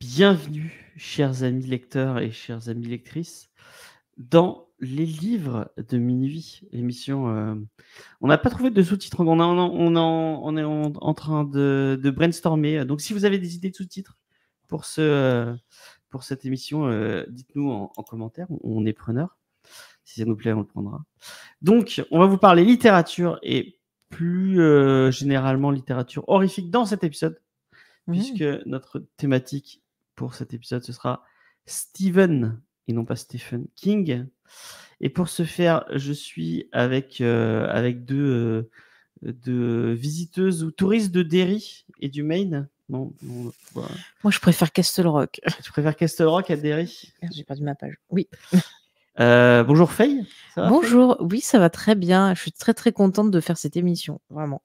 Bienvenue, chers amis lecteurs et chers amis lectrices, dans les livres de minuit. Émission. Euh, on n'a pas trouvé de sous-titres. On, est en, train de, brainstormer. Donc, si vous avez des idées de sous-titres pour, ce, euh, pour cette émission, euh, dites-nous en, commentaire. On est preneur. Si ça nous plaît, on le prendra. Donc, on va vous parler littérature et plus généralement littérature horrifique dans cet épisode puisque mmh. notre thématique pour cet épisode, ce sera Stephen et non pas Stephen King. Et pour ce faire, je suis avec, euh, avec euh, deux, visiteuses ou touristes de Derry et du Maine. Moi, je préfère Castle Rock. Je préfère Castle Rock à Derry. J'ai perdu ma page. Oui. Euh, bonjour Faye. bonjour, oui, ça va très bien. Je suis très très contente de faire cette émission, vraiment.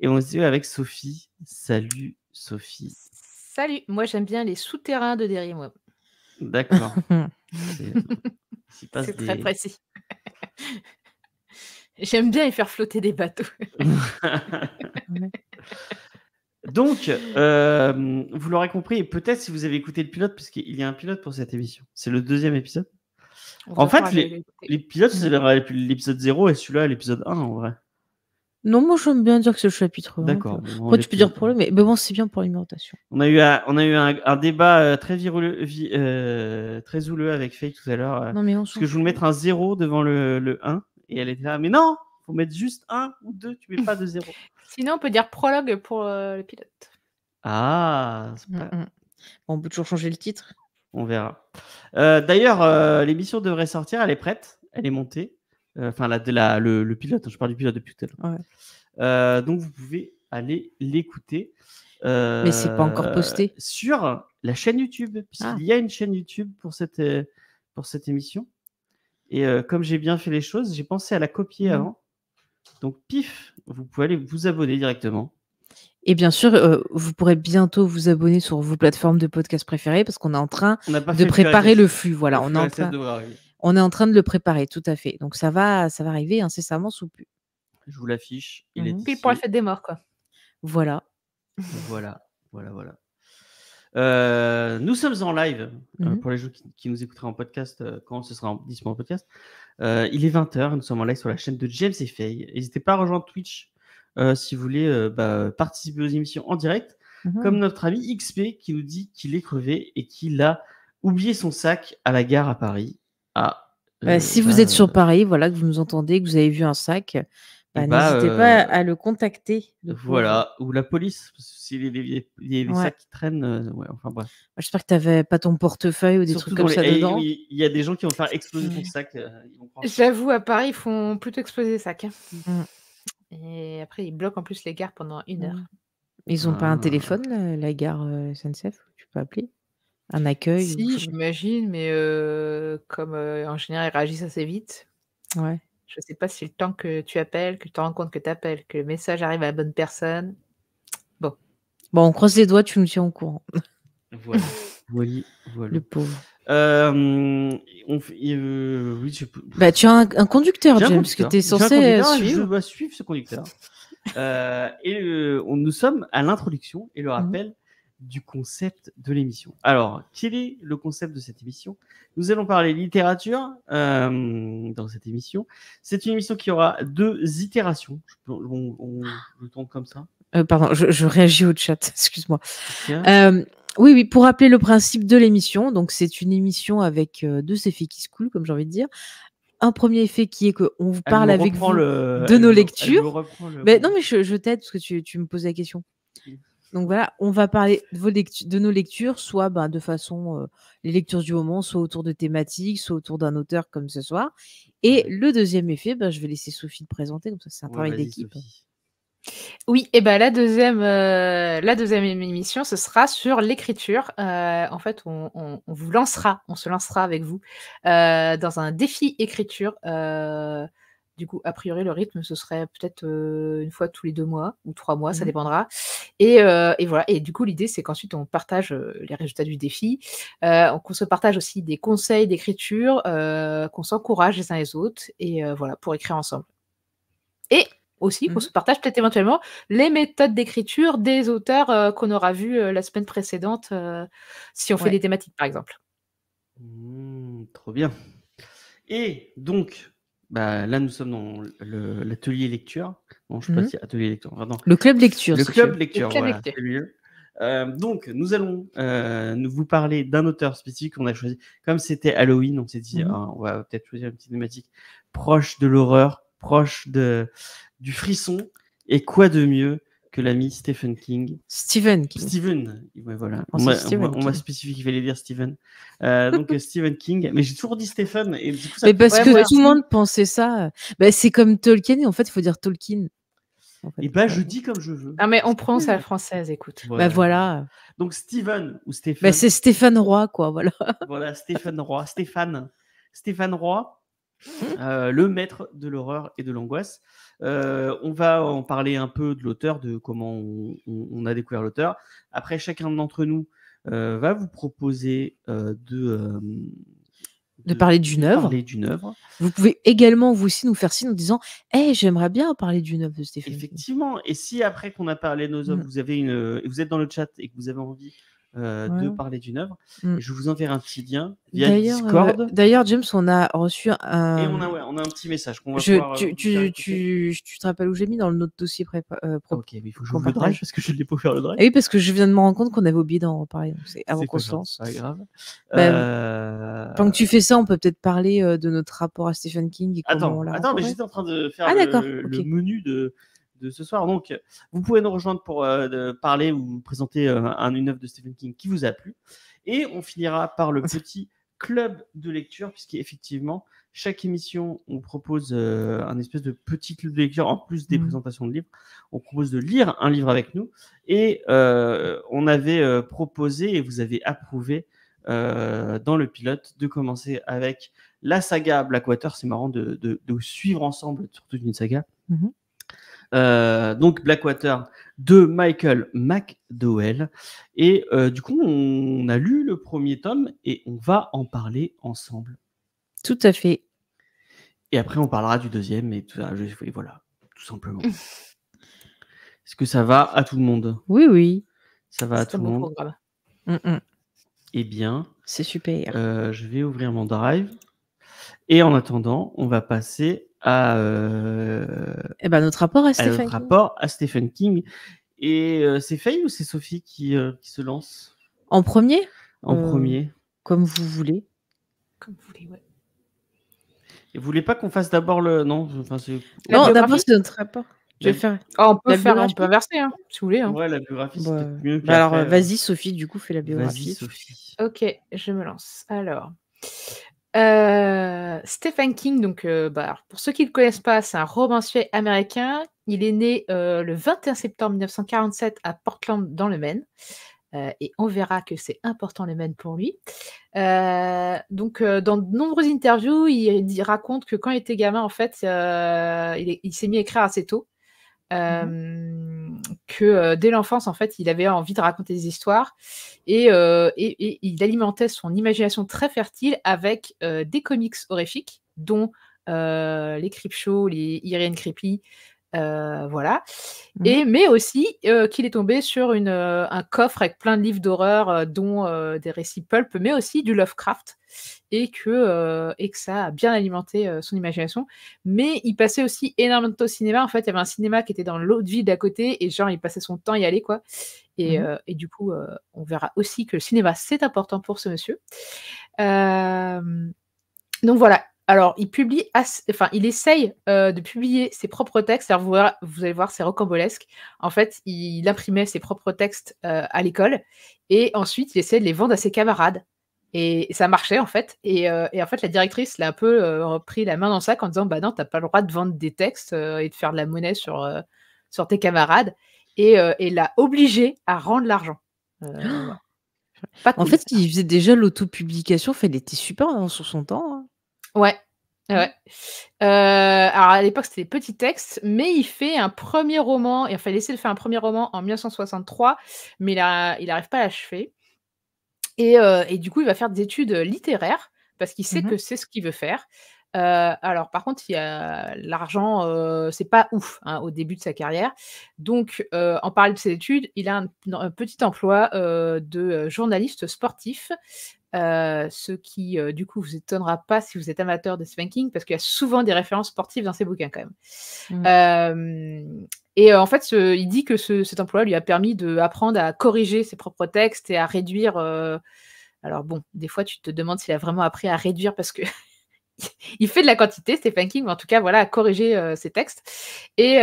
Et on se dit avec Sophie. Salut Sophie. Salut, moi j'aime bien les souterrains de Derry, moi. D'accord. C'est très précis. J'aime bien y faire flotter des bateaux. Donc, euh, vous l'aurez compris, et peut-être si vous avez écouté le pilote, qu'il y a un pilote pour cette émission, c'est le deuxième épisode. en fait, les, pilotes, c'est l'épisode 0 et celui-là, l'épisode 1 en vrai. Non, moi j'aime bien dire que c'est le chapitre. D'accord. Euh, tu peux dire prologue, mais bon, c'est bien pour l'alimentation. On a eu, un, on a eu un, débat euh, très viruleux, euh, très houleux avec Faye tout à l'heure. non, mais on Parce que je voulais mettre un 0 devant le, 1, et elle était là, mais non, faut mettre juste 1 ou 2, tu mets pas de zéro. Sinon, on peut dire prologue pour le pilote. Ah, pas... Mm, mm. on peut toujours changer le titre. On verra. D'ailleurs, l'émission devrait sortir, elle est prête, elle est montée. Euh, enfin, la, le, pilote, hein, je parle du pilote depuis tout à l'heure. Euh, donc, vous pouvez aller l'écouter. Mais c'est pas encore euh, posté. Sur la chaîne YouTube, puisqu'il ah. y a une chaîne YouTube pour cette, pour cette émission. Et comme j'ai bien fait les choses, j'ai pensé à la copier mhm. avant. Donc, pif, vous pouvez aller vous abonner directement. Et bien sûr, vous pourrez bientôt vous abonner sur vos plateformes de podcast préférées parce qu'on est en train de préparer le, flux. Voilà, on est en train. On est en train de le préparer, tout à fait. Donc ça va, ça va arriver incessamment sous peu. Je vous l'affiche. Il est mmh Pile pour la fête des morts, quoi. Voilà. voilà, voilà, voilà. Euh, nous sommes en live euh, mmh pour les gens qui, nous écouteraient en podcast euh, quand ce sera en, en podcast. il est 20h, nous sommes en live sur la chaîne de James et Faye. N'hésitez pas à rejoindre Twitch si vous voulez bah, participer aux émissions en direct, mmh comme notre ami XP qui nous dit qu'il est crevé et qu'il a oublié son sac à la gare à Paris. Ah, bah, euh, si vous bah, êtes sur euh, Paris, voilà, que vous nous entendez, que vous avez vu un sac, bah, eh n'hésitez pas euh, à le contacter. Voilà, ou la police, s'il y a des sacs qui traînent, ouais, enfin bref. J'espère que tu n'avais pas ton portefeuille ou des trucs comme ça dedans. Il y a des gens qui vont faire exploser ton mmh. sac. J'avoue, à Paris, ils font plutôt exploser les sacs. Hein. Mmh. Et après, ils bloquent en plus les gares pendant une heure. Mmh. Ils ont ah pas un téléphone, la, la gare SNCF, tu peux appeler un accueil? Si, j'imagine, mais comme, en général, ils réagissent assez vite Ouais. je sais pas si le temps que tu appelles, que tu te rends compte que tu appelles, que le message arrive à la bonne personne. Bon. Bon, on croise les doigts, tu nous tiens au courant. Voilà, Voilà. Le pauvre. Bah, tu as un conducteur, James, parce que tu es censé, suivre. je vais suivre ce conducteur. Euh, et on nous sommes à l'introduction et le mmh rappel du concept de l'émission. Alors, quel est le concept de cette émission Nous allons parler littérature euh, dans cette émission. C'est une émission qui aura deux itérations. Je, on, le comme ça. Euh, pardon, je, réagis au chat, excuse-moi. Euh, oui, oui, pour rappeler le principe de l'émission, donc c'est une émission avec deux effets qui se coulent, comme j'ai envie de dire un premier effet qui est qu'on vous parle avec vous de nos lectures. Mais non, mais je, je t'aide parce que tu, me poses la question. Donc voilà, on va parler de, nos lectures, soit ben, de façon euh, les lectures du moment, soit autour de thématiques, soit autour d'un auteur comme ce soir. Et le deuxième effet, ben, je vais laisser Sophie le présenter, comme ça c'est un travail d'équipe. Oui, et bien la deuxième, euh, la deuxième émission, ce sera sur l'écriture. Euh, en fait, on, vous lancera, on se lancera avec vous dans un défi écriture du coup, a priori, le rythme, ce serait peut-être euh, une fois tous les deux mois ou trois mois, ça mmh dépendra. Euh, et, voilà. Et du coup, l'idée, c'est qu'ensuite, on partage euh, les résultats du défi, qu'on se partage aussi des conseils d'écriture, qu'on s'encourage les uns les autres, et voilà, pour écrire ensemble. Et aussi, mmh qu'on se partage peut-être éventuellement les méthodes d'écriture des auteurs qu'on aura vus la semaine précédente, si on fait des thématiques, par exemple. Mmh, trop bien. Et donc, bah, là, nous sommes dans l'atelier lecture. Bon, je sais pas mhm. si atelier lecture. Le club lecture. Le club lecture. Euh, donc, nous allons euh, vous parler d'un auteur spécifique qu'on a choisi. Comme c'était Halloween, on s'est dit, mhm. hein, on va peut-être choisir une petite thématique proche de l'horreur, proche de, du frisson. Et quoi de mieux l'ami Stephen King. Stephen King. Stephen, ouais, voilà. On m'a spécifié qu'il fallait dire Stephen. Euh, donc euh, Stephen King, mais j'ai toujours dit Stephen. mais parce que tout le monde pensait ça. Bah, c'est comme Tolkien, et en fait, il faut dire Tolkien. et bah, eh ben, je dis comme je veux. Ah, mais on prend ça à la française, écoute. Bah, voilà. Donc, Stephen ou bah, Stephen. c'est Stéphane Roy, quoi, voilà. voilà, Stéphane Roy. Stéphane. Stéphane Roy. Euh, le maître de l'horreur et de l'angoisse. Euh, on va en parler un peu de l'auteur, de comment on, a découvert l'auteur. Après, chacun d'entre nous euh, va vous proposer de, de, parler d'une œuvre. Vous pouvez également vous aussi nous faire signe en disant hey, eh, j'aimerais bien parler d'une œuvre de Stéphane. Effectivement. Et si après qu'on a parlé de nos œuvres, mm. vous avez une, vous êtes dans le chat et que vous avez envie euh, de parler d'une œuvre. Mm. Je vous enverrai un petit lien via euh, Discord. D'ailleurs, James, on a reçu un. Et on a, ouais, on a un petit message qu'on va je, euh, tu, tu, tu, tu, te rappelles où j'ai mis dans notre dossier pré. Ok, mais il faut que je le drive parce que je l'ai pas le drive. Eh oui, parce que je viens de me rendre compte qu'on avait oublié d'en reparler. C'est avant qu'on se lance. C'est grave. tant bah que tu fais ça, on peut peut-être parler de notre rapport à Stephen King. Et attends, attends mais j'étais en train de faire ah, le, menu de de, ce soir. Donc, vous pouvez nous rejoindre pour euh, parler ou présenter euh, un, une œuvre de Stephen King qui vous a plu. Et on finira par le petit club de lecture, puisqu'effectivement, chaque émission, on propose euh, un espèce de petit club de lecture en plus des mmh. présentations de livres. On propose de lire un livre avec nous. Et on avait proposé, et vous avez approuvé, dans le pilote, de commencer avec la saga Blackwater. C'est marrant de, de, suivre ensemble surtout une saga. Mmh. Euh, donc Blackwater de Michael McDowell. Et euh, du coup, on a lu le premier tome et on va en parler ensemble. Tout à fait. Et après, on parlera du deuxième et voilà, tout simplement. Est-ce que ça va à tout le monde Oui, oui. Ça va à tout le monde. Et mm, mm. eh bien. C'est super. Euh, je vais ouvrir mon drive. Et en attendant, on va passer à, et euh, eh ben, notre rapport à, Stephen notre King. rapport à Stephen King. Et euh, c'est Faye ou c'est Sophie qui, euh, qui se lance En premier En premier. Comme vous voulez. Comme vous voulez, ouais. Et vous voulez pas qu'on fasse d'abord le. Non, enfin, non d'abord c'est notre rapport. Je vais faire... Oh, on peut faire, biographie. on peut inverser, hein, si vous voulez. Hein. Ouais, la biographie, c'est bah, mieux. Bah, alors, vas-y, Sophie, du coup, fais la biographie. Sophie. Ok, je me lance. Alors, euh, Stephen King, donc, euh, bah, pour ceux qui ne le connaissent pas, c'est un romancier américain. Il est né euh, le 21 septembre 1947 à Portland, dans le Maine. et on verra que c'est important le Maine pour lui. donc, dans de nombreuses interviews, il, raconte que quand il était gamin, en fait, il, s'est mis à écrire assez tôt. Mmh que euh, dès l'enfance, en fait, il avait envie de raconter des histoires et, euh, il alimentait son imagination très fertile avec euh, des comics horrifiques, dont les Creepshow, les Irene Creepy, voilà. Mhm. Et, mais aussi qu'il est tombé sur un coffre avec plein de livres d'horreur, dont des récits pulp, mais aussi du Lovecraft et que, que ça a bien alimenté son imagination. Mais il passait aussi énormément de temps au cinéma. En fait, il y avait un cinéma qui était dans l'autre ville d'à côté et genre, il passait son temps à y aller, quoi. Et, mmh et du coup, on verra aussi que le cinéma, c'est important pour ce monsieur. donc voilà. Alors, il publie, enfin, il essaye de publier ses propres textes. vous, vous allez voir, c'est rocambolesque. En fait, il imprimait ses propres textes à l'école et ensuite, il essayait de les vendre à ses camarades et, ça marchait en fait. Euh, et, en fait, la directrice l'a un peu euh, repris la main dans le sac en disant Bah non, t'as pas le droit de vendre des textes euh, et de faire de la monnaie sur, sur tes camarades. Et, et l'a obligé à rendre l'argent. En fait, il faisait déjà l'autopublication. fait il était super sur son temps. Hein. Ouais. alors à l'époque, c'était des petits textes, mais il fait un premier roman. Enfin, il essaie de faire un premier roman en 1963, mais il n'arrive pas à l'achever. Euh, et, du coup, il va faire des études euh, littéraires parce qu'il sait mmh que c'est ce qu'il veut faire. Euh, alors, par contre, l'argent, ce c'est pas ouf hein, au début de sa carrière. Donc, en parallèle de ses études, il a un, petit emploi de journaliste sportif. ce qui, du coup, vous étonnera pas si vous êtes amateur de spanking, parce qu'il y a souvent des références sportives dans ses bouquins quand même. Mmh. Et euh, en fait, il dit que cet emploi lui a permis d'apprendre à corriger ses propres textes et à réduire. Euh, alors bon, des fois, tu te demandes s'il a vraiment appris à réduire parce que il fait de la quantité, Stephen King, mais en tout cas, voilà, à corriger euh, ses textes. Et,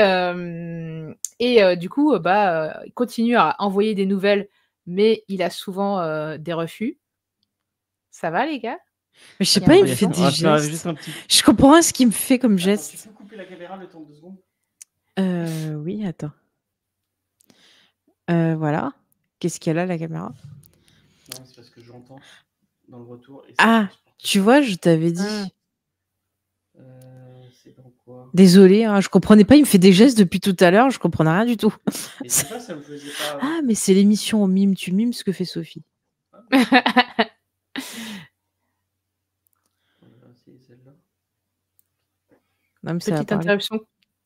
et du coup, bah, il continue à envoyer des nouvelles, mais il a souvent des refus. Ça va, les gars Je je sais pas, il me fait des gestes. Je comprends ce qu'il me fait comme geste. tu couper la caméra le temps de deux secondes euh, oui, attends. Euh, voilà. Qu'est-ce qu'il y a là, la caméra? Non, c'est parce que j'entends dans le retour Ah! Tu vois, je t'avais dit. Ah. Euh, c'est Désolée, hein, je comprenais pas, il me fait des gestes depuis tout à l'heure, je comprenais rien du tout. ça pas ah, mais c'est l'émission au mime, tu mimes» ce que fait Sophie. Ah non, mais Petite interruption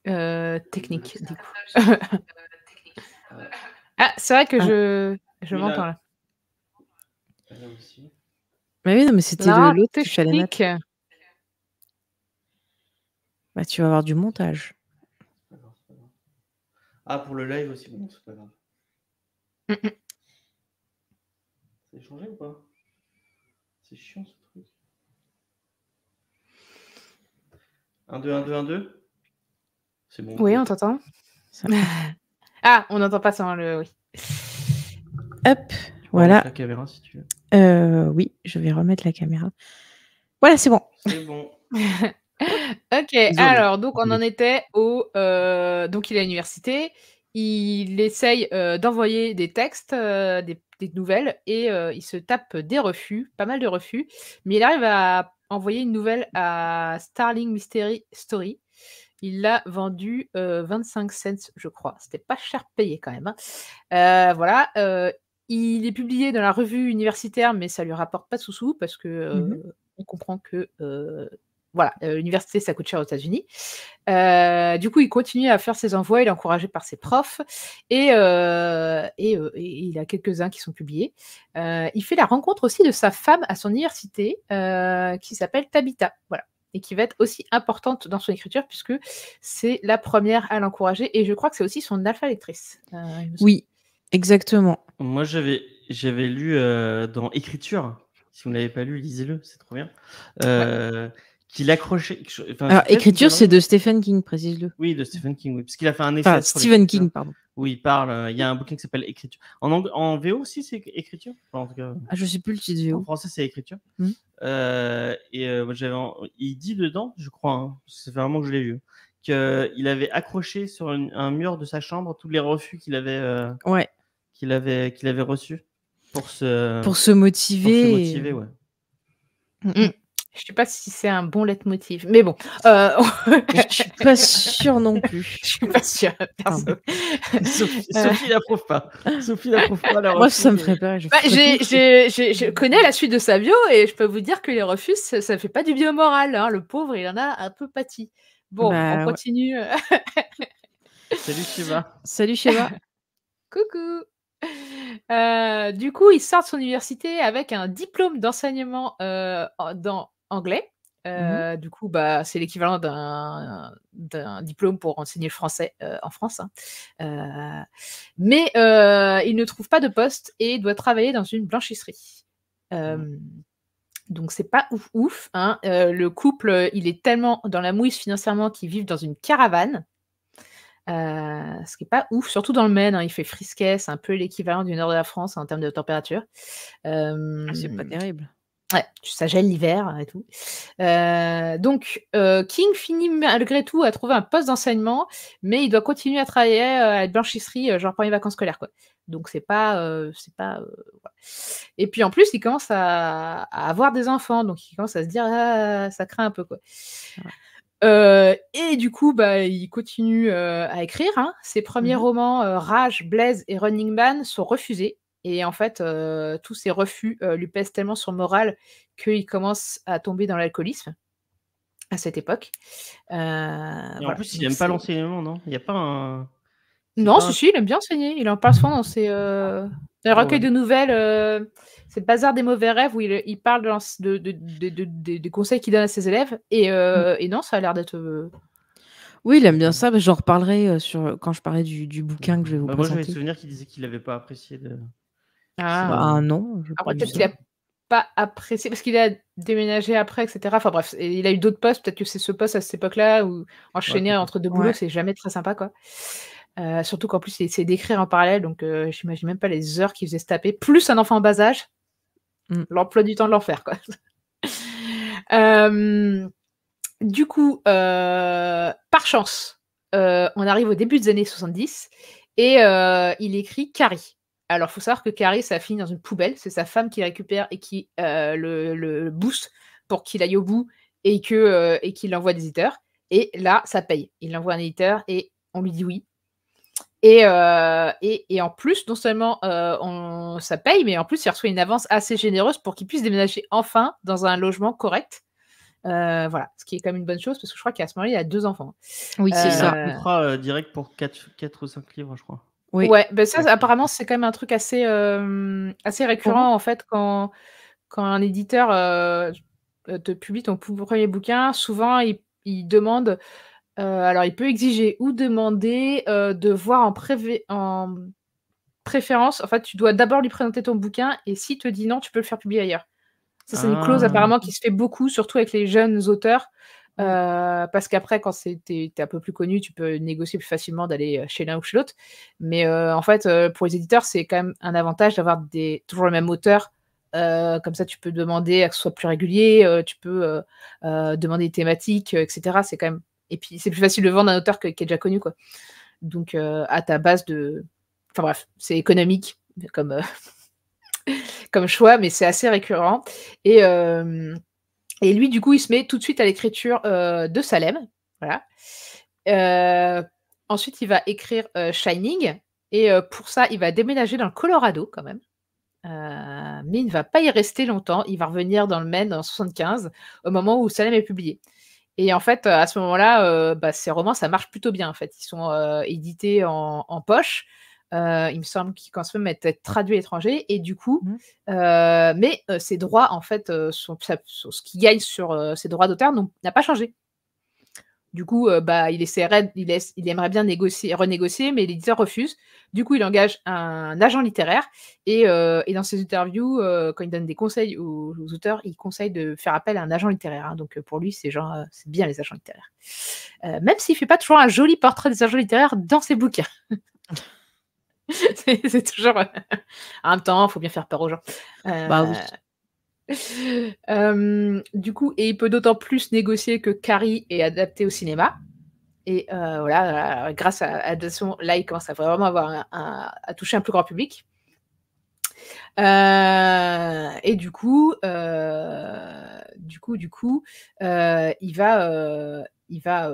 euh, technique, du coup. Euh, ah, c'est vrai que ah. je, m'entends là. Mais bah oui, non, mais c'était de l'autre, bah, tu vas avoir du montage. Ah, pour le live aussi, bon, c'est pas grave. C'est changé ou pas C'est chiant ce truc. 1, 2, 1, 2, 1, 2 oui, on t'entend. ah, on n'entend pas sans le. Oui. Hop, voilà. Euh, oui, je vais remettre la caméra. Voilà, c'est bon. C'est bon. ok, alors, donc on en était au. Euh, donc il est à l'université, il essaye euh, d'envoyer des textes, des, nouvelles, et il se tape des refus, pas mal de refus, mais il arrive à envoyer une nouvelle à Starling Mystery Story, il l'a vendu 25 euh, cents, je crois. C'était pas cher payé quand même. Hein. Euh, voilà. Euh, il est publié dans la revue universitaire, mais ça lui rapporte pas de sous-sous parce que mmh on comprend que voilà, l'université ça coûte cher aux États-Unis. du coup, il continue à faire ses envois. Il est encouragé par ses profs et, et, et il a quelques-uns qui sont publiés. il fait la rencontre aussi de sa femme à son université qui s'appelle Tabitha. Voilà et qui va être aussi importante dans son écriture puisque c'est la première à l'encourager et je crois que c'est aussi son alpha lectrice. Euh, oui, exactement. Moi j'avais j'avais lu euh, dans Écriture, si vous ne l'avez pas lu, lisez-le, c'est trop bien. Euh, qu'il accrochait. écriture, c'est de Stephen King, précise-le. Oui, de Stephen King, parce qu'il a fait un essai. Stephen King, pardon où il parle. Euh, il y a un bouquin qui s'appelle Écriture. En, VO aussi, c'est Écriture euh, Ah, je sais plus le titre VO. En français, c'est Écriture. Hmm. Euh, et j'avais, il dit dedans, je crois, hein, c'est vraiment que je l'ai vu, qu'il avait accroché sur un mur de sa chambre tous les refus qu'il avait, ouais. qu'il avait, qu'il avait reçus pour se, pour se motiver. Pour mm, mm. Je ne sais pas si c'est un bon leitmotiv, mais bon. Euh, je ne suis pas sûre non plus. Je ne suis pas sûre. Sophie, n'approuve euh, pas. Sophie n'approuve pas. Moi, refus. ça me ferait peur. Bah, je, connais la suite de sa bio et je peux vous dire que les refus, ça, ne fait pas du bien moral. Hein. Le pauvre, il en a un peu pâti. Bon, bah, on continue. Salut Sheva. Salut Sheva. Coucou. Euh, du coup, il sort de son université avec un diplôme d'enseignement dans anglais. Mmh euh, du coup, bah, c'est l'équivalent d'un diplôme pour enseigner le français euh, en France. Hein. Euh, mais il ne trouve pas de poste et doit travailler dans une blanchisserie. Mmh. Donc c'est pas ouf ouf. Hein. le couple, il est tellement dans la mouise financièrement qu'ils vivent dans une caravane. ce qui n'est pas ouf, surtout dans le Maine. Hein. il fait frisquet, c'est un peu l'équivalent du nord de la France en termes de température. Ah, c'est pas terrible. Ouais, ça gêne l'hiver et tout. Euh, donc, euh, King finit malgré tout à trouver un poste d'enseignement, mais il doit continuer à travailler euh, à la blanchisserie, genre pendant les vacances scolaires, quoi. Donc, c'est pas. c'est pas Et puis, en plus, il commence à, avoir des enfants, donc il commence à se dire, ah, ça craint un peu, quoi. et du coup, bah, il continue à écrire. Hein. Ses premiers mmh romans, Rage, Blaze et Running Man, sont refusés. Et en fait, euh, tous ces refus euh, lui pèsent tellement sur le moral qu'il commence à tomber dans l'alcoolisme à cette époque. Euh, en plus, il n'aime pas l'enseignement, non Il n'y a pas un. Non, si, si, il aime bien enseigner. Il en parle souvent dans ses ah de nouvelles. c'est le bazar des mauvais rêves où il, parle de, de, des conseils qu'il donne à ses élèves. Et, mmh. non, ça a l'air d'être. Oui, il aime bien ça. J'en reparlerai sur... quand je parlais du, bouquin que je vais vous bah, présenter. Moi, je me souvenir qu'il disait qu'il n'avait pas apprécié de. Ah bah, non. Je peut-être qu'il n'a pas apprécié, parce qu'il a déménagé après, etc. Enfin bref, il a eu d'autres postes. Peut-être que c'est ce poste à cette époque-là où enchaîner entre deux boulots, c'est jamais très sympa, quoi. Euh, surtout qu'en plus, il c'est d'écrire en parallèle, donc euh, j'imagine même pas les heures qu'il faisait se taper, plus un enfant en bas âge. Mm. L'emploi du temps de l'enfer, quoi. Euh, du coup, par chance, on arrive au début des années 70 et il écrit Carrie. Alors, faut savoir que Carrie, ça finit dans une poubelle. C'est sa femme qui récupère et qui euh, le, booste pour qu'il aille au bout et que euh, et l'envoie des éditeurs. Et là, ça paye. Il envoie un éditeur et on lui dit oui. Et, euh, et, en plus, non seulement on, ça paye, mais en plus, il reçoit une avance assez généreuse pour qu'il puisse déménager enfin dans un logement correct. voilà, ce qui est quand même une bonne chose parce que je crois qu'à ce moment-là, il a deux enfants. Oui, c'est ça. Un contrat direct pour 4, 4, ou 5 livres, je crois. Ouais, ben ça, apparemment, c'est quand même un truc assez, euh, assez récurrent, en fait, quand, quand un éditeur euh, euh, te publie ton premier bouquin, souvent, il, demande, alors il peut exiger ou demander de voir en, en préférence, en fait, tu dois d'abord lui présenter ton bouquin, et s'il te dit non, tu peux le faire publier ailleurs. Ça, c'est une clause ah. apparemment qui se fait beaucoup, surtout avec les jeunes auteurs. Euh, parce qu'après, quand es un peu plus connu, tu peux négocier plus facilement d'aller euh, chez l'un ou chez l'autre. Mais euh, en fait, pour les éditeurs, c'est quand même un avantage d'avoir toujours le même auteur. comme ça, tu peux demander à que ce soit plus régulier, tu peux demander des thématiques, etc. C'est quand même et puis c'est plus facile de vendre un auteur qui est déjà connu, quoi. Donc à ta base de, enfin bref, c'est économique comme comme choix, mais c'est assez récurrent et et lui, du coup, il se met tout de suite à l'écriture euh, de Salem. Voilà. Euh, ensuite, il va écrire euh, Shining. Et pour ça, il va déménager dans le Colorado, quand même. mais il ne va pas y rester longtemps. Il va revenir dans le Maine en 75, au moment où Salem est publié. Et en fait, à ce moment-là, ces bah, romans, ça marche plutôt bien. En fait, ils sont édités en poche. Euh, il me semble, qu'il quand ce à était traduit à l'étranger. Et du coup, mm. euh, mais euh, ses droits, en fait, sont, ce qui gagne sur ses droits d'auteur n'a pas changé. Du coup, bah, il, essaierait, il, il, aimerait bien négocier, renégocier, mais l'éditeur refuse. Du coup, il engage un agent littéraire. Et, dans ses interviews, quand il donne des conseils aux, auteurs, il conseille de faire appel à un agent littéraire. Hein. Donc pour lui, c'est genre, c'est bien les agents littéraires. même s'il ne fait pas toujours un joli portrait des agents littéraires dans ses bouquins. c'est toujours. un euh, temps, il faut bien faire peur aux gens. Bah euh, euh, du coup, et il peut d'autant plus négocier que Carrie est adapté au cinéma. Et voilà, grâce à adaptation, là, il commence à vraiment avoir à toucher un plus grand public. et du coup, du coup, du coup, il va, il va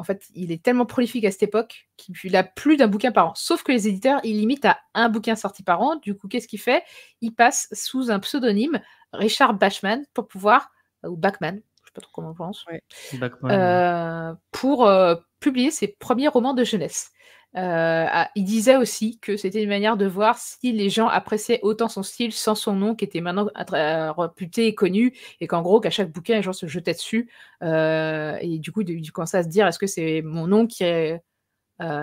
en fait, il est tellement prolifique à cette époque qu'il a plus d'un bouquin par an. Sauf que les éditeurs, ils limitent à un bouquin sorti par an. Du coup, qu'est-ce qu'il fait Il passe sous un pseudonyme Richard Bachman pour pouvoir, ou Bachman, je ne sais pas trop comment on prononce, euh, pour euh, publier ses premiers romans de jeunesse. Euh, ah, il disait aussi que c'était une manière de voir si les gens appréciaient autant son style sans son nom, qui était maintenant euh, réputé et connu, et qu'en gros, qu'à chaque bouquin, les gens se jetaient dessus. Euh, et du coup, il commençait à se dire est-ce que c'est mon nom qui,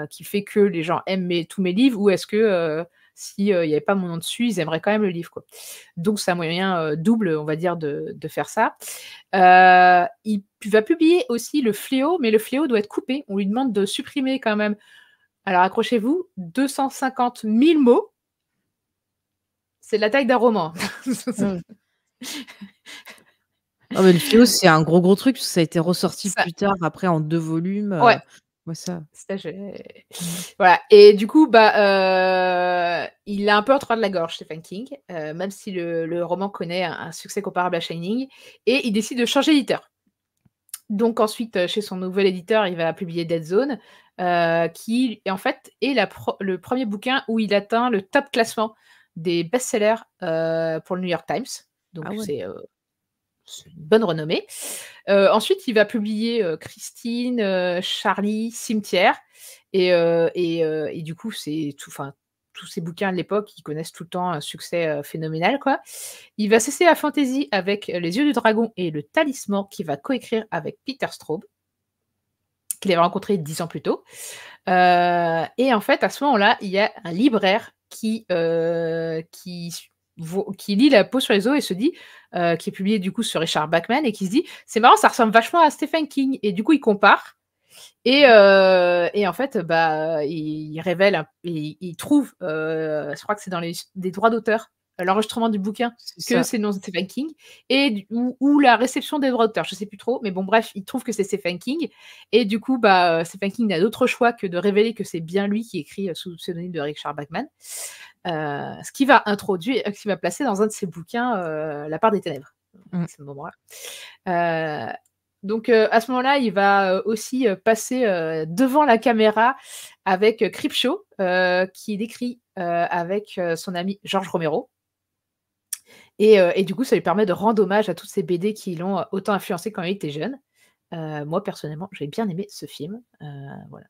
qui fait que les gens aiment tous mes livres, ou est-ce que s'il n'y avait pas mon nom dessus, ils aimeraient quand même le livre. Quoi. Donc, c'est un moyen double, on va dire, de, de faire ça. il va publier aussi Le Fléau, mais le Fléau doit être coupé. On lui demande de supprimer quand même alors accrochez-vous, 250 000 mots. C'est la taille d'un roman. mais le philo, c'est un gros gros truc, ça a été ressorti plus tard, après en deux volumes. Euh, ouais. ça. Voilà. Et du coup, bah, euh, il a un peu en train de la gorge, Stephen King, euh, même si le, roman connaît un, succès comparable à Shining, et il décide de changer d'éditeur. Donc ensuite, chez son nouvel éditeur, il va publier Dead Zone, euh, qui en fait est le premier bouquin où il atteint le top classement des best-sellers euh, pour le New York Times. Donc ah euh, c'est une bonne renommée. ensuite, il va publier Christine, Charlie, Cimetière. Et, du coup, c'est tout. Fin, tous ces bouquins de l'époque, ils connaissent tout le temps un succès phénoménal. Quoi. Il va cesser la fantaisie avec Les yeux du dragon et Le talisman qu'il va coécrire avec Peter Straub qu'il avait rencontré dix ans plus tôt. Euh, et en fait, à ce moment-là, il y a un libraire qui, euh, qui, qui lit la peau sur les os et se dit, euh, qui est publié du coup sur Richard Bachman et qui se dit, c'est marrant, ça ressemble vachement à Stephen King. Et du coup, il compare. Et, en fait, bah, il, révèle, il, trouve, je crois que c'est dans les, des droits d'auteur, l'enregistrement du bouquin que c'est Stephen King et ou, la réception des droits d'auteur, je sais plus trop, mais bon bref, il trouve que c'est Stephen King et du coup bah euh, Stephen King n'a d'autre choix que de révéler que c'est bien lui qui écrit euh, sous le pseudonyme de Richard Bachman, euh, ce qui va introduire, ce qui va placer dans un de ses bouquins La part des ténèbres. Mm. moment-là. donc à ce moment-là, il va aussi passer devant la caméra avec Creepshow, qui décrit avec son ami Georges Romero, euh, et, du coup, ça lui permet de rendre hommage à toutes ces BD qui l'ont euh, autant influencé quand il était jeune. Euh, moi, personnellement, j'ai bien aimé ce film. voilà.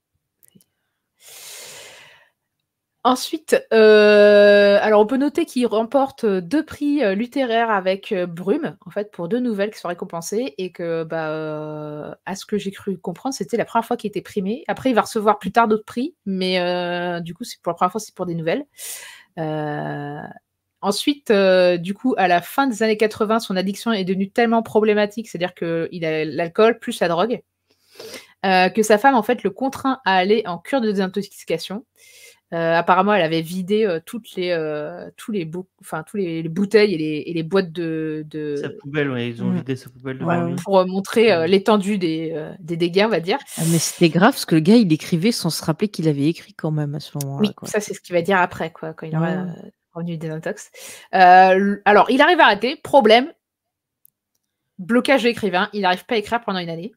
Ensuite, alors on peut noter qu'il remporte deux prix littéraires avec Brume, en fait, pour deux nouvelles qui sont récompensées et que, bah, à ce que j'ai cru comprendre, c'était la première fois qu'il était primé. Après, il va recevoir plus tard d'autres prix, mais du coup, pour la première fois, c'est pour des nouvelles. Ensuite, euh, du coup, à la fin des années 80, son addiction est devenue tellement problématique, c'est-à-dire qu'il a l'alcool plus la drogue, euh, que sa femme, en fait, le contraint à aller en cure de désintoxication. Euh, apparemment, elle avait vidé toutes les, tous les, bouteilles et les, boîtes de, de... Sa poubelle, oui, ils ont mm. vidé sa poubelle. De Pour montrer mm. l'étendue des, dégâts, on va dire. Ah, mais c'était grave, parce que le gars, il écrivait sans se rappeler qu'il avait écrit quand même à ce moment-là. Oui, ça, c'est ce qu'il va dire après, quoi, quand il revenu alors, il arrive à arrêter, Problème, blocage de l'écrivain. Il n'arrive pas à écrire pendant une année.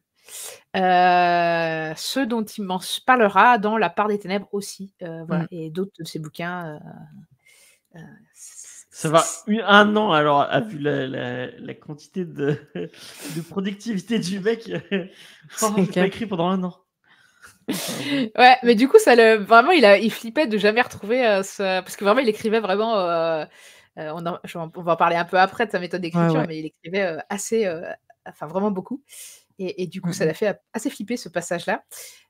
Euh, ce dont il m'en parlera dans La part des ténèbres aussi. Euh, mm. Et d'autres de ses bouquins. Euh, ça va un an alors, a vu la, quantité de, de, productivité du mec, il a écrit pendant un an. ouais, mais du coup, ça le... vraiment, il, a... il flippait de jamais retrouver ça, euh, Parce que vraiment, il écrivait vraiment. Euh, euh, on, va en parler un peu après de sa méthode d'écriture, mais il écrivait assez. Enfin, vraiment beaucoup. Et, du coup, ça l'a mmh. fait assez flipper ce passage-là,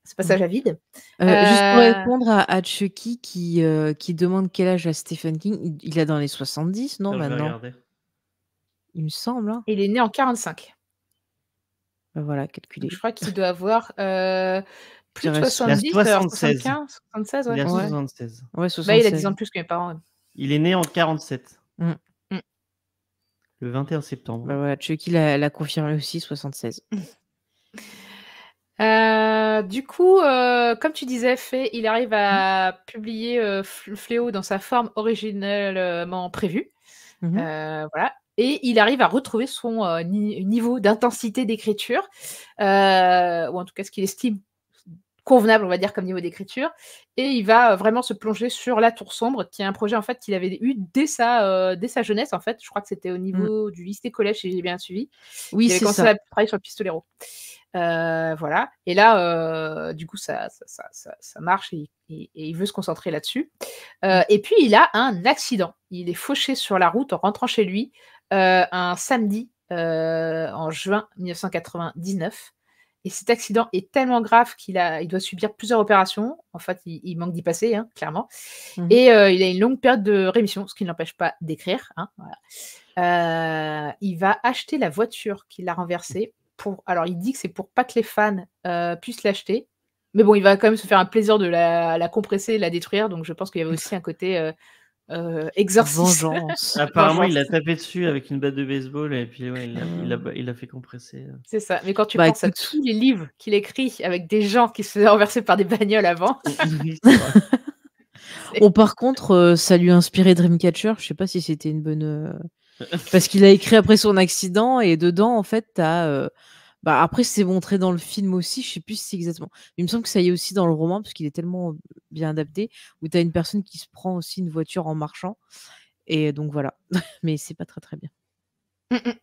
ce mmh. passage à vide. Juste pour répondre à, Chucky qui, qui demande quel âge a Stephen King, il a dans les 70, non, maintenant Il me semble. Hein. Il est né en 45. Ben voilà, calculé. Je crois qu'il doit avoir plus de 70, 76. 75, 76, ouais. Bah, il a 76. Ouais. Ouais, il a 10 ans de plus que mes parents. Il est né en 47. Mm. Mm. Le 21 septembre. Bah voilà, Chucky l'a confirmé aussi, 76. Euh, du coup, euh, comme tu disais, fait il arrive à mm. publier euh, Fléau dans sa forme originellement prévue. Mm-hmm. voilà. Et il arrive à retrouver son niveau d'intensité d'écriture, ou en tout cas ce qu'il estime convenable, on va dire, comme niveau d'écriture. Et il va euh, vraiment se plonger sur La Tour Sombre, qui est un projet en fait qu'il avait eu dès sa, euh, dès sa jeunesse, en fait. Je crois que c'était au mm. niveau du lycée collège, si j'ai bien suivi. Oui, c'est ça. Il sur le pistolero. Euh, voilà. Et là, du coup, ça, ça, ça, marche et, et, il veut se concentrer là-dessus. Mm. et puis, il a un accident. Il est fauché sur la route en rentrant chez lui un samedi en juin 1999. Et cet accident est tellement grave qu'il il doit subir plusieurs opérations. En fait, il, manque d'y passer, hein, clairement. Mmh. Et euh, il a une longue période de rémission, ce qui ne l'empêche pas d'écrire. Hein, euh, il va acheter la voiture qu'il a renversée. Pour... Alors, il dit que c'est pour pas que les fans euh, puissent l'acheter. Mais bon, il va quand même se faire un plaisir de la, la compresser, la détruire. Donc, je pense qu'il y avait mmh. aussi un côté euh, exorciste. Apparemment, il l'a tapé dessus avec une batte de baseball et puis il, l'a ah. fait compresser. Euh. C'est ça. Mais quand tu bah, penses à tous les livres qu'il écrit avec des gens qui se faisaient renverser par des bagnoles avant. Ou oh, par contre, euh, ça lui a inspiré Dreamcatcher. Je sais pas si c'était une bonne. Euh, parce qu'il a écrit après son accident et dedans, en fait, tu as... Bah après, c'est montré dans le film aussi, je sais plus si c'est exactement. Il me semble que ça y est aussi dans le roman, parce qu'il est tellement bien adapté, où tu as une personne qui se prend aussi une voiture en marchant. Et donc voilà. Mais c'est pas très très bien. Mmh, mmh.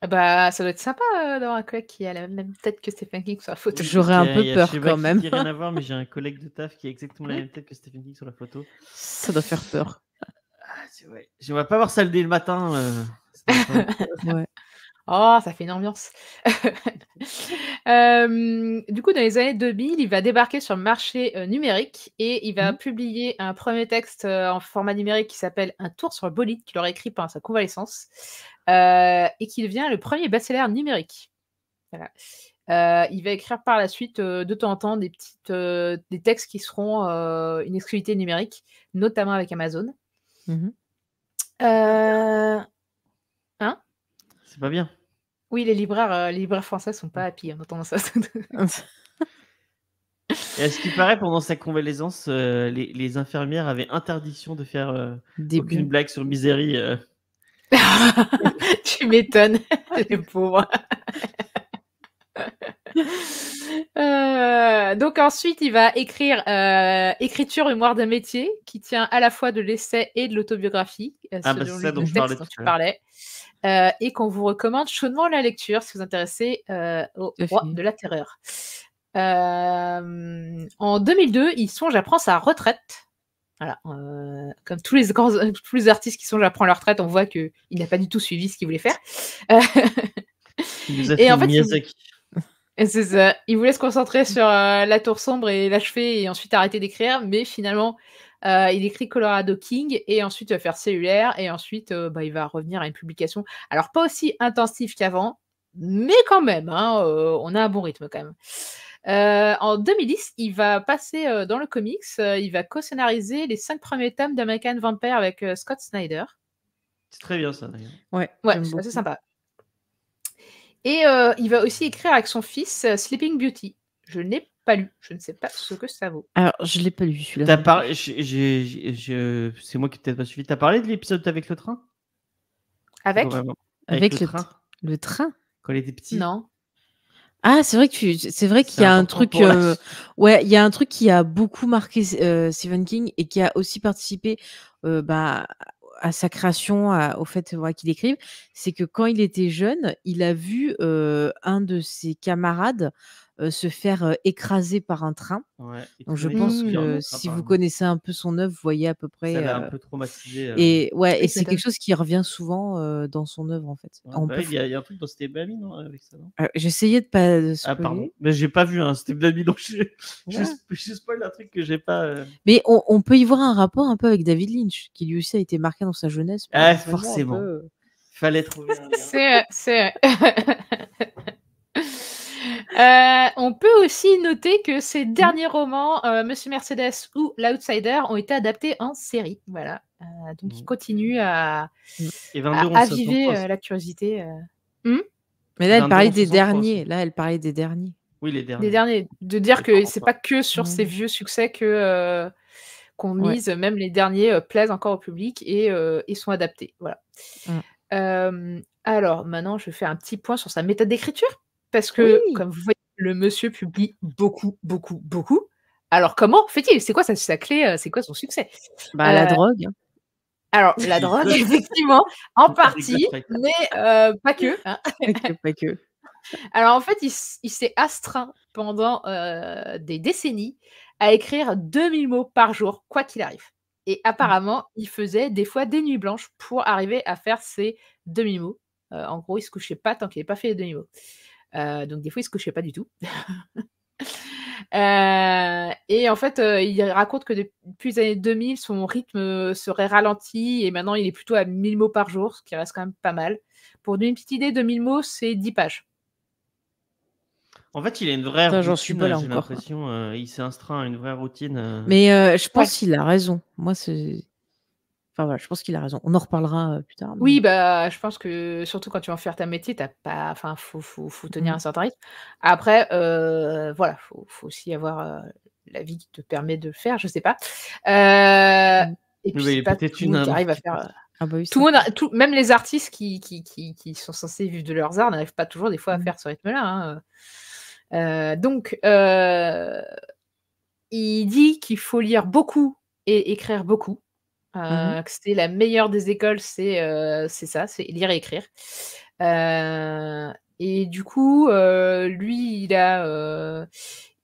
Ah bah, ça doit être sympa euh, d'avoir un collègue qui a la même tête que Stephen King sur la photo. J'aurais un peu peur quand même. Qui, rien à voir, mais j'ai un collègue de taf qui a exactement la même tête que Stephen King sur la photo. Ça doit faire peur. Ah, Je ne vais pas voir ça le dès le matin. Euh, ouais. Oh, ça fait une ambiance. Euh, du coup, dans les années 2000, il va débarquer sur le marché euh, numérique et il va mmh. publier un premier texte euh, en format numérique qui s'appelle Un tour sur le bolide, qu'il aurait écrit pendant sa convalescence et qui devient le premier best-seller numérique. il va écrire par la suite de temps en temps des, petites, des textes qui seront une exclusivité numérique, notamment avec Amazon. Mmh hein c'est pas bien. Oui, les libraires, français euh, les français sont pas happy en entendant ça. à ce qui paraît, pendant sa convalescence, euh, les, infirmières avaient interdiction de faire euh, aucune blague sur misérie. tu m'étonnes, les pauvres. Euh, donc ensuite, il va écrire euh, Écriture, mémoire de métier, qui tient à la fois de l'essai et de l'autobiographie, euh, ah, bah, c'est dont, dont tu parlais, et qu'on vous recommande chaudement la lecture si vous intéressez au roi de la terreur. en 2002, il songe à prendre sa retraite. Voilà, comme tous les, grands, artistes qui sont à prendre leur retraite, on voit qu'il n'a pas du tout suivi ce qu'il voulait faire. C'est Il voulait se concentrer sur euh, la tour sombre et l'achever et ensuite arrêter d'écrire, mais finalement, euh, il écrit Colorado King et ensuite euh, faire cellulaire et ensuite bah, il va revenir à une publication. Alors pas aussi intensive qu'avant, mais quand même, hein, on a un bon rythme quand même. en 2010, il va passer dans le comics, il va co-scénariser les cinq premiers tomes d'American Vampire avec Scott Snyder. C'est très bien ça d'ailleurs. Ouais, ouais c'est sympa. Et euh, il va aussi écrire avec son fils euh, Sleeping Beauty. Je n'ai pas lu. Je ne sais pas ce que ça vaut. Alors, je ne l'ai pas lu celui-là. Euh, c'est moi qui peut-être pas suivi. Tu as parlé de l'épisode avec le train avec, avec, le, train. Le train Quand il était petit Non. Ah, c'est vrai que c'est vrai qu'il y a un truc, ouais, il y a un truc qui a beaucoup marqué Stephen King et qui a aussi participé euh, bah, à sa création, au fait euh, qu'il écrive, c'est que quand il était jeune, il a vu un de ses camarades euh, se faire euh, écraser par un train. Donc je pense que si vous hein. connaissez un peu son œuvre, vous voyez à peu près. Ça un euh, peu traumatisé. Et ouais, et c'est quelque chose qui revient souvent dans son œuvre en fait. Bah il y, a un truc dans Step Baby, non Avec ça, J'essayais de pas. ah pardon, mais j'ai pas vu un hein, Step donc je, spoil un truc que j'ai pas. Mais on, peut y voir un rapport un peu avec David Lynch, qui lui aussi a été marqué dans sa jeunesse. Ah, forcément. Il Fallait trouver. C'est. Euh, on peut aussi noter que ses mm-hmm. derniers romans, euh, Monsieur Mercedes ou L'Outsider, ont été adaptés en série. Voilà. Euh, donc, il mm. continue à, mm. Et la curiosité. Hmm? Mais là, elle parlait des derniers. Là, elle parlait des derniers. Oui, les derniers. Les derniers. De dire que c'est pas que sur mm. ces vieux succès que qu'on mise, même les derniers plaisent encore au public et, sont adaptés. Voilà. alors, maintenant, je vais faire un petit point sur sa méthode d'écriture. Parce que, comme vous voyez, le monsieur publie beaucoup, beaucoup, beaucoup. Alors, comment fait-il C'est quoi sa, clé euh, C'est quoi son succès bah, euh, La drogue. Hein. Alors, la drogue, effectivement, en partie, mais euh, hein. pas, que, pas que. Alors, en fait, il, s'est astreint pendant des décennies à écrire 2000 mots par jour, quoi qu'il arrive. Et mmh. apparemment, il faisait des fois des nuits blanches pour arriver à faire ses 2000 mots. en gros, il ne se couchait pas tant qu'il n'avait pas fait les demi mots. Euh, donc des fois, il se couchait pas du tout. Euh, et en fait, euh, il raconte que depuis les années 2000, son rythme serait ralenti et maintenant il est plutôt à 1000 mots par jour, ce qui reste quand même pas mal. Pour une petite idée, 2000 mots, c'est 10 pages. En fait, il a une vraie Attends, routine. Suis pas là j'ai l'impression, il s'est instreint à une vraie routine. Mais je pense qu'il a raison. Moi, c'est je pense qu'il a raison. On en reparlera plus tard. Oui, bah, je pense que surtout quand tu vas faire ta métier, t'as pas, enfin, faut, tenir mmh. un certain rythme. Après, il voilà, faut, aussi avoir la vie qui te permet de le faire, je sais pas. Mmh. et puis bah, hein, arrive à faire. Ah, bah même les artistes qui, qui, sont censés vivre de leurs arts n'arrivent pas toujours des fois à mmh. faire ce rythme-là. Hein, donc, il dit qu'il faut lire beaucoup et écrire beaucoup. Mmh que c'était la meilleure des écoles, c'est ça, c'est lire et écrire. et du coup, lui, il a,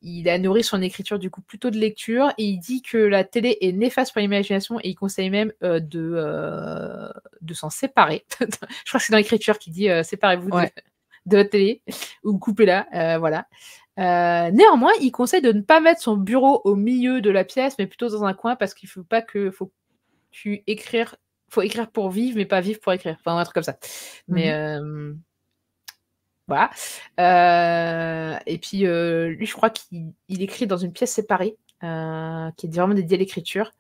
il a nourri son écriture du coup plutôt de lecture. Et il dit que la télé est néfaste pour l'imagination et il conseille même de, de s'en séparer. Je crois que c'est dans l'écriture qu'il dit séparez-vous de, la télé ou coupez-la. voilà. néanmoins, il conseille de ne pas mettre son bureau au milieu de la pièce, mais plutôt dans un coin parce qu'il ne faut pas que, faut tu écrire, faut écrire pour vivre, mais pas vivre pour écrire. Enfin, un truc comme ça. Mais mhm. euh, voilà. Euh, et puis, euh, lui, je crois qu'il écrit dans une pièce séparée, qui est vraiment dédiée à l'écriture.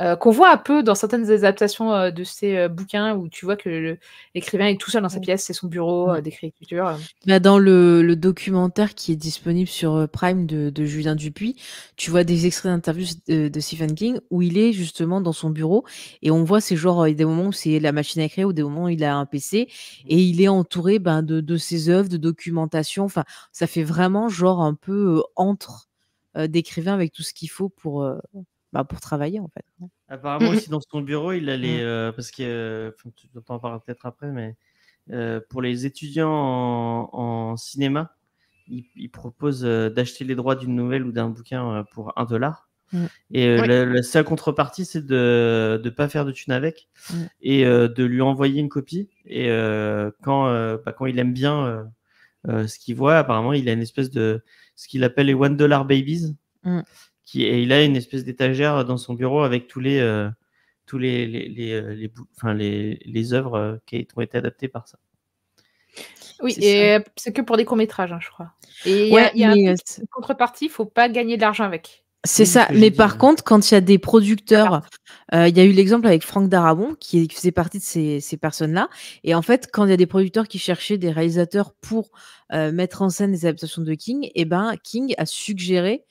Euh, qu'on voit un peu dans certaines adaptations euh, de ces euh, bouquins où tu vois que l'écrivain est tout seul dans sa pièce, c'est son bureau d'écriture. Bah dans le, documentaire qui est disponible sur Prime de, Julien Dupuis, tu vois des extraits d'interviews de, Stephen King où il est justement dans son bureau et on voit ces genres, des moments où c'est la machine à écrire ou des moments où il a un PC et il est entouré ben, de, ses œuvres, de documentation. Enfin, ça fait vraiment genre un peu entre d'écrivain avec tout ce qu'il faut pour bah, pour travailler en fait. Hein. Apparemment aussi dans son bureau, il allait mmh. euh, parce que euh, tu en parles peut-être après, mais euh, pour les étudiants en, cinéma, il, propose d'acheter les droits d'une nouvelle ou d'un bouquin pour un dollar. Mmh. Et la, seule contrepartie, c'est de ne pas faire de thune avec mmh. et de lui envoyer une copie. Et quand, bah, quand il aime bien ce qu'il voit, apparemment, il a une espèce de ce qu'il appelle les One Dollar Babies et il a une espèce d'étagère dans son bureau avec tous les euh, tous les euh, œuvres euh, qui ont été adaptées par ça. Oui, et c'est que pour des courts-métrages, hein, je crois. Et il y a, une contrepartie, il ne faut pas gagner de l'argent avec. C'est ça. Mais par contre, quand il y a des producteurs, il y a eu l'exemple avec Franck Darabon qui faisait partie de ces, personnes-là. Et en fait, quand il y a des producteurs qui cherchaient des réalisateurs pour mettre en scène des adaptations de King, eh ben King a suggéré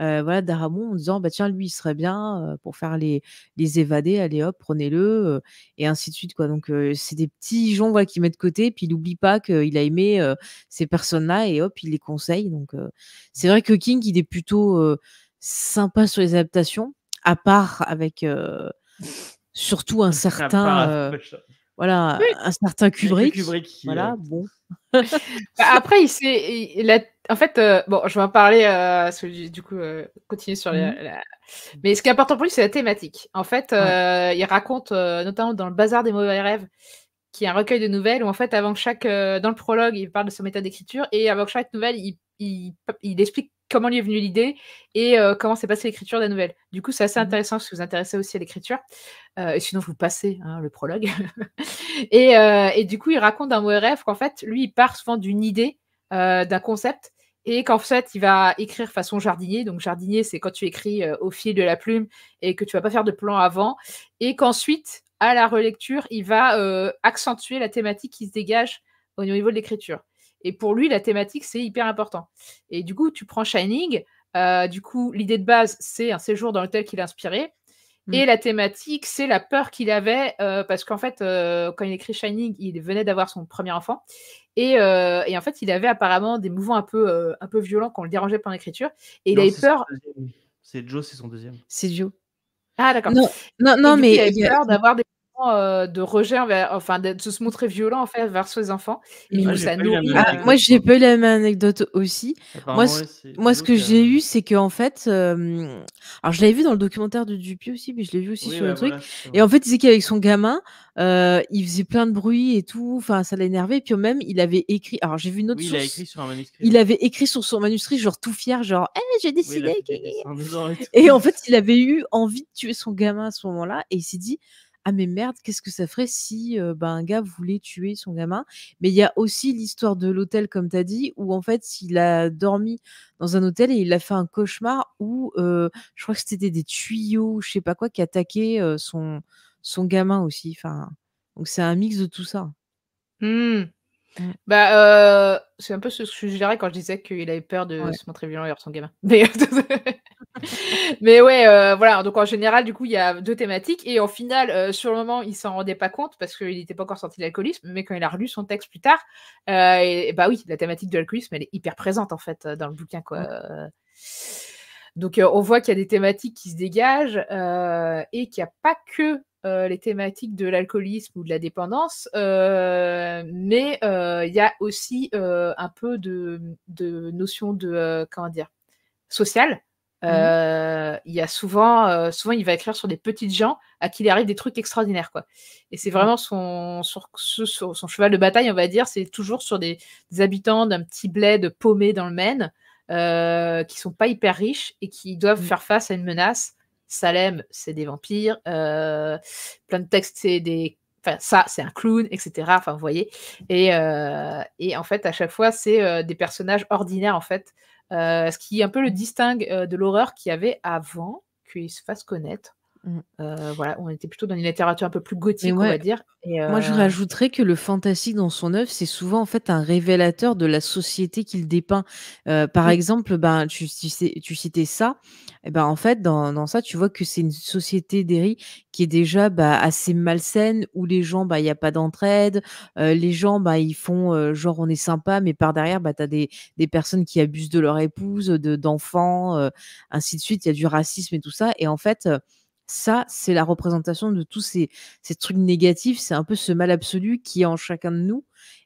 euh, voilà, Daramon en disant bah, tiens, lui, il serait bien euh, pour faire les, les évader, allez hop, prenez-le, euh, et ainsi de suite. Quoi. Donc, c'est des petits gens voilà, qui mettent de côté, puis il n'oublie pas qu'il a aimé ces personnes-là, et hop, il les conseille. Donc, c'est vrai que King, il est plutôt sympa sur les adaptations, à part avec surtout un certain voilà, un certain Kubrick. voilà, bon. Bah, après, il, il en fait, euh, bon, je vais en parler, euh, du coup, euh, continuer sur mhm. la... Mais ce qui est important pour lui, c'est la thématique. En fait, il raconte, notamment dans Le Bazar des mauvais rêves, qui est un recueil de nouvelles, où en fait, avant chaque. dans le prologue, il parle de son méthode d'écriture, et avant chaque nouvelle, il, explique comment lui est venue l'idée et comment s'est passée l'écriture de la nouvelle. Du coup, c'est assez mhm. intéressant si vous vous intéressez aussi à l'écriture. et sinon, vous passez hein, le prologue. et, du coup, il raconte dans mauvais rêve qu'en fait, lui, il part souvent d'une idée, d'un concept, et qu'en fait, il va écrire façon jardinier. Donc, jardinier, c'est quand tu écris euh, au fil de la plume et que tu vas pas faire de plan avant. Et qu'ensuite, à la relecture, il va euh, accentuer la thématique qui se dégage au niveau de l'écriture. Et pour lui, la thématique, c'est hyper important. Et du coup, tu prends Shining. Euh, du coup, l'idée de base, c'est un séjour dans l'hôtel qu'il a inspiré. Mm. Et la thématique, c'est la peur qu'il avait, euh, parce qu'en fait, euh, quand il écrit Shining, il venait d'avoir son premier enfant. Et, euh, en fait, il avait apparemment des mouvements un peu, un peu violents qu'on le dérangeait pendant l'écriture. Et il avait peur. C'est Joe, c'est son deuxième. C'est Joe. Ah, d'accord. Non, non, mais. il avait peur d'avoir des euh, de rejet enfin de, se montrer violent en fait vers ses enfants. moi, ah, j'ai pas eu la même anecdote aussi. Moi, moi ce que j'ai eu c'est que en fait, alors je l'avais vu dans le documentaire de Dupieux aussi, mais je l'ai vu aussi sur le truc. et en fait il disait qu'avec son gamin, euh, il faisait plein de bruit et tout, enfin ça l'a énervé. Et puis même il avait écrit, alors j'ai vu une autre source. Il, écrit sur un manuscrit, il avait écrit sur son manuscrit genre tout fier, genre hey, eh, j'ai décidé. et en fait il avait eu envie de tuer son gamin à ce moment-là et il s'est dit ah mais merde, qu'est-ce que ça ferait si bah, un gars voulait tuer son gamin Mais il y a aussi l'histoire de l'hôtel, comme tu as dit, où en fait, s'il a dormi dans un hôtel et il a fait un cauchemar où je crois que c'était des tuyaux, je sais pas quoi, qui attaquaient son, son gamin aussi. Enfin, donc c'est un mix de tout ça. Mmh. Bah, c'est un peu ce que je dirais quand je disais qu'il avait peur de se montrer violent vers son gamin. Mais... Mais ouais, euh, voilà. Donc en général, du coup, il y a deux thématiques. Et en final, euh, sur le moment, il s'en rendait pas compte parce qu'il n'était pas encore sorti de l'alcoolisme. Mais quand il a relu son texte plus tard, euh, et, bah oui, la thématique de l'alcoolisme, elle est hyper présente en fait dans le bouquin, quoi. Donc on voit qu'il y a des thématiques qui se dégagent et qu'il n'y a pas que les thématiques de l'alcoolisme ou de la dépendance, mais il y a aussi un peu de, de notion de comment dire sociale Mmh il y a souvent, souvent, il va écrire sur des petites gens à qui il arrive des trucs extraordinaires, quoi. Et c'est mmh vraiment son, son, cheval de bataille, on va dire. C'est toujours sur des, habitants d'un petit bled paumé dans le Maine euh, qui sont pas hyper riches et qui doivent mmh. faire face à une menace. Salem, c'est des vampires. plein de textes, c'est des Enfin, ça c'est un clown, etc. Enfin, vous voyez. Et, et, en fait, à chaque fois, c'est des personnages ordinaires, en fait, euh, ce qui un peu le distingue euh, de l'horreur qu'il y avait avant qu'il se fasse connaître. Mmh. Euh, voilà, on était plutôt dans une littérature un peu plus gothique, on va dire. Euh Moi, je rajouterais que le fantastique dans son œuvre, c'est souvent en fait un révélateur de la société qu'il dépeint. Euh, par mmh. exemple, ben, tu, tu citais ça, et ben, en fait, dans, dans ça, tu vois que c'est une société d'Eri qui est déjà bah, assez malsaine, où les gens, bah, il y n'y a pas d'entraide, les gens, bah, ils font genre on est sympa, mais par derrière, bah, tu as des, des, personnes qui abusent de leur épouse, d'enfants, ainsi de suite, il y a du racisme et tout ça. Et en fait, ça, c'est la représentation de tous ces, ces trucs négatifs. C'est un peu ce mal absolu qui est en chacun de nous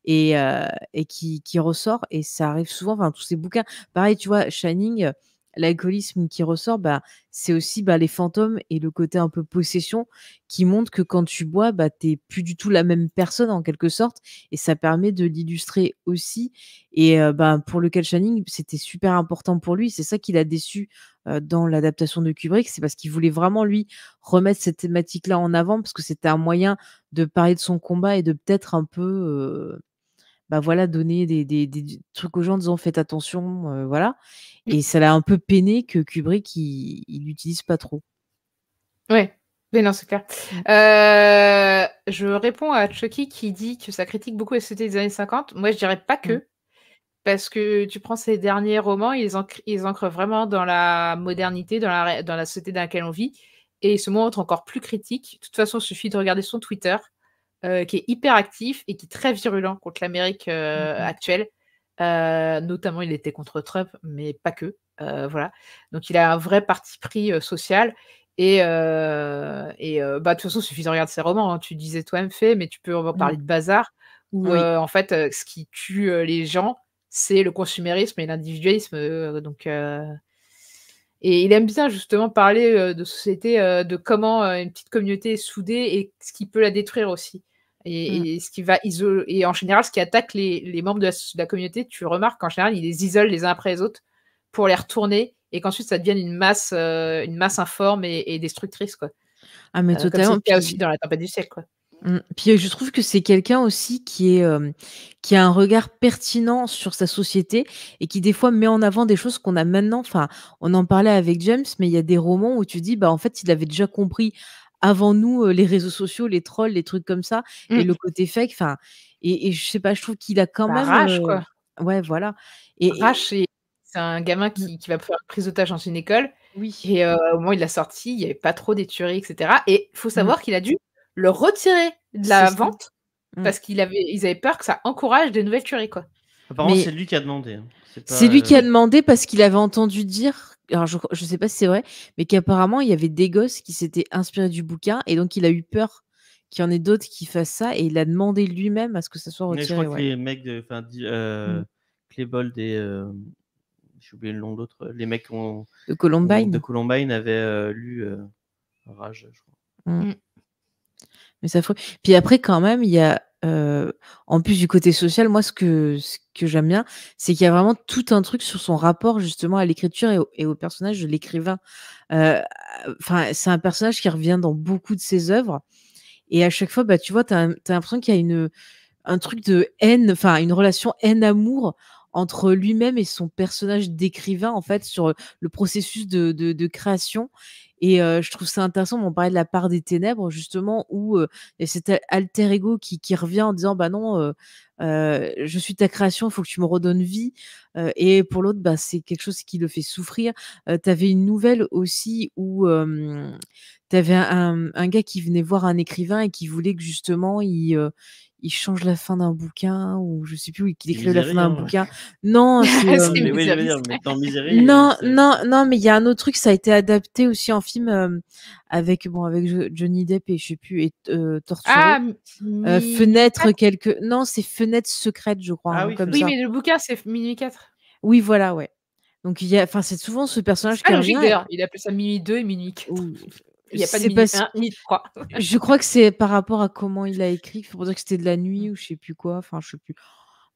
euh, et, qui, qui, ressort. Et ça arrive souvent, enfin, tous ces bouquins. Pareil, tu vois, Shining, l'alcoolisme qui ressort, bah, c'est aussi bah, les fantômes et le côté un peu possession qui montre que quand tu bois, bah, t'es plus du tout la même personne en quelque sorte. Et ça permet de l'illustrer aussi. Et euh, bah, pour lequel Shining, c'était super important pour lui. C'est ça qui l'a déçu euh, dans l'adaptation de Kubrick, c'est parce qu'il voulait vraiment lui remettre cette thématique-là en avant, parce que c'était un moyen de parler de son combat et de peut-être un peu, euh, bah voilà, donner des, des, des, trucs aux gens disant faites attention, euh, voilà. Mmh. Et ça l'a un peu peiné que Kubrick il l'utilise pas trop. Ouais. Mais non, c'est clair. Mmh. je réponds à Chucky qui dit que ça critique beaucoup la société des années 50. Moi, je dirais pas que. Mmh parce que tu prends ses derniers romans, ils ancrent, ils vraiment dans la modernité, dans la, société dans laquelle on vit, et ils se montrent encore plus critique. De toute façon, il suffit de regarder son Twitter, euh, qui est hyper actif et qui est très virulent contre l'Amérique euh, mm-hmm. actuelle. Euh, notamment, il était contre Trump, mais pas que. voilà. Donc, il a un vrai parti pris social. Et, bah, de toute façon, il suffit de regarder ses romans. Hein. Tu disais toi-même fait, mais tu peux en mm. parler de bazar, ou en fait, ce qui tue les gens, c'est le consumérisme et l'individualisme. Euh, donc, euh, et il aime bien justement parler euh, de société, de comment une petite communauté est soudée et ce qui peut la détruire aussi. Et, mm. ce qui va Et en général, ce qui attaque les, membres de la, communauté, tu remarques qu'en général, ils les isolent les uns après les autres pour les retourner et qu'ensuite ça devienne une masse, une masse informe et, destructrice. Quoi. Ah, mais totalement. aussi dans la tempête du siècle. Quoi. Mmh. Puis euh, je trouve que c'est quelqu'un aussi qui est euh, qui a un regard pertinent sur sa société et qui des fois met en avant des choses qu'on a maintenant. Enfin, on en parlait avec James, mais il y a des romans où tu dis bah en fait il avait déjà compris avant nous euh, les réseaux sociaux, les trolls, les trucs comme ça mmh. et le côté fake. Enfin, et, et, je sais pas, je trouve qu'il a quand même rage quoi. Ouais, voilà. Et, rage, c'est un gamin mmh. qui, va pouvoir être prise d'otage dans une école. Oui. Et au moment où il l'a sorti, il n'y avait pas trop tueries etc. Et il faut savoir qu'il a dû le retirer de la vente mm. parce qu'ils avaient, ils avaient peur que ça encourage des nouvelles tueries. Quoi. Apparemment, c'est lui qui a demandé. Hein. C'est lui qui a demandé parce qu'il avait entendu dire, alors je ne sais pas si c'est vrai, mais qu'apparemment, il y avait des gosses qui s'étaient inspirés du bouquin et donc il a eu peur qu'il y en ait d'autres qui fassent ça et il a demandé lui-même à ce que ça soit retiré. je crois que les mecs de. Euh, mm. et. Euh, j'ai oublié le nom d'autres Les mecs de Columbine. de Columbine avaient euh, lu euh, Rage, je crois. Mm. Mais ça Puis après, quand même, il y a. en plus du côté social, moi, ce que, ce que j'aime bien, c'est qu'il y a vraiment tout un truc sur son rapport justement à l'écriture et, au personnage de l'écrivain. Enfin, c'est un personnage qui revient dans beaucoup de ses œuvres. Et à chaque fois, bah, tu vois, tu as, l'impression qu'il y a une, un truc de haine, enfin, une relation haine-amour entre lui-même et son personnage d'écrivain, en fait, sur le processus de, de création. Et je trouve ça intéressant, on parlait de la part des ténèbres, justement, où il y cet alter ego qui, qui revient en disant, bah non, je suis ta création, il faut que tu me redonnes vie. et pour l'autre, bah, c'est quelque chose qui le fait souffrir. tu avais une nouvelle aussi où tu avais un, un, gars qui venait voir un écrivain et qui voulait que justement il, il change la fin d'un bouquin ou je sais plus où il écrit la fin d'un bouquin. Non, c'est Non, non, mais il y a un autre truc, ça a été adapté aussi en film euh, avec bon avec Johnny Depp et je sais plus et euh, Torture. Ah, euh, fenêtre quelques... Non, c'est Fenêtre secrète, je crois. Ah, oui, oui mais le bouquin c'est Minuit 4. Oui, voilà, ouais. Donc il y a enfin c'est souvent ce personnage qui a ah, Il appelle ça Minuit 2 et Minuit 4. Il n'y a pas de 1 ni 3. je crois que c'est par rapport à comment il a écrit. Faut dire que c'était de la nuit ou je sais plus quoi. Enfin, je sais plus.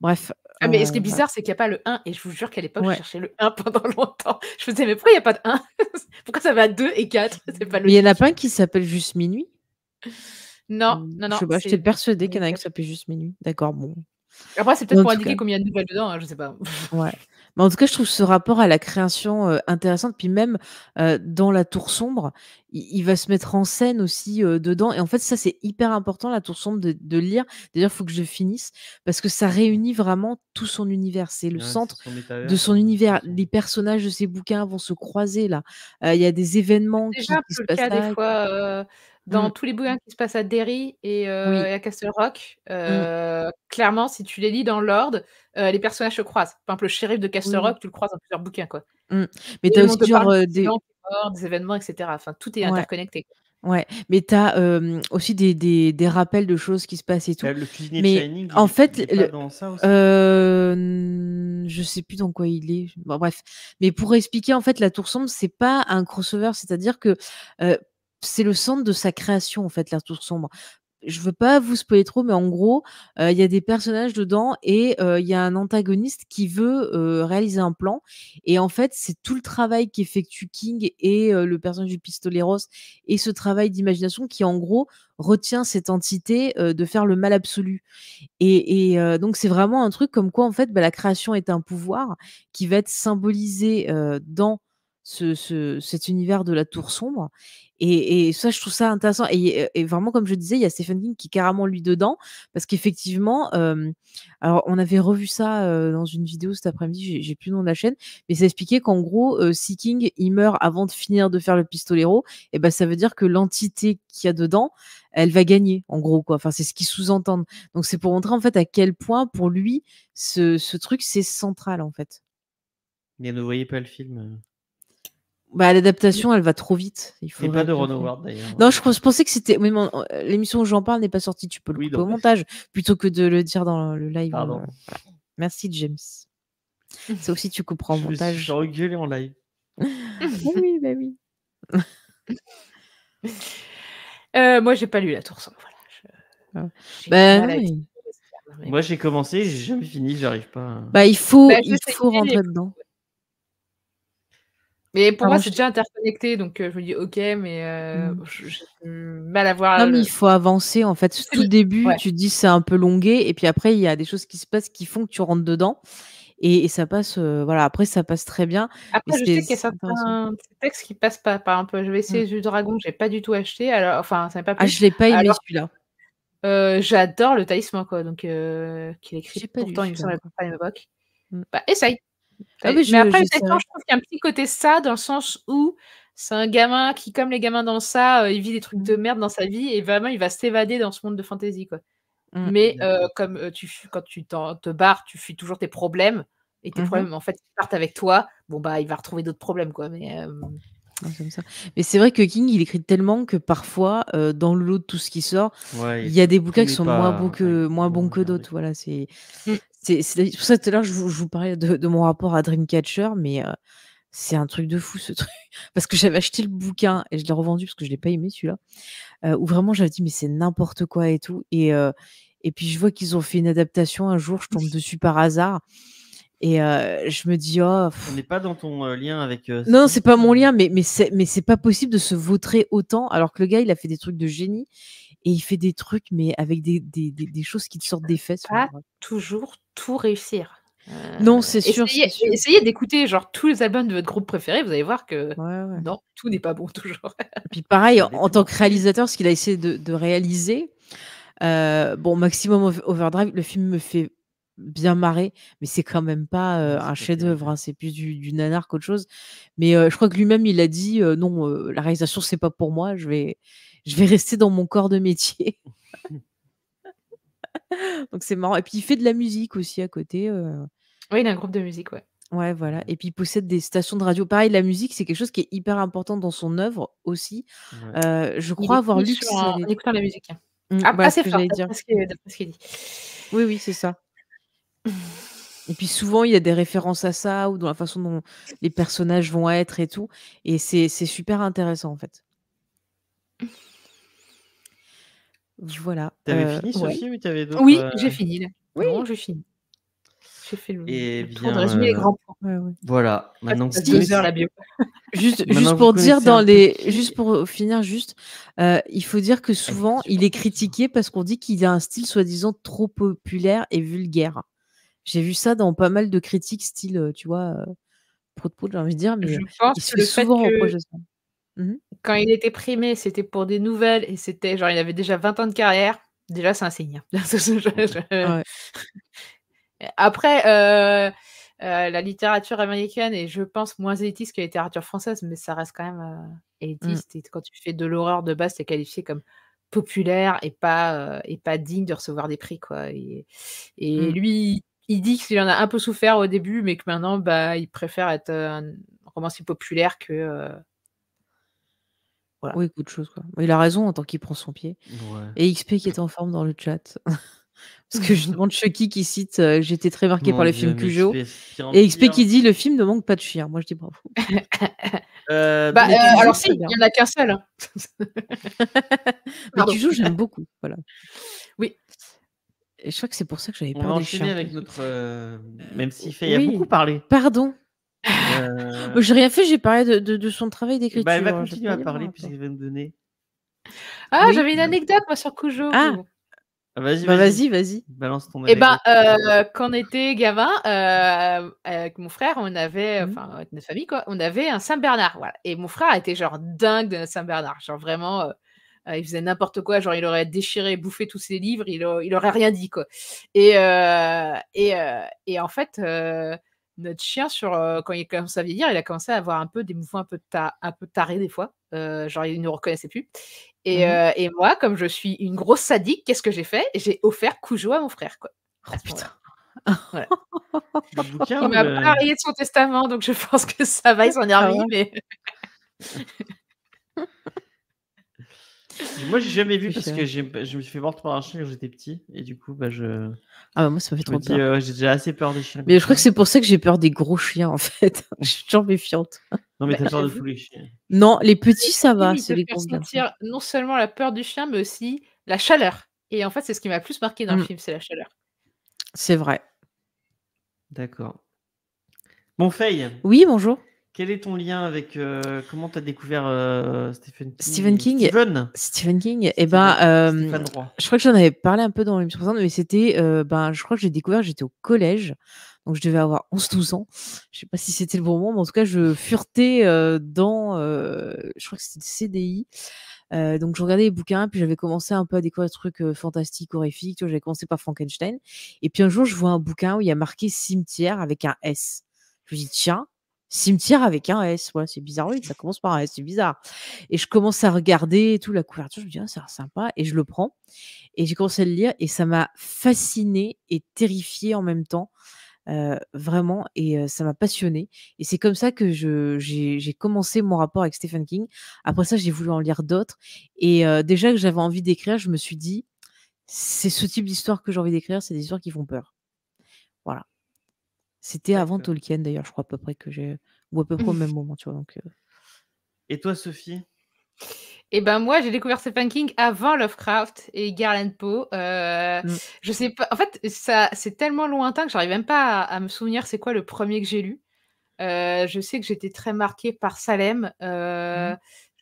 Bref. Ah, mais ce qui est euh, bizarre, bah. c'est qu'il n'y a pas le 1. Et je vous jure qu'à l'époque, je cherchais le 1 pendant longtemps. Je me disais, mais pourquoi il n'y a pas de 1 Pourquoi ça va à 2 et 4 C'est pas il y en a pas un qui s'appelle juste minuit Non, non, hmm, non. Je suis persuadée qu'il y en a un qui s'appelle juste minuit. D'accord, bon. Après, c'est peut-être pour indiquer combien il y a de nouvelles dedans, Je hein, je sais pas. ouais. en tout cas, je trouve ce rapport à la création euh, intéressant, intéressante. Puis même euh, dans La Tour Sombre, il, va se mettre en scène aussi euh, dedans. Et en fait, ça, c'est hyper important, La Tour Sombre, de, lire. D'ailleurs, il faut que je finisse parce que ça réunit vraiment tout son univers. C'est le centre de son univers. Les personnages de ses bouquins vont se croiser là. Il y a des événements qui, se passent. des fois, dans mmh. tous les bouquins qui se passent à Derry et, euh, à Castle Rock, mmh. euh, clairement, si tu les lis dans l'ordre, euh, les personnages se croisent. Par exemple, le shérif de Castle Rock, tu le croises dans plusieurs bouquins. Quoi. Mmh. Mais tu as aussi des... Des, événements, etc. Enfin, tout est interconnecté. Ouais, mais tu as aussi des, des, rappels de choses qui se passent et tout. Bah, le mais Shining, en fait, je sais plus dans quoi il est. Bon, bref, mais pour expliquer en fait, la tour sombre, c'est pas un crossover, c'est-à-dire que c'est le centre de sa création, en fait, la tour sombre. Je veux pas vous spoiler trop, mais en gros, il y a des personnages dedans et il y a un antagoniste qui veut réaliser un plan. Et en fait, c'est tout le travail qu'effectue King et le personnage du pistolet Ross et ce travail d'imagination qui, en gros, retient cette entité de faire le mal absolu. Et, donc, c'est vraiment un truc comme quoi, en fait, bah, la création est un pouvoir qui va être symbolisé dans ce, cet univers de la tour sombre. Et, et, ça, je trouve ça intéressant. Et, vraiment, comme je disais, il y a Stephen King qui est carrément lui dedans, parce qu'effectivement, alors on avait revu ça dans une vidéo cet après-midi, j'ai plus le nom de la chaîne, mais ça expliquait qu'en gros, si King il meurt avant de finir de faire le pistolero, et ben ça veut dire que l'entité qu'il y a dedans, elle va gagner, en gros quoi. Enfin, c'est ce qu'ils sous-entendent. Donc c'est pour montrer en fait à quel point pour lui ce, ce truc c'est central en fait. Mais ne voyez pas le film. Bah, l'adaptation, elle va trop vite. Il faut pas de Renault Ward, d'ailleurs. Non, je, pensais que c'était. Mais l'émission où j'en parle n'est pas sortie. Tu peux le au montage plutôt que de le dire dans le live. Pardon. Merci, James. C'est aussi tu comprends au montage. J'ai gueulé en live. Eh oui, bah oui. euh, moi, j'ai pas lu La Tour sans Voilà. Ah. Bah, moi, j'ai commencé, j'ai jamais fini, j'arrive pas. Bah, il faut, bah, il faut rentrer dedans. Mais pour moi, c'est déjà interconnecté, donc euh, je me dis ok, mais euh, mmh. mal à voir. Non, mais il faut avancer en fait. Tout début, tu dis c'est un peu longué, et puis après, il y a des choses qui se passent qui font que tu rentres dedans. Et, ça passe, euh, voilà, après, ça passe très bien. Après, je sais qu'il y a certains textes qui passent pas. Par exemple, je vais essayer du mmh. dragon, j'ai pas du tout acheté. Alors, enfin, ça pas Ah, je l'ai pas aimé celui-là. Euh, j'adore le talisman, quoi. Donc, euh, qu'il écrit pourtant, il me semble, à ça campagne mmh. Bah, essaye. Ah bah, mais après, je, trouve qu'il y a un petit côté ça, dans le sens où c'est un gamin qui, comme les gamins dans ça, euh, il vit des trucs de mmh. merde dans sa vie et vraiment, il va s'évader dans ce monde de fantasy. Quoi. Mmh, mais mmh. Euh, comme euh, tu, quand tu te barres, tu fuis toujours tes problèmes et tes problèmes, en fait, ils partent avec toi. Bon, bah, il va retrouver d'autres problèmes. quoi. Mais. Mais c'est vrai que King, il écrit tellement que parfois, dans le lot de tout ce qui sort, il y a des bouquins qui sont moins, moins bons que d'autres. Voilà, c'est c'est pour ça tout à l'heure, je, vous, parlais de, mon rapport à Dreamcatcher, mais euh, c'est un truc de fou ce truc. Parce que j'avais acheté le bouquin et je l'ai revendu parce que je ne l'ai pas aimé celui-là. ou euh, où vraiment j'avais dit, mais c'est n'importe quoi et tout. Et, euh, et puis je vois qu'ils ont fait une adaptation un jour, je tombe dessus par hasard. Et je me dis, oh. On n'est pas dans ton lien avec. Non, non, c'est pas mon lien, mais, mais c'est pas possible de se vautrer autant alors que le gars, il a fait des trucs de génie et il fait des trucs, mais avec des, choses qui sortent des fesses. toujours tout réussir. Euh, non, c'est sûr. Essayez, d'écouter genre tous les albums de votre groupe préféré, vous allez voir que non, tout n'est pas bon toujours. Et puis pareil, en, tant que réalisateur, ce qu'il a essayé de, réaliser, euh, bon, Maximum Overdrive, le film me fait bien marrer, mais c'est quand même pas euh, un chef-d'œuvre, hein, c'est plus du, du nanar qu'autre chose. Mais je crois que lui-même, il a dit non, la réalisation c'est pas pour moi, je vais, je vais rester dans mon corps de métier. Donc c'est marrant. Et puis il fait de la musique aussi à côté. Euh. Oui, il a un groupe de musique, ouais. Ouais, voilà. Et puis il possède des stations de radio. Pareil, la musique, c'est quelque chose qui est hyper important dans son œuvre aussi. Euh, je crois avoir lu la musique. Mmh, ah, ah, ce dit. Oui, oui, c'est ça. Et puis souvent, il y a des références à ça ou dans la façon dont les personnages vont être et tout. Et c'est c'est super intéressant en fait. Voilà. T'avais euh, fini ce film Oui, euh, j'ai fini Oui, j'ai fini. J'ai fait le Et eh de résumer les euh, grands points. Voilà. Ah, Maintenant, c'est juste, pour dire dans les, juste pour finir, juste, il faut dire que souvent il est critiqué parce qu'on dit qu'il a un style soi-disant trop populaire et vulgaire. J'ai vu ça dans pas mal de critiques, style, tu vois, pro de j'ai envie de dire, mais il se fait souvent que... Mmh quand il était primé, c'était pour des nouvelles et c'était genre il avait déjà 20 ans de carrière. Déjà, c'est un signe. Après, la littérature américaine est, je pense, moins élitiste que la littérature française, mais ça reste quand même euh, mmh. élitiste. quand tu fais de l'horreur de base, c'est qualifié comme populaire et pas, euh, et pas digne de recevoir des prix. Quoi. Et, mmh. lui, il dit qu'il en a un peu souffert au début, mais que maintenant, bah, il préfère être euh, un romancier populaire que oui, chose. Quoi. Il a raison en tant qu'il prend son pied. Et XP qui est en forme dans le chat. Parce que je demande Chucky qui cite euh, J'étais très marqué par les films film Cujo. Et XP qui dit Le film ne manque pas de chien. Moi, je dis bravo. Euh, bah, euh, alors, si, il n'y en a qu'un seul. Hein. mais joues j'aime beaucoup. Voilà. Oui. Et je crois que c'est pour ça que j'avais pas des avec notre. Même s'il fait, il a beaucoup parlé. Pardon. Euh... J'ai rien fait, j'ai parlé de, son travail d'écriture. Bah, elle va hein, continuer à parler puisqu'elle va me donner. Ah, j'avais une anecdote moi sur Cujo Ah. ah bah, vas-y, vas-y, vas-y. Balance ton. Eh ben, euh, quand on était gamin, euh, avec mon frère, on avait, mmh. enfin, notre famille, quoi, on avait un Saint Bernard. Voilà. Et mon frère était genre dingue de notre Saint Bernard. Genre vraiment, euh, il faisait n'importe quoi. Genre, il aurait déchiré, bouffé tous ses livres. Il, aurait rien dit, quoi. Et, et, et en fait, notre chien, sur, euh, quand il commence à vieillir, il a commencé à avoir un peu des mouvements un peu, peu tarés des fois. Euh, genre, il ne reconnaissait plus. Mmh euh, et, moi, comme je suis une grosse sadique, qu'est-ce que j'ai fait J'ai offert coujo à mon frère. Quoi. Oh, putain. il m'a pas de son testament, donc je pense que ça va, il s'en est ah remis. mais... Moi, j'ai jamais vu parce que je me suis fait mordre par un chien quand j'étais petit. Et du coup, bah, je. Ah, bah, moi, ça m'a fait trop peur. Euh, j'ai déjà assez peur des chiens. Mais je crois que c'est pour ça que j'ai peur des gros chiens, en fait. je suis toujours méfiante. Non, mais t'as bah, peur de euh, tous les chiens. Non, les petits, ça va. c'est les gros non seulement la peur du chien, mais aussi la chaleur. Et en fait, c'est ce qui m'a plus marqué dans le mmh. film, c'est la chaleur. C'est vrai. D'accord. Bon, Faye. Oui, bonjour. Quel est ton lien avec euh, comment tu as découvert euh, Stephen King Stephen King. Stephen, King. eh ben, euh, je crois que j'en avais parlé un peu dans l'émission précédente, mais c'était, euh, ben, je crois que j'ai découvert, j'étais au collège, donc je devais avoir 11-12 ans. Je sais pas si c'était le bon moment, mais en tout cas, je furetais dans, je crois que c'était CDI. Euh, donc je regardais les bouquins, puis j'avais commencé un peu à découvrir des trucs fantastiques, horrifiques. J'avais commencé par Frankenstein. Et puis un jour, je vois un bouquin où il y a marqué cimetière avec un S. Je me dis, tiens, Cimetière avec un S, c'est bizarre, ça commence par un S, c'est bizarre. Et je commence à regarder tout la couverture, je me dis, ah, ça sympa, et je le prends. Et j'ai commencé à le lire, et ça m'a fasciné et terrifié en même temps, euh, vraiment, et euh, ça m'a passionné. Et c'est comme ça que je j'ai commencé mon rapport avec Stephen King. Après ça, j'ai voulu en lire d'autres, et euh, déjà que j'avais envie d'écrire, je me suis dit, c'est ce type d'histoire que j'ai envie d'écrire, c'est des histoires qui font peur. Voilà. C'était avant Tolkien d'ailleurs, je crois à peu près que j'ai ou à peu près au même moment, tu vois. Donc, euh. Et toi, Sophie eh ben moi, j'ai découvert Stephen King avant Lovecraft et Garland Poe. Euh, mmh. Je sais pas. En fait, ça c'est tellement lointain que j'arrive même pas à, me souvenir c'est quoi le premier que j'ai lu. Euh, je sais que j'étais très marquée par Salem. Mmh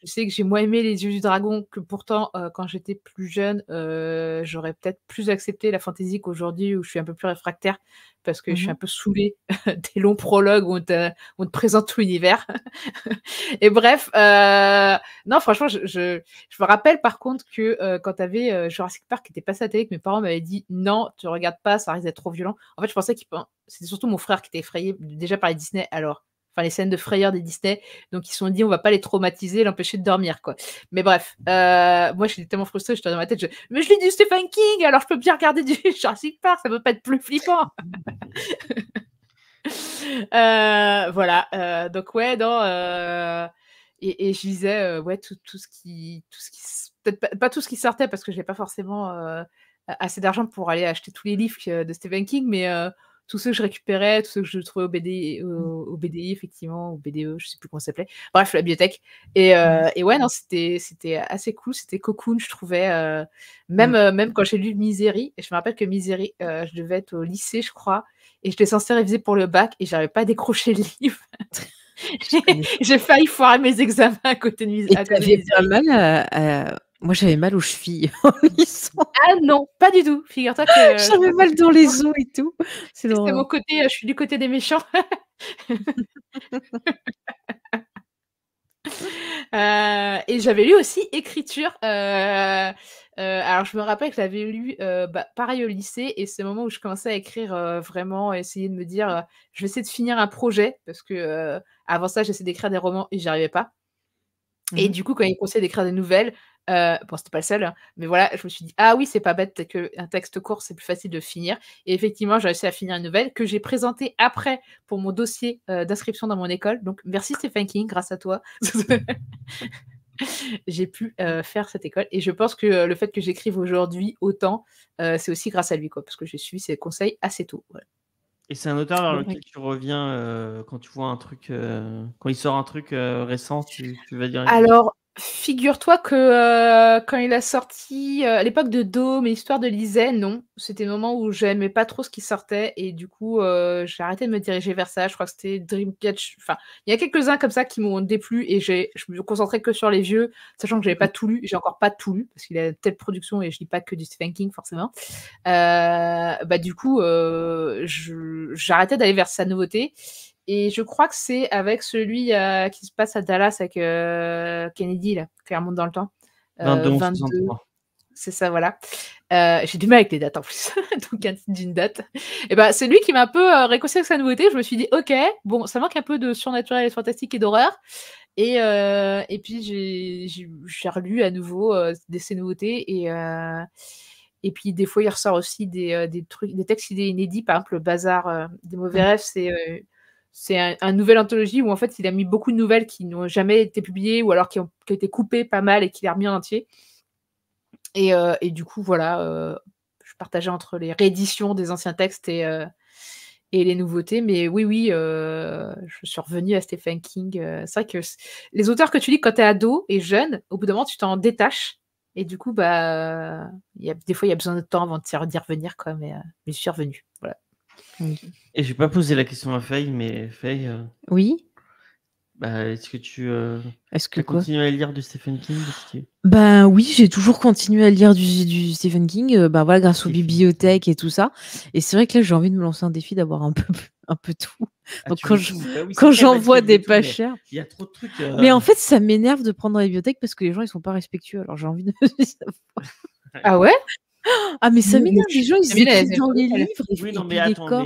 je sais que j'ai moins aimé Les Yeux du Dragon que pourtant, euh, quand j'étais plus jeune, euh, j'aurais peut-être plus accepté la fantaisie qu'aujourd'hui où je suis un peu plus réfractaire parce que je suis mmh un peu saoulée des longs prologues où on te, présente tout l'univers. Et bref, euh, non, franchement, je, me rappelle par contre que quand tu avais Jurassic Park qui était passé à télé, que mes parents m'avaient dit non, tu regardes pas, ça risque d'être trop violent. En fait, je pensais que c'était surtout mon frère qui était effrayé déjà par les Disney alors enfin les scènes de frayeur des Disney. Donc ils se sont dit on va pas les traumatiser, l'empêcher de dormir quoi. Mais bref, euh, moi j'étais tellement frustrée, suis dans ma tête, je... mais je lis du Stephen King, alors je peux bien regarder du Jurassic Park, ça peut pas être plus flippant. Euh, voilà, euh, donc ouais, non, et, je lisais ouais tout, ce qui, tout ce qui, peut-être pas, tout ce qui sortait parce que je pas forcément assez d'argent pour aller acheter tous les livres de Stephen King, mais tous ceux que je récupérais, tous ceux que je trouvais au BDI, au, mmh. e, effectivement, au BDE, je sais plus comment ça s'appelait. Bref, la bibliothèque. Et, euh, mmh. ouais, non, c'était, assez cool. C'était cocoon, je trouvais. Euh, mmh. euh, même, quand j'ai lu Misery, je me rappelle que Misery, je devais être au lycée, je crois, et je censée réviser pour le bac et n'avais pas décroché le livre. j'ai, failli foirer mes examens à côté de, Misery. Moi, j'avais mal aux chevilles Ah non, pas du tout. Figure-toi que. j'avais mal dans les os et tout. C'est mon côté, euh, je suis du côté des méchants. Euh, et j'avais lu aussi écriture. Euh, alors je me rappelle que j'avais lu bah, pareil au lycée et c'est le moment où je commençais à écrire vraiment, essayer de me dire, je vais essayer de finir un projet parce que avant ça j'essayais d'écrire des romans et j'y arrivais pas. Et mmh du coup quand il conseillait d'écrire des nouvelles, euh, bon, c'était pas le seul, hein, mais voilà, je me suis dit, ah oui, c'est pas bête, peut-être texte court, c'est plus facile de finir. Et effectivement, j'ai réussi à finir une nouvelle que j'ai présentée après pour mon dossier euh, d'inscription dans mon école. Donc, merci Stéphane King, grâce à toi. j'ai pu euh, faire cette école. Et je pense que le fait que j'écrive aujourd'hui autant, c'est aussi grâce à lui, quoi, parce que j'ai suivi ses conseils assez tôt. Et c'est un auteur vers lequel tu reviens quand tu vois un truc, quand il sort un truc récent, tu, tu, vas dire. Eh, Alors, Figure-toi que euh, quand il a sorti euh, à l'époque de Dôme l'histoire Histoire de Lisette, non, c'était le moment où j'aimais pas trop ce qui sortait et du coup euh, j'ai arrêté de me diriger vers ça. Je crois que c'était Dreamcatch. Enfin, il y a quelques-uns comme ça qui m'ont déplu et j'ai je me concentrais que sur les vieux, sachant que j'avais pas tout lu, j'ai encore pas tout lu parce qu'il a telle production et je lis pas que du Stephen King forcément. bah du coup, j'arrêtais d'aller vers sa nouveauté et je crois que c'est avec celui euh, qui se passe à Dallas avec euh, Kennedy, là, clairement dans le temps. 22, euh, C'est ça, voilà. J'ai du mal avec les dates en plus, donc d'une date. Et eh ben, c'est lui qui m'a un peu récossé avec sa nouveauté. Je me suis dit, ok, bon, ça manque un peu de surnaturel et de fantastique et d'horreur. Et, et puis j'ai relu à nouveau ces nouveautés et. Et puis des fois, il ressort aussi des, des, trucs, des textes inédits. Par exemple, le bazar des mauvais rêves, c'est c'est un, nouvel nouvelle anthologie où en fait il a mis beaucoup de nouvelles qui n'ont jamais été publiées ou alors qui ont, été coupées pas mal et qu'il a remis en entier. Et, euh, du coup, voilà, euh, je partageais entre les rééditions des anciens textes et, euh, les nouveautés. Mais oui, oui, je suis revenue à Stephen King. c'est vrai que les auteurs que tu lis quand tu es ado et jeune, au bout d'un moment, tu t'en détaches. Et du coup, bah, des fois, il y a besoin de temps avant de revenir, quoi, mais, mais je suis revenue. Voilà. Et je n'ai pas posé la question à Faye, mais Faye. Euh, oui. Bah, est-ce que tu euh, est que continues à lire du Stephen King bah oui, j'ai toujours continué à lire du, Stephen King, euh, ben, voilà, grâce aux bibliothèques et tout ça. Et c'est vrai que là, j'ai envie de me lancer un défi d'avoir un peu, un peu tout. Ah, quand, je, bah j'envoie des pas chers. Il y a trop de trucs. Mais en fait, ça m'énerve de prendre dans les bibliothèques parce que les gens, ils sont pas respectueux. Alors j'ai envie de. ah ouais ah, mais ça m'énerve, les gens, ils écrivent dans les livres. et non, mais attends,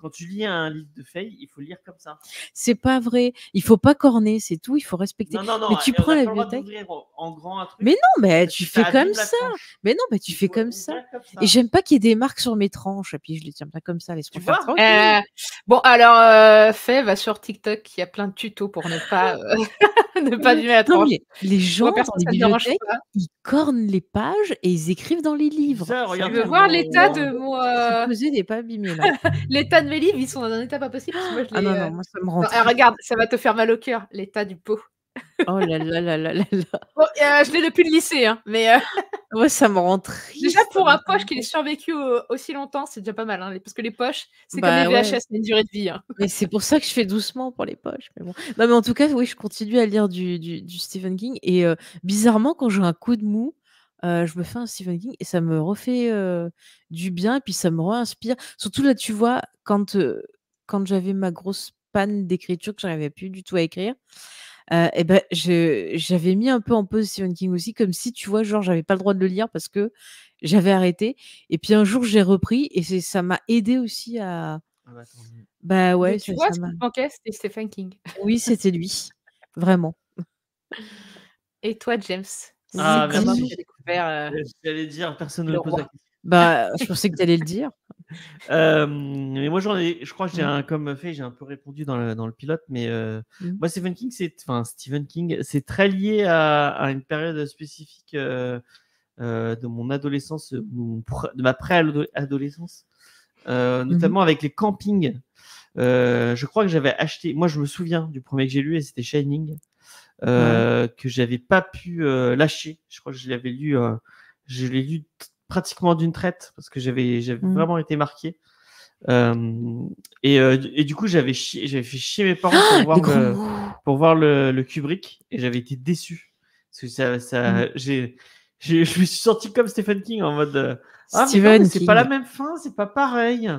quand tu lis un livre de feuilles il faut lire comme ça. C'est pas vrai. Il faut pas corner, c'est tout. Il faut respecter. Non, non, non, mais tu prends la bibliothèque. mais non, mais tu fais comme ça. Mais non, mais tu fais comme ça. Et j'aime pas qu'il y ait des marques sur mes tranches. Et puis je les tiens pas comme ça. Euh, bon, alors euh, va sur TikTok. Il y a plein de tutos pour ne pas euh, ne pas duer la tranche. les gens ils cornent les pages et ils écrivent dans les livres. je veux voir l'état de mon. n'est euh, pas l'état de mes livres, ils sont dans un état pas possible. ah non, euh, non, moi, ça me regarde, ça va te faire mal au cœur, l'état du pot. Oh là là là là là euh, je l'ai depuis le lycée, hein, mais. Moi euh, ah ça me rend Déjà, pour un poche qui a survécu aussi longtemps, c'est déjà pas mal, hein, parce que les poches, c'est comme les VHS, bah une durée de vie. Hein. Mais c'est pour ça que je fais doucement pour les poches. Mais bon. Non, mais en tout cas, oui, je continue à lire du, Stephen King. Et bizarrement, quand j'ai un coup de mou, je me fais un Stephen King et ça me refait du bien, et puis ça me réinspire. Surtout là, tu vois, quand, quand j'avais ma grosse panne d'écriture, que j'arrivais plus du tout à écrire, et ben, j'avais mis un peu en pause Stephen King aussi, comme si, tu vois, genre, j'avais pas le droit de le lire parce que j'avais arrêté. Et puis un jour, j'ai repris et ça m'a aidé aussi à. Ah bah, bah ouais, tu ça, ce qui manquait, c'était Stephen King. Oui, c'était lui, vraiment. Et toi, James ah, merci. J'ai découvert. Euh, dire, personne Bah, je pensais que tu allais le dire. mais moi, j'en ai, je crois que j'ai mmh. un, comme fait, j'ai un peu répondu dans le, pilote, mais euh, mmh. moi, Stephen King, c'est, enfin, Stephen King, c'est très lié à, une période spécifique euh, de mon adolescence, de ma pré-adolescence, mmh notamment avec les campings. je crois que j'avais acheté, moi, je me souviens du premier que j'ai lu et c'était Shining. Euh, que j'avais pas pu euh, lâcher. Je crois que je l'avais lu, euh, je l'ai lu pratiquement d'une traite parce que j'avais j'avais mmh. vraiment été marqué. Et, et, du coup, j'avais j'avais fait chier mes parents pour ah, voir, le, pour voir le, le Kubrick et j'avais été déçu parce que ça, ça mmh. j'ai je me suis sorti comme Stephen King en mode ah, mais c'est pas la même fin, c'est pas pareil.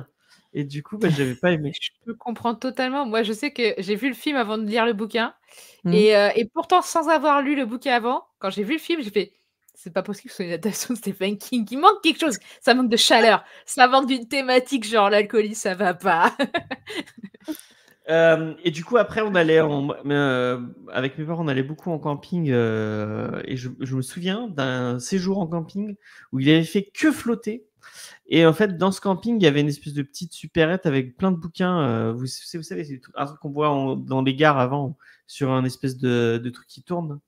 Et du coup, je bah, j'avais pas aimé. Je peux comprendre totalement. Moi, je sais que j'ai vu le film avant de lire le bouquin. Mmh. Euh, et, pourtant, sans avoir lu le bouquin avant, quand j'ai vu le film, j'ai fait c'est pas possible que ce soit une adaptation de Stephen King. Il manque quelque chose. Ça manque de chaleur. Ça manque d'une thématique genre l'alcoolisme, ça va pas. Euh, et du coup, après, on allait en, euh, avec mes parents, on allait beaucoup en camping. et je, je me souviens d'un séjour en camping où il avait fait que flotter et en fait, dans ce camping, il y avait une espèce de petite supérette avec plein de bouquins. Euh, vous, savez, c'est un truc qu'on voit dans les gares avant, sur un espèce de, truc qui tourne.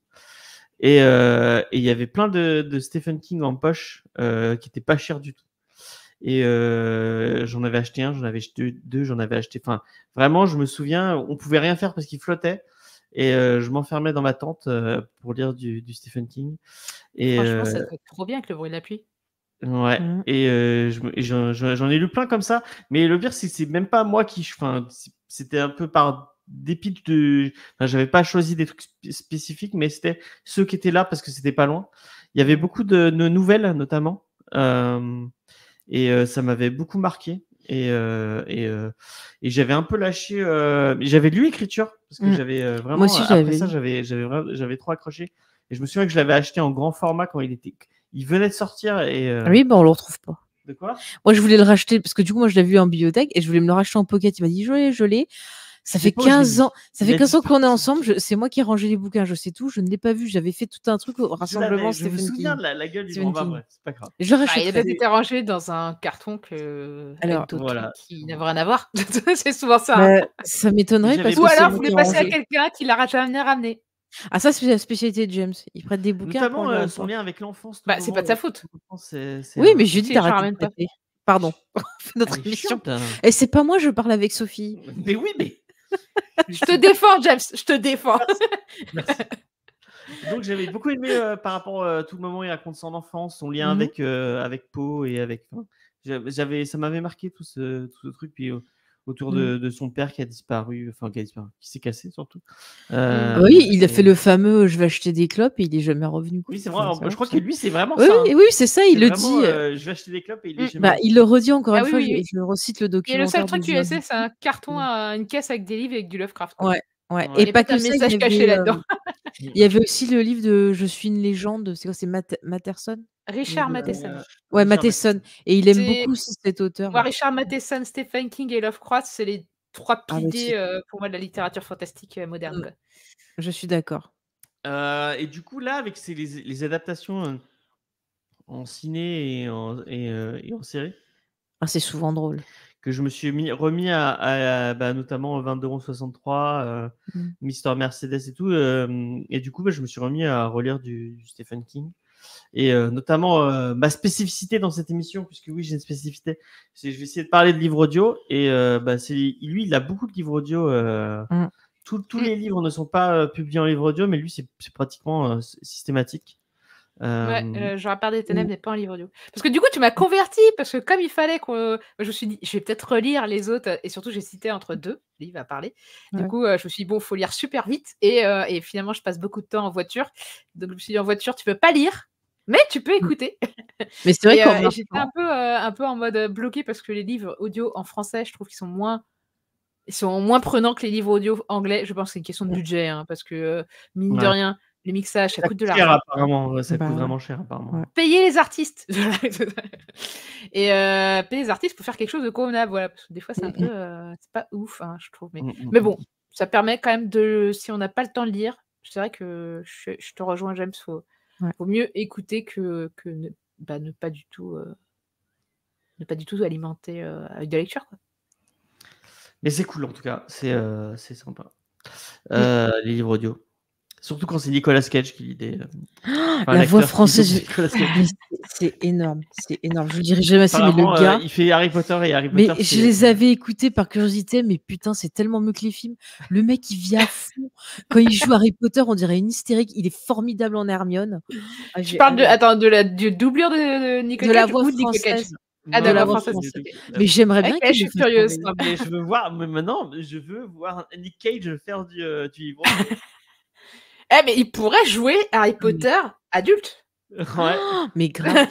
Euh, et, il y avait plein de, Stephen King en poche euh, qui n'était pas cher du tout. Et j'en avais acheté un, j'en avais acheté deux, j'en avais acheté. Enfin, vraiment, je me souviens, on pouvait rien faire parce qu'il flottait. Et je m'enfermais dans ma tente pour lire du, Stephen King. Et, Franchement, ça doit être trop bien avec le bruit de la pluie. Ouais, mmh. et euh, j'en ai lu plein comme ça, mais le pire, c'est que même pas moi qui. Enfin, c'était un peu par dépit de. j'avais pas choisi des trucs spécifiques, mais c'était ceux qui étaient là parce que c'était pas loin. Il y avait beaucoup de, nouvelles, notamment, euh, et euh, ça m'avait beaucoup marqué. Et, euh, et, et j'avais un peu lâché. j'avais lu écriture parce que mmh. j'avais vraiment. Moi aussi, j'avais. j'avais trop accroché. Et je me souviens que je l'avais acheté en grand format quand il était il venait de sortir et. Euh, ah oui, ben on le retrouve pas. De quoi Moi, je voulais le racheter parce que du coup, moi, je l'avais vu en bibliothèque et je voulais me le racheter en pocket. Il m'a dit, je l'ai, je l'ai. Ça fait, 15 ans, ça fait 15 ans qu'on est ensemble. C'est moi qui ai rangé les bouquins, je sais tout. Je ne l'ai pas vu. J'avais fait tout un truc au rassemblement. Je me souviens de la, gueule du bon, c'est pas grave. Je bah, il a peut-être été rangé dans un carton que... Alors, voilà. qui n'avait rien à voir. c'est souvent ça. Hein. Bah, ça m'étonnerait. Ou alors, vous voulez passer à quelqu'un qui l'a ramené. Ah, ça, c'est la spécialité de James. Il prête des bouquins. Notamment euh, son lien avec l'enfance. Bah, c'est pas de sa faute. oui, mais je dis t'arrêtes de Pardon. notre émission. Hein. Et c'est pas moi, je parle avec Sophie. Mais oui, mais. je te défends, James. Je te défends. Merci. Donc j'avais beaucoup aimé euh, par rapport à euh, tout le moment où il raconte son enfance, son lien mmh avec, avec Poe et avec. J'avais, ça m'avait marqué tout ce, tout ce truc. Puis autour mmh. de, de, son père qui a disparu, enfin qui a disparu, qui s'est cassé surtout. Mmh. Euh, bah oui, il a fait le fameux je vais acheter des clopes et il est jamais revenu. Oui, c'est vrai. je crois que lui, c'est vraiment oui, ça. Oui, hein. c'est ça, il le dit. Euh. Euh, je vais acheter des clopes et il est mmh. jamais bah, Il le redit encore ah une fois, oui, je recite le document. Et le seul truc que tu laissais, c'est un carton, à une caisse avec des livres et avec du Lovecraft. Ouais. Ouais. Et, pas que ça message caché là-dedans. il y avait aussi le livre de Je suis une légende, c'est quoi C'est Materson Mmh, euh, Richard Matheson. ouais, Matheson. Et il aime beaucoup cet auteur. Richard Matheson, Stephen King et Lovecraft, c'est les trois ah, piliers euh, pour moi de la littérature fantastique euh, moderne. Mmh. Je suis d'accord. et du coup, là, avec ces, les, adaptations en ciné et en, série. Ah, c'est souvent drôle. Que je me suis remis à, à, bah, notamment 22,63, mmh. Mister Mercedes et tout. et du coup, bah, je me suis remis à relire du Stephen King et euh, notamment euh, ma spécificité dans cette émission, puisque oui, j'ai une spécificité, c'est je vais essayer de parler de livres audio et euh, bah, c'est lui, il a beaucoup de livres audio. Mm. tous mm. les livres ne sont pas publiés en livre audio, mais lui, c'est pratiquement systématique. Euh... Ouais, euh, des ténèbres n'est pas un livre audio. Parce que du coup, tu m'as converti, parce que comme il fallait que euh, je me suis dit, je vais peut-être relire les autres, et surtout, j'ai cité entre deux livres à parler. Du coup, euh, je me suis dit, bon, faut lire super vite, et, euh, et, finalement, je passe beaucoup de temps en voiture. Donc, je me suis dit, en voiture, tu peux pas lire, mais tu peux mmh. écouter. Mais c'est vrai j'étais un peu, un peu en mode bloqué parce que les livres audio en français, je trouve qu'ils sont moins ils sont moins prenants que les livres audio anglais. Je pense que c'est une question de budget, hein, parce que mine de rien, le mixage, ça, coûte de l'argent. apparemment, ça bah coûte vraiment cher apparemment. Payer les artistes et euh, payez les artistes pour faire quelque chose de convenable, voilà. Parce que des fois, c'est un mm, peu, mm. Euh, c'est pas ouf, hein, je trouve. Mais, mm, bon, ça permet quand même de, si on n'a pas le temps de lire, c'est vrai que je, te rejoins, James. Il faut mieux écouter que, bah, ne, pas du tout, euh, ne pas du tout alimenter euh, avec de la lecture, Mais c'est cool en tout cas, c'est sympa. Les livres audio. Surtout quand c'est Nicolas Cage qui l'idée. Euh. Ah, la voix française, c'est énorme, c'est énorme. Je dirais jamais assez, mais le euh, gars. il fait Harry Potter et Harry Potter. Mais je les avais écoutés par curiosité, mais putain, c'est tellement mieux que les films. Le mec, il vit à fond. Quand il joue Harry Potter, on dirait une hystérique. Il est formidable en Hermione. Ah, je parle de, attends, de la doublure de, Nicolas Cage. De la voix française. Ah, de la voix française. Mais j'aimerais bien. je suis curieuse. Mais je veux voir, mais maintenant, je veux voir Nick Cage faire du, euh, du eh, mais il pourrait jouer Harry mm. Potter adulte. Ouais. Oh mais grave.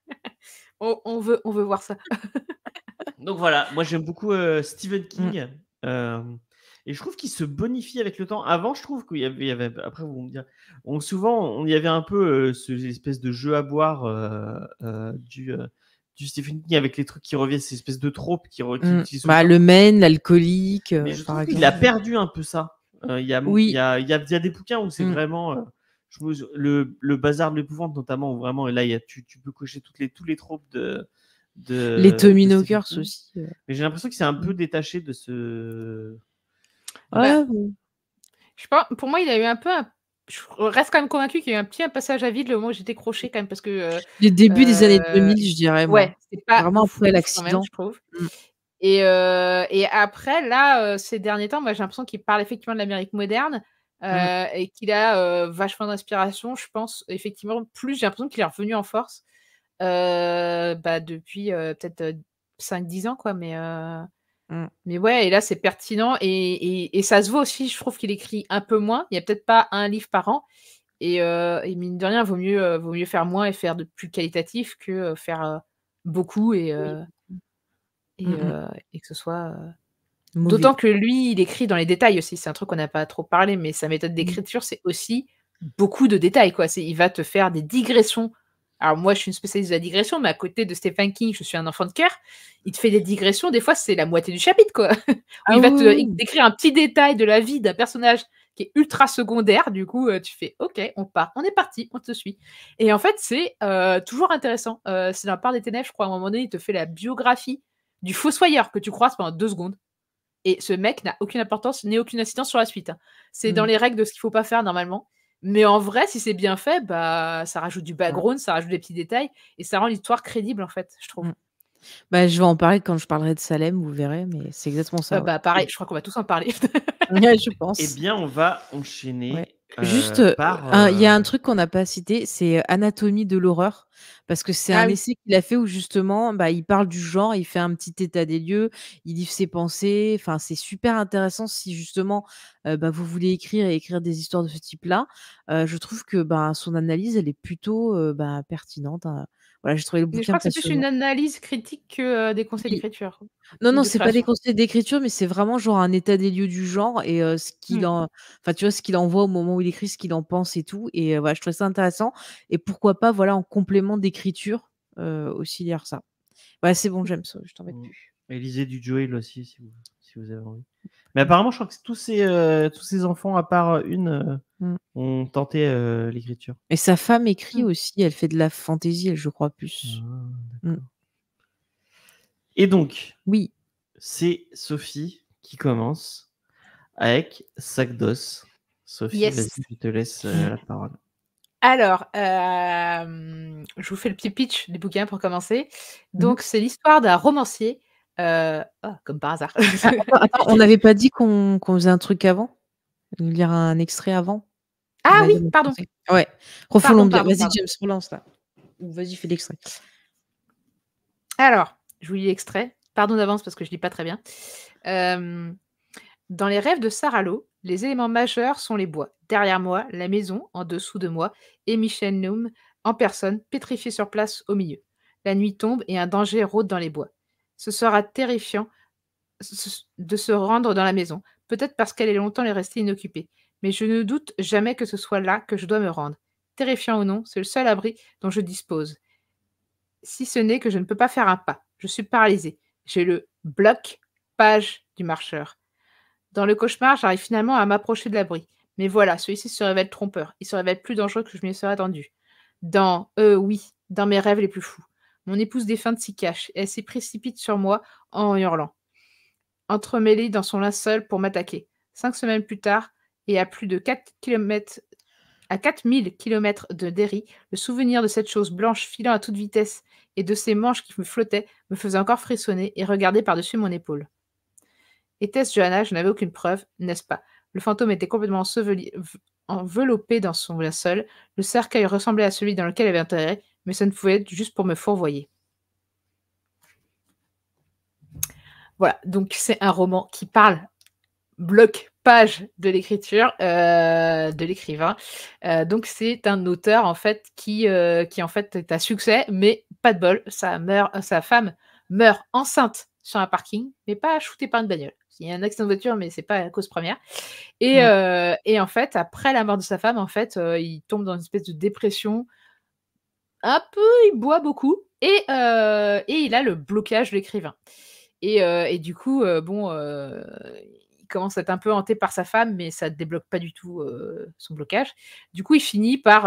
on, veut, on veut voir ça. Donc voilà, moi j'aime beaucoup euh, Stephen King. Mm. Euh, et je trouve qu'il se bonifie avec le temps. Avant, je trouve qu'il y, avait, après vous me dire, souvent on y avait un peu euh, cette espèce de jeu à boire du du Stephen King avec les trucs qui reviennent, ces espèces de tropes qui, qui, mm. bah, le mène, l'alcoolique. il a perdu un peu ça. Euh, il y, y, a, y, a, des bouquins où c'est mm. vraiment. Euh, le, le, bazar de l'épouvante, notamment, où vraiment, là, tu, peux cocher toutes les, tous les tropes de. les Tommy Knockers aussi. Mais j'ai l'impression que c'est un peu mm. détaché de ce. Ah ouais, je pour moi, il a eu un peu je reste quand même convaincu qu'il y a eu un petit passage à vide le moment où j'ai décroché quand même parce que euh, les début des années 2000 je dirais ouais c'est pas vraiment après l'accident je trouve mm. Euh, et, après, là, euh, ces derniers temps, moi, j'ai l'impression qu'il parle effectivement de l'Amérique moderne. Euh, mm. et qu'il a vachement d'inspiration, je pense, effectivement, plus j'ai l'impression qu'il est revenu en force bah, depuis peut-être 5-10 ans, quoi, mais, mm. mais ouais, et là c'est pertinent, et, ça se voit aussi, je trouve qu'il écrit un peu moins, il n'y a peut-être pas un livre par an, et, mine de rien, vaut mieux, vaut mieux faire moins et faire de plus qualitatif que faire beaucoup et... Mmh euh, et, que ce soit. Euh, d'autant que lui, il écrit dans les détails aussi. C'est un truc qu'on n'a pas trop parlé, mais sa méthode mmh. d'écriture, c'est aussi mmh. beaucoup de détails. Quoi. Il va te faire des digressions. Alors moi, je suis une spécialiste de la digression, mais à côté de Stephen King, je suis un enfant de cœur. Il te fait des digressions. Des fois, c'est la moitié du chapitre, quoi. Ah il va te décrire un petit détail de la vie d'un personnage qui est ultra secondaire. Du coup, euh, tu fais OK, on part, on est parti, on te suit. Et en fait, c'est toujours intéressant. c'est dans la part des ténèbres, je crois. À un moment donné, il te fait la biographie du fossoyeur que tu croises pendant deux secondes. Et ce mec n'a aucune importance n'est aucune incidence sur la suite. Hein. C'est mm. dans les règles de ce qu'il faut pas faire normalement. Mais en vrai, si c'est bien fait, bah, ça rajoute du background, ça rajoute des petits détails et ça rend l'histoire crédible, en fait, je trouve. Mm. Bah, je vais en parler quand je parlerai de Salem, vous verrez, mais c'est exactement ça. Ah bah, pareil, je crois qu'on va tous en parler. je pense. Eh bien, on va enchaîner Juste, euh, euh, il y a euh, un truc qu'on n'a pas cité, c'est Anatomie de l'horreur, parce que c'est ah un essai qu'il a fait où justement, bah, il parle du genre, il fait un petit état des lieux, il livre ses pensées. Enfin, c'est super intéressant si justement bah, vous voulez écrire et écrire des histoires de ce type-là. je trouve que bah, son analyse, elle est plutôt bah, pertinente. Hein le bouquin. je crois que c'est plus une analyse critique que euh, des conseils d'écriture. Non, non, c'est pas des conseils d'écriture, mais c'est vraiment genre un état des lieux du genre et ce qu'il mmh. en, enfin tu vois ce qu'il voit au moment où il écrit, ce qu'il en pense et tout. Et voilà, je trouvais ça intéressant. Et pourquoi pas, voilà, en complément d'écriture aussi lire ça. Ouais, bah, c'est bon, mmh. j'aime ça, je t'en mets mmh. plus. Et lisez du Joel aussi si vous avez envie. Mais apparemment, je crois que tous ces, euh, tous enfants, à part une, euh, mm. ont tenté euh, l'écriture. Et sa femme écrit mm. aussi, elle fait de la fantaisie, je crois, plus. Ah, mm. Et donc, oui, c'est Sophie qui commence avec Sac Sophie, je te laisse la parole. Alors, je vous fais le petit pitch des bouquins pour commencer. Mhm. Donc, c'est l'histoire d'un romancier euh, oh, comme par hasard. on n'avait pas dit qu'on faisait un truc avant Lire un extrait avant Ah oui, pardon. Ouais, Vas-y, James, relance là. Vas-y, fais l'extrait. Alors, je vous lis l'extrait. Pardon d'avance parce que je ne lis pas très bien. Euh, dans les rêves de Saralo, les éléments majeurs sont les bois. Derrière moi, la maison, en dessous de moi, et Michel Noum en personne, pétrifié sur place au milieu. La nuit tombe et un danger rôde dans les bois. Ce sera terrifiant de se rendre dans la maison, peut-être parce qu'elle est longtemps restée inoccupée, mais je ne doute jamais que ce soit là que je dois me rendre. Terrifiant ou non, c'est le seul abri dont je dispose. Si ce n'est que je ne peux pas faire un pas, je suis paralysée. J'ai le bloc page du marcheur. Dans le cauchemar, j'arrive finalement à m'approcher de l'abri. Mais voilà, celui-ci se révèle trompeur. Il se révèle plus dangereux que je m'y serais attendu. Dans, euh oui, dans mes rêves les plus fous. Mon épouse défunte s'y cache et elle s'y précipite sur moi en hurlant, entremêlée dans son linceul pour m'attaquer. Cinq semaines plus tard, et à plus de 4 km, à 4000 km de Derry, le souvenir de cette chose blanche filant à toute vitesse et de ses manches qui me flottaient me faisait encore frissonner et regarder par-dessus mon épaule. Était-ce Johanna Je n'avais aucune preuve, n'est-ce pas Le fantôme était complètement enveloppé dans son linceul, le cercueil ressemblait à celui dans lequel elle avait enterré mais ça ne pouvait être juste pour me fourvoyer. Voilà, donc c'est un roman qui parle bloc page de l'écriture euh, de l'écrivain. Euh, donc c'est un auteur en fait qui, euh, qui en fait est à succès, mais pas de bol, sa, sa femme meurt enceinte sur un parking, mais pas shootée par une bagnole. Il y a un accident de voiture, mais c'est pas la cause première. Et, et, en fait, après la mort de sa femme, en fait, il tombe dans une espèce de dépression. Un peu, il boit beaucoup euh, et, il a le blocage de l'écrivain. Et, euh, du coup, euh, bon, il commence à être un peu hanté par sa femme, mais ça ne débloque pas du tout son blocage. Du coup, il finit par,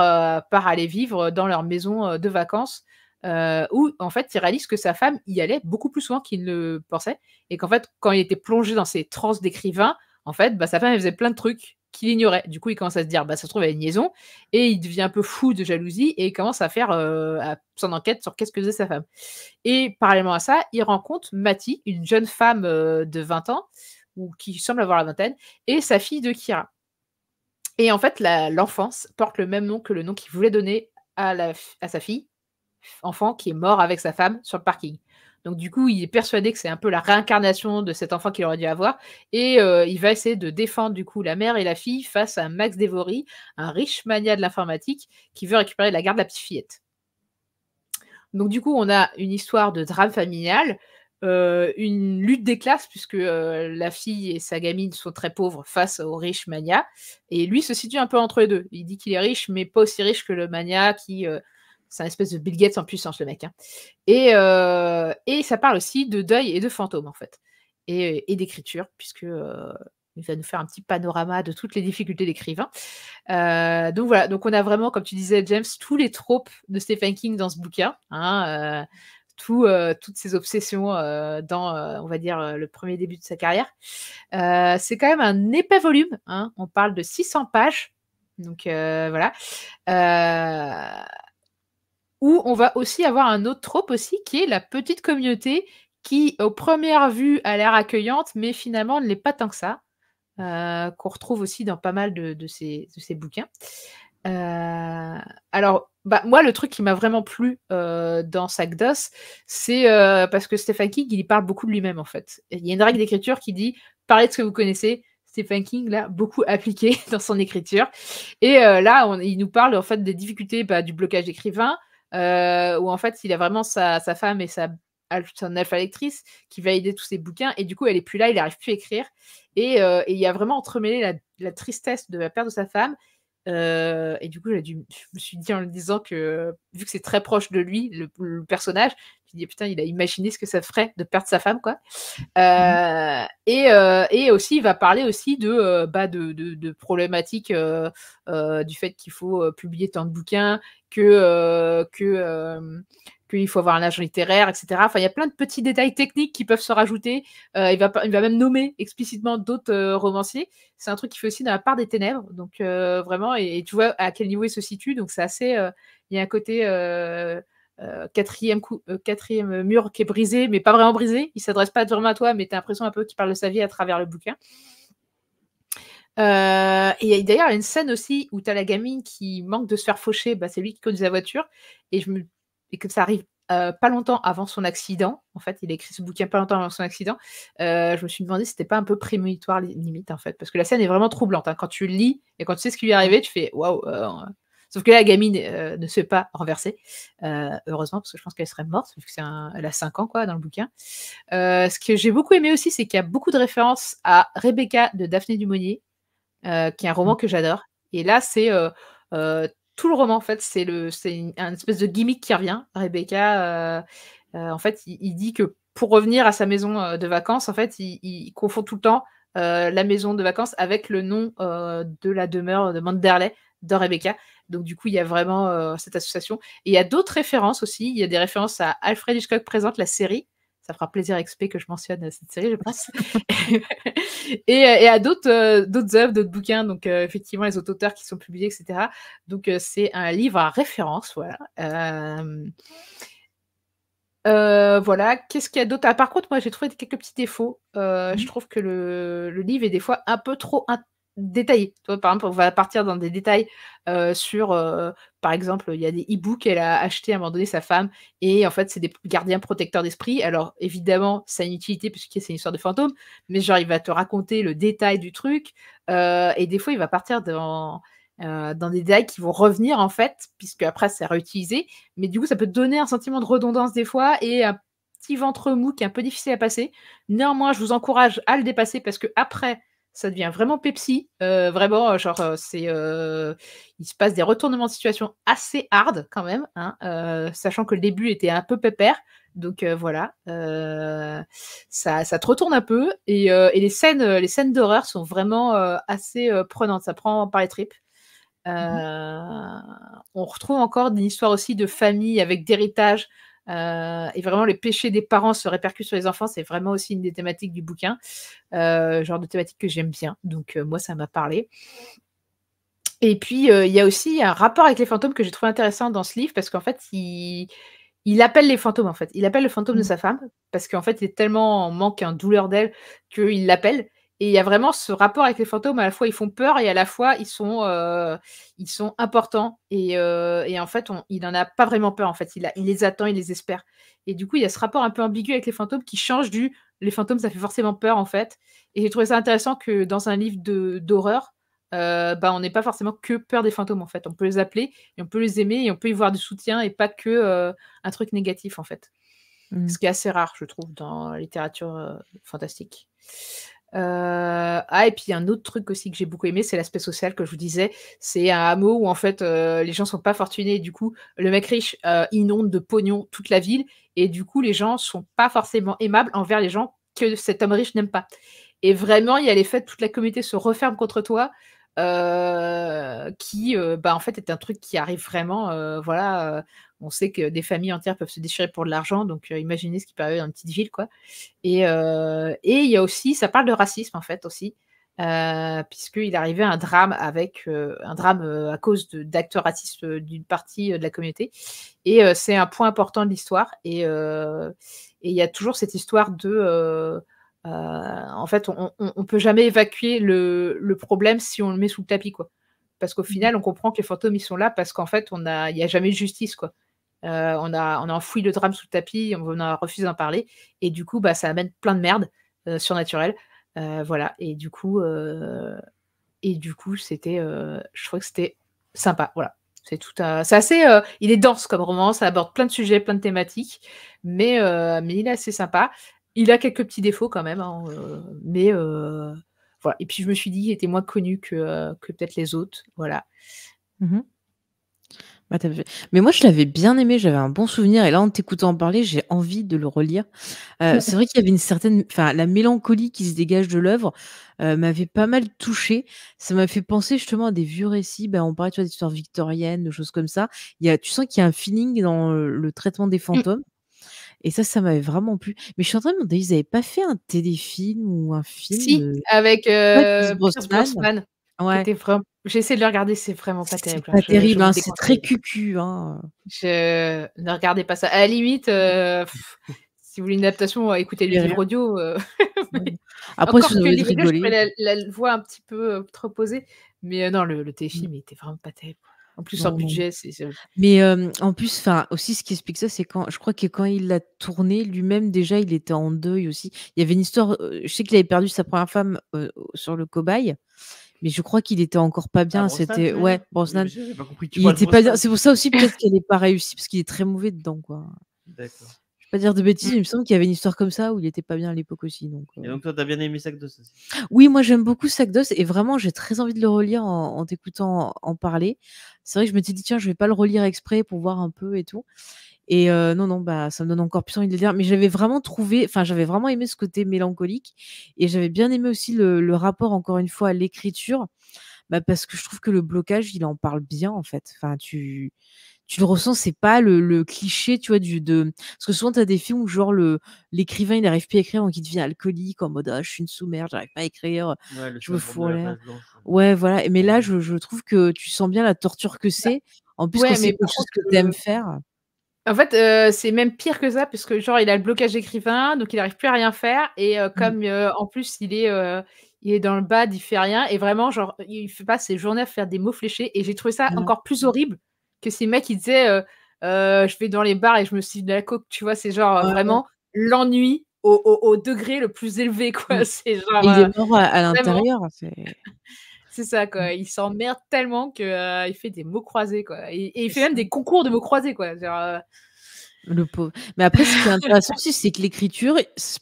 par aller vivre dans leur maison de vacances. où en fait il réalise que sa femme y allait beaucoup plus souvent qu'il ne le pensait et qu'en fait quand il était plongé dans ses trans d'écrivain en fait bah, sa femme faisait plein de trucs qu'il ignorait. Du coup, il commence à se dire, bah, ça se trouve, elle a une liaison, et il devient un peu fou de jalousie, et commence à faire euh, son enquête sur qu'est-ce que faisait sa femme. Et parallèlement à ça, il rencontre Mati, une jeune femme euh, de 20 ans, ou qui semble avoir la vingtaine, et sa fille de Kira. Et en fait, l'enfance porte le même nom que le nom qu'il voulait donner à, la, à sa fille, enfant qui est mort avec sa femme sur le parking. Donc du coup, il est persuadé que c'est un peu la réincarnation de cet enfant qu'il aurait dû avoir. Et euh, il va essayer de défendre du coup la mère et la fille face à Max Devory, un riche mania de l'informatique qui veut récupérer la garde de la petite fillette. Donc du coup, on a une histoire de drame familial. Euh, une lutte des classes, puisque euh, la fille et sa gamine sont très pauvres face au riche mania. Et lui se situe un peu entre les deux. Il dit qu'il est riche, mais pas aussi riche que le mania qui c'est un espèce de Bill Gates en puissance, le mec. Hein. Et, euh, et ça parle aussi de deuil et de fantômes, en fait. Et, d'écriture, puisque euh, il va nous faire un petit panorama de toutes les difficultés d'écrivain. Euh, donc voilà, donc on a vraiment, comme tu disais, James, tous les tropes de Stephen King dans ce bouquin. Hein, toutes ses obsessions dans, on va dire, le premier début de sa carrière. C'est quand même un épais volume. Hein. on parle de 600 pages. Donc voilà où on va aussi avoir un autre trope aussi qui est la petite communauté qui, aux premières vues, a l'air accueillante, mais finalement ne l'est pas tant que ça, euh, qu'on retrouve aussi dans pas mal de, de, ces, bouquins. Euh, alors, bah, moi, le truc qui m'a vraiment plu euh, dans Sagdos, c'est parce que Stephen King, il y parle beaucoup de lui-même, en fait. Il y a une règle d'écriture qui dit parlez de ce que vous connaissez. Stephen King l'a beaucoup appliqué dans son écriture. Et là, il nous parle en fait des difficultés bah, du blocage d'écrivain, euh, où en fait, il a vraiment sa, femme et sa son alpha lectrice qui va aider tous ses bouquins et du coup elle est plus là il n'arrive plus à écrire euh, et, il y a vraiment entremêlé la, la, tristesse de la perte de sa femme euh, et du coup, dû, je me suis dit en le disant que, vu que c'est très proche de lui, le, personnage, je dis putain, il a imaginé ce que ça ferait de perdre sa femme, quoi. Mmh euh, et, euh, et, aussi, il va parler aussi de, bah, de, de, de problématiques du fait qu'il faut publier tant de bouquins, que, que puis il faut avoir un agent littéraire, etc. Enfin, il y a plein de petits détails techniques qui peuvent se rajouter. Euh, il, va, il va même nommer explicitement d'autres euh, romanciers. C'est un truc qui fait aussi dans la part des ténèbres. Donc, euh, vraiment, et, tu vois à quel niveau il se situe. Donc, c'est assez. il y a un côté quatrième, quatrième mur qui est brisé, mais pas vraiment brisé. Il s'adresse pas vraiment à toi, mais tu as l'impression un peu qu'il parle de sa vie à travers le bouquin. et d'ailleurs, il y a une scène aussi où tu as la gamine qui manque de se faire faucher, bah, c'est lui qui conduit sa voiture. Et je me et que ça arrive euh, pas longtemps avant son accident. En fait, il a écrit ce bouquin pas longtemps avant son accident. Euh, je me suis demandé si c'était pas un peu prémonitoire limite en fait, parce que la scène est vraiment troublante. Hein. Quand tu lis et quand tu sais ce qui lui est arrivé, tu fais waouh. Euh, Sauf que là, la gamine ne se fait pas renverser, heureusement, parce que je pense qu'elle serait morte, vu qu'elle a 5 ans quoi, dans le bouquin. ce que j'ai beaucoup aimé aussi, c'est qu'il y a beaucoup de références à Rebecca de Daphné du qui est un roman mmh. que j'adore. Et là, c'est tout le roman, en fait, c'est le, un espèce de gimmick qui revient. Rebecca, euh, euh, en fait, il, dit que pour revenir à sa maison euh, de vacances, en fait, il, confond tout le temps la maison de vacances avec le nom de la demeure de Manderley de Rebecca. Donc, du coup, il y a vraiment cette association. Et il y a d'autres références aussi. Il y a des références à Alfred Hitchcock présente la série ça fera plaisir XP que je mentionne euh, cette série, je pense. Euh, et, à d'autres euh, d'autres œuvres, d'autres bouquins, donc effectivement les autres auteurs qui sont publiés, etc. Donc c'est un livre à référence, voilà. voilà, qu'est-ce qu'il y a d'autre ah, Par contre, moi j'ai trouvé quelques petits défauts. Je mmh. trouve que le, le, livre est des fois un peu trop détaillé. Toi, par exemple, on va partir dans des détails euh, sur, euh, par exemple, il y a des hiboux qu'elle a acheté à un moment donné sa femme, et en fait, c'est des gardiens protecteurs d'esprit. Alors, évidemment, ça a une utilité puisque c'est une histoire de fantôme, mais genre, il va te raconter le détail du truc, euh, et des fois, il va partir dans. dans des détails qui vont revenir en fait, puisque après c'est réutilisé, mais du coup ça peut donner un sentiment de redondance des fois et un petit ventre mou qui est un peu difficile à passer. Néanmoins, je vous encourage à le dépasser parce que après, ça devient vraiment Pepsi. Euh, vraiment, euh, genre, euh, c'est, il se passe des retournements de situation assez hard quand même, hein, sachant que le début était un peu pépère. Donc voilà, ça, ça, te retourne un peu et, les scènes, les scènes d'horreur sont vraiment assez prenantes. Ça prend par les tripes. Mmh on retrouve encore une histoire aussi de famille avec d'héritage euh, et vraiment, les péchés des parents se répercutent sur les enfants. C'est vraiment aussi une des thématiques du bouquin, euh, genre de thématique que j'aime bien. Donc, euh, moi, ça m'a parlé. Et puis, il y a aussi un rapport avec les fantômes que j'ai trouvé intéressant dans ce livre parce qu'en fait, il, il appelle les fantômes, en fait. Il appelle le fantôme de mmh. sa femme parce qu'en fait, il est tellement en manque, en douleur d'elle qu'il l'appelle. Et il y a vraiment ce rapport avec les fantômes, à la fois ils font peur et à la fois ils sont, euh, ils sont importants. Et, euh, en fait, il n'en a pas vraiment peur, en fait. Il, les attend, il les espère. Et du coup, il y a ce rapport un peu ambigu avec les fantômes qui change du les fantômes, ça fait forcément peur, en fait. Et j'ai trouvé ça intéressant que dans un livre d'horreur, euh, bah, on n'est pas forcément que peur des fantômes, en fait. On peut les appeler, et on peut les aimer, et on peut y voir du soutien, et pas que un truc négatif, en fait. Mmh. Ce qui est assez rare, je trouve, dans la littérature fantastique. Euh, ah, et puis un autre truc aussi que j'ai beaucoup aimé, c'est l'aspect social que je vous disais. C'est un hameau où en fait euh, les gens sont pas fortunés. du coup, le mec riche euh, inonde de pognon toute la ville. Et du coup, les gens sont pas forcément aimables envers les gens que cet homme riche n'aime pas. Et vraiment, il y a l'effet toute la communauté se referme contre toi. qui bah, en fait est un truc qui arrive vraiment voilà on sait que des familles entières peuvent se déchirer pour de l'argent, donc euh, imaginez ce qui peut arriver dans une petite ville, quoi. Et, euh, et il y a aussi, ça parle de racisme en fait aussi, euh, puisqu'il arrivait un drame avec euh, un drame à cause d'acteurs racistes d'une partie de la communauté. Et c'est un point important de l'histoire. Et, il y a toujours cette histoire de en fait, on ne peut jamais évacuer le, problème si on le met sous le tapis, quoi. Parce qu'au mmh. final, on comprend que les fantômes, ils sont là parce qu'en fait, il n'y a, jamais de justice, quoi. Euh, on, a, on enfoui le drame sous le tapis, on a refusé d'en parler. Et du coup, bah, ça amène plein de merde euh, surnaturelle. Euh, voilà. Et du coup, et du coup, c'était, je crois que c'était sympa. Voilà. C'est tout C'est assez. il est dense comme roman. Ça aborde plein de sujets, plein de thématiques. Mais, mais il est assez sympa. Il a quelques petits défauts quand même. Hein, mais voilà. Et puis je me suis dit, il était moins connu que, que peut-être les autres. Voilà. Mmh bah, Mais moi, je l'avais bien aimé, j'avais un bon souvenir. Et là, en t'écoutant en parler, j'ai envie de le relire. Euh, c'est vrai qu'il y avait une certaine. Enfin, la mélancolie qui se dégage de l'œuvre euh, m'avait pas mal touchée. Ça m'a fait penser justement à des vieux récits. Ben, on parlait, d'histoires victoriennes, de choses comme ça. Il y a... Tu sens qu'il y a un feeling dans euh, le traitement des mmh. fantômes. Et ça, ça m'avait vraiment plu. Mais je suis en train de me demander, ils n'avaient pas fait un téléfilm ou un film Si, avec ouais, Ouais. J'essaie de le regarder, c'est vraiment pas terrible. C'est pas hein. terrible, hein, c'est très cucu. Hein. Ne regardez pas ça. À la limite, euh, si vous voulez une adaptation, euh, écoutez le livre audio. Euh, Après, Encore je, que la, voix un petit peu trop posée. Mais non, le, le mmh. téléfilm, il était vraiment pas terrible. En plus, en budget, c'est. Mais en plus, enfin, aussi, ce qui explique ça, c'est quand je crois que quand il l'a tourné lui-même, déjà, il était en deuil aussi. Il y avait une histoire. je sais qu'il avait perdu sa première femme sur le cobaye mais je crois qu'il était encore pas ah, bien. C'était ouais, Brosnan. il était pas bien. C'est pour ça aussi peut-être n'est pas réussi parce qu'il est très mauvais dedans quoi. D'accord. Je vais pas dire de bêtises. Il me semble qu'il y avait une histoire comme ça où il était pas bien à l'époque aussi. Et euh. donc toi t'as bien aimé Sackdos aussi. Oui, moi j'aime beaucoup Sackdos et vraiment j'ai très envie de le relire en, t'écoutant en, en, parler. C'est vrai que je me suis dit tiens je vais pas le relire exprès pour voir un peu et tout. Et euh, non, non, bah, ça me donne encore plus envie de le dire. Mais j'avais vraiment trouvé, enfin, j'avais vraiment aimé ce côté mélancolique. Et j'avais bien aimé aussi le, le, rapport, encore une fois, à l'écriture. Bah, parce que je trouve que le blocage, il en parle bien, en fait. Enfin, tu, tu le ressens, c'est pas le, le, cliché, tu vois, du, de. Parce que souvent, tu as des films où, genre, le, l'écrivain, il n'arrive pas à écrire, donc il devient alcoolique, en mode, ah, je suis une sous-merde, j'arrive pas à écrire, je me fous Ouais, voilà. Mais là, je, je, trouve que tu sens bien la torture que bah c'est. En plus, c'est quelque chose que tu aimes faire. En fait, euh, c'est même pire que ça, puisque genre, il a le blocage écrivain, donc il n'arrive plus à rien faire. Et euh, mm. comme euh, en plus, il est, il est dans le bad, il fait rien. Et vraiment, genre, il fait pas ses journées à faire des mots fléchés. Et j'ai trouvé ça mm. encore plus horrible que ces mecs qui disaient Je vais dans les bars et je me suis de la coque, Tu vois, c'est genre vraiment l'ennui au, degré le plus élevé. Quoi. Mm. C'est genre, il est mort à l'intérieur. C'est ça, quoi. Mmh. Il s'emmerde tellement qu'il euh, fait des mots croisés, quoi. Et, il fait même des concours de mots croisés, quoi. Euh, le pauvre. Mais après, ce qui est intéressant aussi, c'est que l'écriture,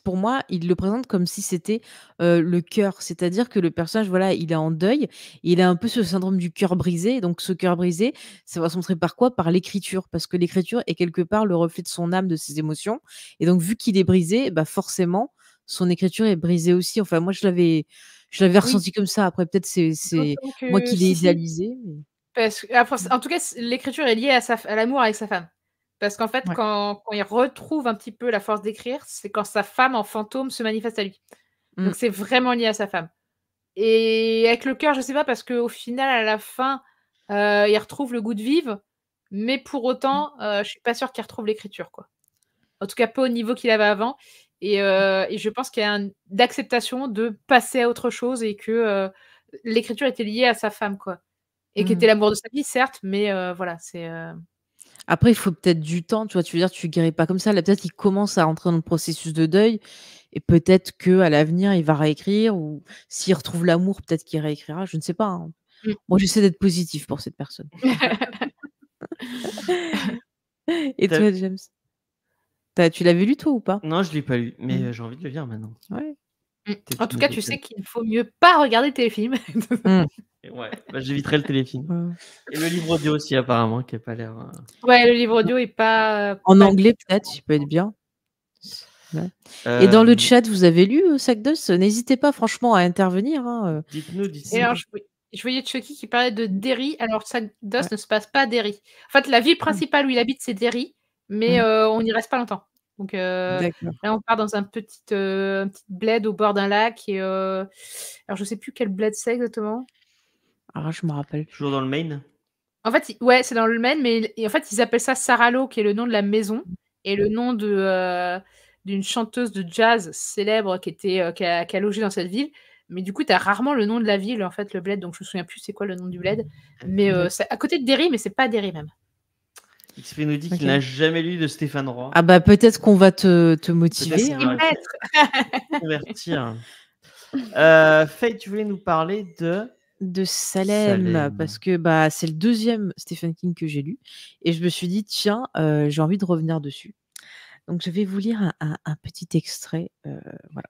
pour moi, il le présente comme si c'était euh, le cœur. C'est-à-dire que le personnage, voilà, il est en deuil, il a un peu ce syndrome du cœur brisé. Donc, ce cœur brisé, ça va se montrer par quoi Par l'écriture. Parce que l'écriture est quelque part le reflet de son âme, de ses émotions. Et donc, vu qu'il est brisé, bah forcément, son écriture est brisée aussi. Enfin, moi, je l'avais je l'avais ressenti comme ça. Après, peut-être c'est mmh, moi qui l'ai réalisé. Parce que, ah, en tout cas, l'écriture est liée à, l'amour avec sa femme. Parce qu'en fait, quand, il retrouve un petit peu la force d'écrire, c'est quand sa femme en fantôme se manifeste à lui. Mmh. Donc c'est vraiment lié à sa femme. Et avec le cœur, je sais pas, parce qu'au final, à la fin, euh, il retrouve le goût de vivre, mais pour mmh. autant, je euh, je suis pas sûre qu'il retrouve l'écriture, En tout cas, pas au niveau qu'il avait avant. Euh, et, je pense qu'il y a une d'acceptation de passer à autre chose et que euh, l'écriture était liée à sa femme, quoi. Et qui était mmh. l'amour de sa vie, certes, mais euh, voilà, c'est. Après, il faut peut-être du temps, tu vois. Tu veux dire, tu guéris pas comme ça. Là, peut-être qu'il commence à rentrer dans le processus de deuil, et peut-être que à l'avenir, il va réécrire ou s'il retrouve l'amour, peut-être qu'il réécrira. Je ne sais pas. Hein. Mmh. Moi, j'essaie d'être positif pour cette personne. Et toi, James tu l'avais lu tout ou pas Non, je l'ai pas lu, mais mm. euh, j'ai envie de le lire maintenant. Mm. En tout cas, tu sais qu'il ne faut mieux pas regarder téléfilm. Mm. Ouais, bah, j'éviterai le téléfilm. Et le livre audio aussi, apparemment, qui n'a pas l'air. Euh, ouais, le livre audio est pas. Euh, en anglais, peut-être, il peut être bien. Et dans le chat, vous avez lu Sackdos? N'hésitez pas, franchement, à intervenir. Hein, dites-nous, dites je, voyais Chucky qui parlait de Derry. Alors, Sac ne se passe pas à Derry. En fait, la ville principale où il habite, c'est Derry mais mmh. euh, on n'y reste pas longtemps. Donc euh, là, on part dans euh, un petit, bled au bord d'un lac. Et, alors, je sais plus quel bled c'est exactement. Ah, je me rappelle. Toujours dans le Maine En fait, ouais, c'est dans le Maine, mais en fait, ils appellent ça Saralo, qui est le nom de la maison et le nom de d'une chanteuse de jazz célèbre qui était qui, a, logé dans cette ville. Mais du coup, tu as rarement le nom de la ville, en fait, le bled. Donc, je ne me souviens plus c'est quoi le nom du bled. Mmh. Mais c'est à côté de Derry, mais c'est pas Derry même. Il nous dit qu'il n'a jamais lu de Stéphane Roy. Ah bah peut-être qu'on va te, te motiver. Hein. Convertir. euh, Faye, tu voulais nous parler de de Salem, parce que bah c'est le deuxième Stephen King que j'ai lu et je me suis dit tiens euh, j'ai envie de revenir dessus. Donc je vais vous lire un, un, petit extrait. Euh, voilà.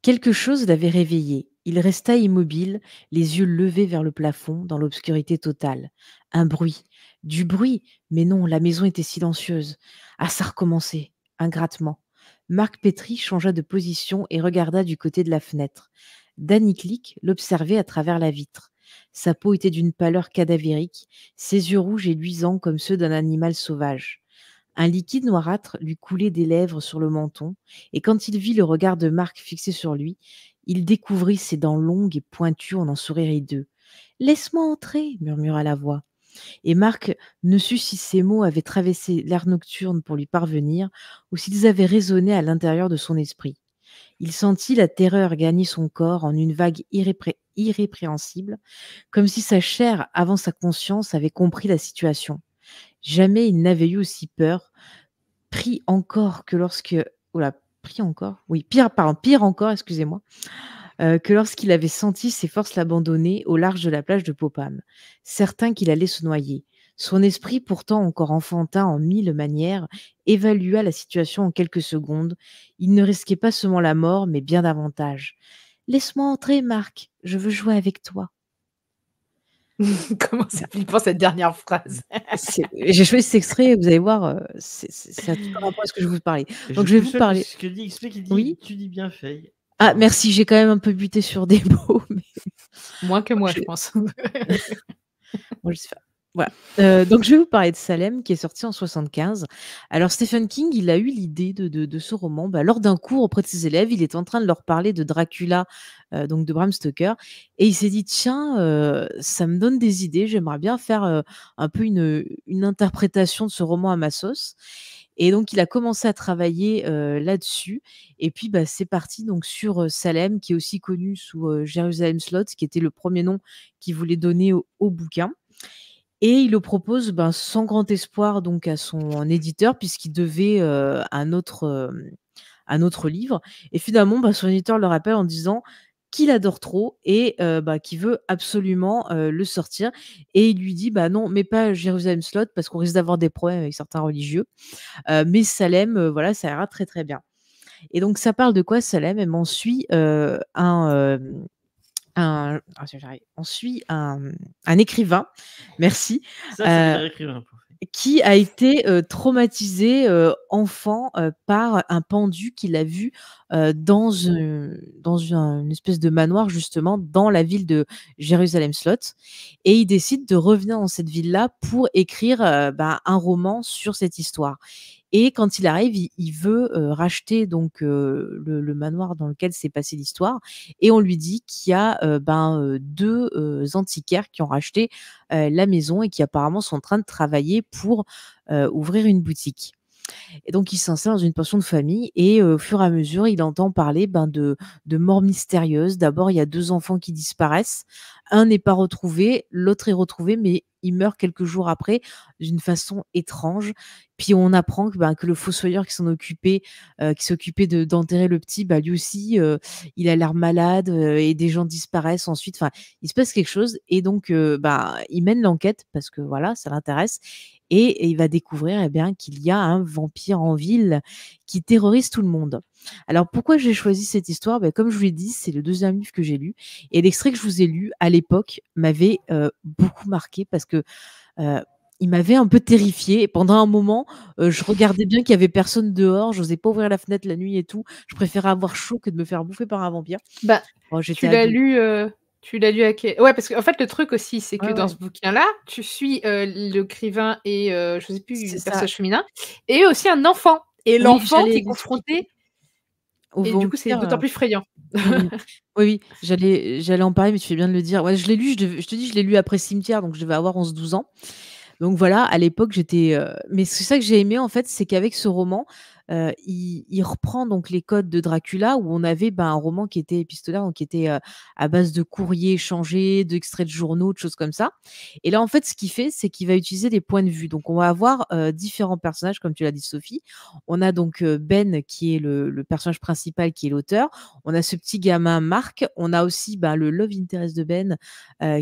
Quelque chose l'avait réveillé. Il resta immobile, les yeux levés vers le plafond dans l'obscurité totale. Un bruit, du bruit. Mais non, la maison était silencieuse. Ah, ça recommençait, grattement. Marc Petri changea de position et regarda du côté de la fenêtre. Danny Click l'observait à travers la vitre. Sa peau était d'une pâleur cadavérique, ses yeux rouges et luisants comme ceux d'un animal sauvage. Un liquide noirâtre lui coulait des lèvres sur le menton, et quand il vit le regard de Marc fixé sur lui, il découvrit ses dents longues et pointues en un sourire hideux. Laisse-moi entrer, murmura la voix. Et Marc ne sut si ces mots avaient traversé l'air nocturne pour lui parvenir, ou s'ils avaient résonné à l'intérieur de son esprit. Il sentit la terreur gagner son corps en une vague irrépréhensible, comme si sa chair, avant sa conscience, avait compris la situation. Jamais il n'avait eu aussi peur, pris encore que lorsque... la, pris encore Oui, pire, pardon, pire encore, excusez-moi. Euh, que lorsqu'il avait senti ses forces l'abandonner au large de la plage de Popam, certain qu'il allait se noyer. Son esprit, pourtant encore enfantin en mille manières, évalua la situation en quelques secondes. Il ne risquait pas seulement la mort, mais bien davantage. Laisse-moi entrer, Marc, je veux jouer avec toi. Comment c'est pas cette dernière phrase J'ai choisi cet extrait, vous allez voir, euh, c'est à tout rapport ce que je vous parlais. Donc je vais vous parler. Ce que explique, dit, oui tu dis bien fait. Ah, merci, j'ai quand même un peu buté sur des mots. Mais... Moins que moi, je, pense. je Voilà. Euh, donc je vais vous parler de Salem qui est sorti en 75. Alors Stephen King, il a eu l'idée de, ce roman bah, lors d'un cours auprès de ses élèves. Il est en train de leur parler de Dracula, euh, donc de Bram Stoker, et il s'est dit tiens, euh, ça me donne des idées. J'aimerais bien faire un peu une, une interprétation de ce roman à ma sauce. Et donc, il a commencé à travailler là-dessus. Et puis, bah, c'est parti donc sur Salem, qui est aussi connu sous Jérusalem Slot, qui était le premier nom qu'il voulait donner au, bouquin. Et il le propose ben, sans grand espoir donc à son éditeur, puisqu'il devait un autre, un, autre, livre. Et finalement, ben, son éditeur le rappelle en disant qu'il adore trop et euh, bah, qui veut absolument euh, le sortir. Et il lui dit bah non, mais pas Jérusalem Slot parce qu'on risque d'avoir des problèmes avec certains religieux. Euh, mais Salem, voilà, ça ira très très bien. Et donc ça parle de quoi Salem Elle eh m'en suit un. un, ah, on suit un, un écrivain, merci. Ça, c'est écrivain qui a été euh, traumatisé euh, enfant euh, par un pendu qu'il a vu dans, une, espèce de manoir justement dans la ville de Jérusalem Slot. Et il décide de revenir dans cette ville-là pour écrire ben, un roman sur cette histoire. Et quand il arrive, il, veut euh, racheter donc euh, le, manoir dans lequel s'est passée l'histoire. Et on lui dit qu'il y a euh, ben, deux antiquaires qui ont racheté la maison et qui apparemment sont en train de travailler pour ouvrir une boutique. Et donc, il s'installe dans une pension de famille et au fur et à mesure, il entend parler ben, de, de morts mystérieuses. D'abord, il y a deux enfants qui disparaissent. Un n'est pas retrouvé, l'autre est retrouvé, mais il meurt quelques jours après d'une façon étrange. Puis on apprend que, ben, le fossoyeur qui s'en occupait, euh, qui s'occupait d'enterrer le petit, bah, lui aussi, euh, il a l'air malade euh, et des gens disparaissent ensuite. Enfin, il se passe quelque chose et donc bah, il mène l'enquête parce que voilà, ça l'intéresse et il va découvrir eh bien qu'il y a un vampire en ville qui terrorise tout le monde. Alors pourquoi j'ai choisi cette histoire ben, Comme je vous l'ai dit, c'est le deuxième livre que j'ai lu et l'extrait que je vous ai lu à l'époque m'avait euh, beaucoup marqué parce que euh, il m'avait un peu terrifié. Pendant un moment, euh, je regardais bien qu'il y avait personne dehors. Je n'osais pas ouvrir la fenêtre la nuit et tout. Je préférais avoir chaud que de me faire bouffer par un vampire. Bah, oh, tu l'as lu tu l'as lu à quel... Ouais, parce qu'en fait, le truc aussi, c'est que dans ce bouquin-là, tu suis l'écrivain et, je je sais plus, le personnage féminin, et aussi un enfant. Et l'enfant qui est confronté... Au et du coup, c'est d'autant euh, plus effrayant. oui, oui, j'allais, j'allais en parler, mais tu fais bien de le dire. Ouais, je l'ai lu, je, je, te dis, je l'ai lu après Cimetière, donc je devais avoir 11-12 ans. Donc voilà, à l'époque, j'étais... Mais c'est ça que j'ai aimé, en fait, c'est qu'avec ce roman, euh, il, reprend donc les codes de Dracula où on avait bah, un roman qui était épistolaire, donc qui était euh, à base de courriers échangés, d'extraits de journaux, de choses comme ça. Et là, en fait, ce qu'il fait, c'est qu'il va utiliser des points de vue. Donc, on va avoir euh, différents personnages, comme tu l'as dit, Sophie. On a donc Ben qui est le, personnage principal, qui est l'auteur. On a ce petit gamin Marc. On a aussi bah, le love interest de Ben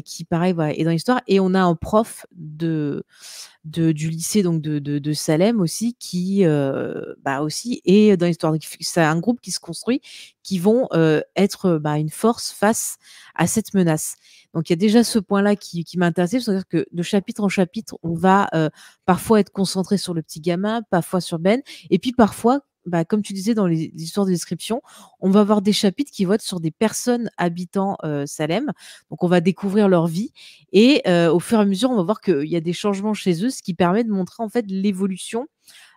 qui, pareil, est dans l'histoire. Et on a un prof de, du lycée donc de, de, de Salem aussi qui bah, aussi. Et dans l'histoire, c'est un groupe qui se construit, qui vont être bah, une force face à cette menace. Donc il y a déjà ce point-là qui, qui m'intéressait, c'est-à-dire que de chapitre en chapitre, on va parfois être concentré sur le petit gamin, parfois sur Ben, et puis parfois, bah, comme tu disais dans les, histoires de description, on va avoir des chapitres qui vont être sur des personnes habitant Salem. Donc, on va découvrir leur vie et au fur et à mesure, on va voir qu'il y a des changements chez eux, ce qui permet de montrer en fait l'évolution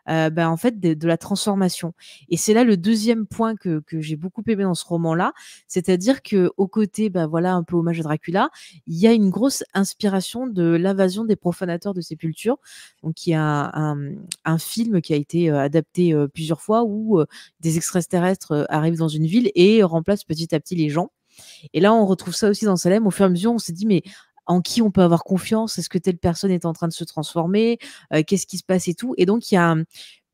ben, en fait de, de, la transformation. Et c'est là le deuxième point que, que j'ai beaucoup aimé dans ce roman-là, c'est-à-dire que au côté, ben, voilà, un peu hommage à Dracula, il y a une grosse inspiration de l'invasion des profanateurs de sépultures, donc il y a un, un, film qui a été euh, adapté euh, plusieurs fois où euh, des extraterrestres arrivent dans une ville et remplacent petit à petit les gens. Et là, on retrouve ça aussi dans Salem. Au fur et à mesure, on s'est dit, mais en qui on peut avoir confiance, est-ce que telle personne est en train de se transformer, euh, qu'est-ce qui se passe et tout. Et donc, il y a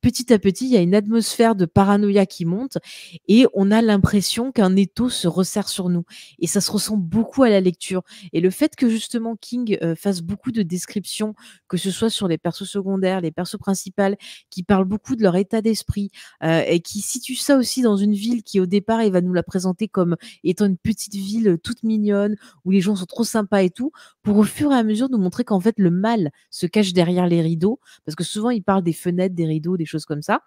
petit à petit, il y a une atmosphère de paranoïa qui monte et on a l'impression qu'un étau se resserre sur nous. Et ça se ressent beaucoup à la lecture. Et le fait que justement King euh, fasse beaucoup de descriptions, que ce soit sur les persos secondaires, les persos principales, qui parlent beaucoup de leur état d'esprit euh, et qui situe ça aussi dans une ville qui au départ, il va nous la présenter comme étant une petite ville euh, toute mignonne où les gens sont trop sympas et tout, pour au fur et à mesure nous montrer qu'en fait le mal se cache derrière les rideaux, parce que souvent il parle des fenêtres, des rideaux, des choses comme ça,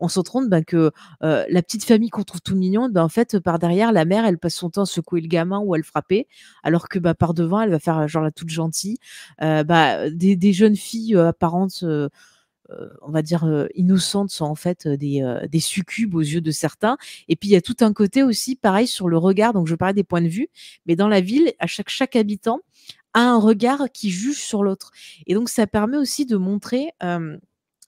on se rend ben, bah, que la petite famille qu'on trouve tout mignon, ben, bah, en fait, euh, par derrière, la mère, elle passe son temps à secouer le gamin ou à le frapper, alors que ben, par devant, elle va faire genre la toute gentille. des, jeunes filles apparentes. on va dire innocentes sont en fait des, succubes aux yeux de certains. Et puis il y a tout un côté aussi pareil sur le regard. Donc je parlais des points de vue, mais dans la ville, à chaque, chaque habitant a un regard qui juge sur l'autre. Et donc ça permet aussi de montrer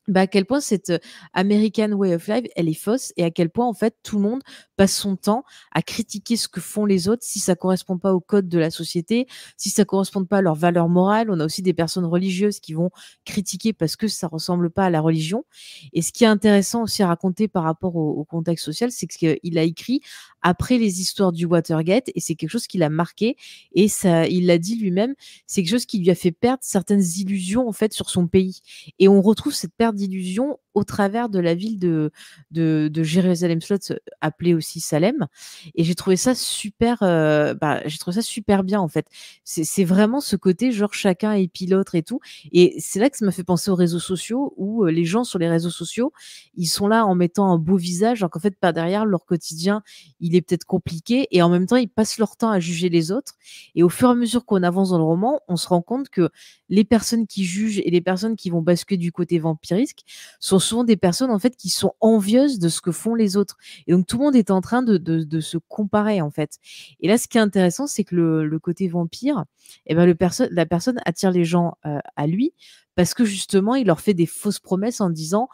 bah, à quel point cette American Way of Life, elle est fausse et à quel point, en fait, tout le monde passe son temps à critiquer ce que font les autres si ça correspond pas au code de la société, si ça correspond pas à leurs valeurs morales. On a aussi des personnes religieuses qui vont critiquer parce que ça ressemble pas à la religion. Et ce qui est intéressant aussi à raconter par rapport au, contexte social, c'est qu'il a écrit après les histoires du Watergate et c'est quelque chose qui l'a marqué et ça, il l'a dit lui-même, c'est quelque chose qui lui a fait perdre certaines illusions en fait sur son pays. Et on retrouve cette perte d'illusions au travers de la ville de, de, Jérusalem Slot, euh, appelée aussi Salem. Et j'ai trouvé ça super, euh, bah, j'ai trouvé ça super bien en fait. C'est vraiment ce côté genre chacun est pilote et tout. Et c'est là que ça m'a fait penser aux réseaux sociaux où euh, les gens sur les réseaux sociaux, ils sont là en mettant un beau visage, alors qu'en fait par derrière leur quotidien, il est peut-être compliqué. Et en même temps, ils passent leur temps à juger les autres. Et au fur et à mesure qu'on avance dans le roman, on se rend compte que les personnes qui jugent et les personnes qui vont basculer du côté vampirisque sont souvent des personnes en fait qui sont envieuses de ce que font les autres. Et donc tout le monde est en train de, se comparer en fait. Et là, ce qui est intéressant, c'est que le, côté vampire, eh ben, la personne attire les gens euh, à lui parce que justement, il leur fait des fausses promesses en disant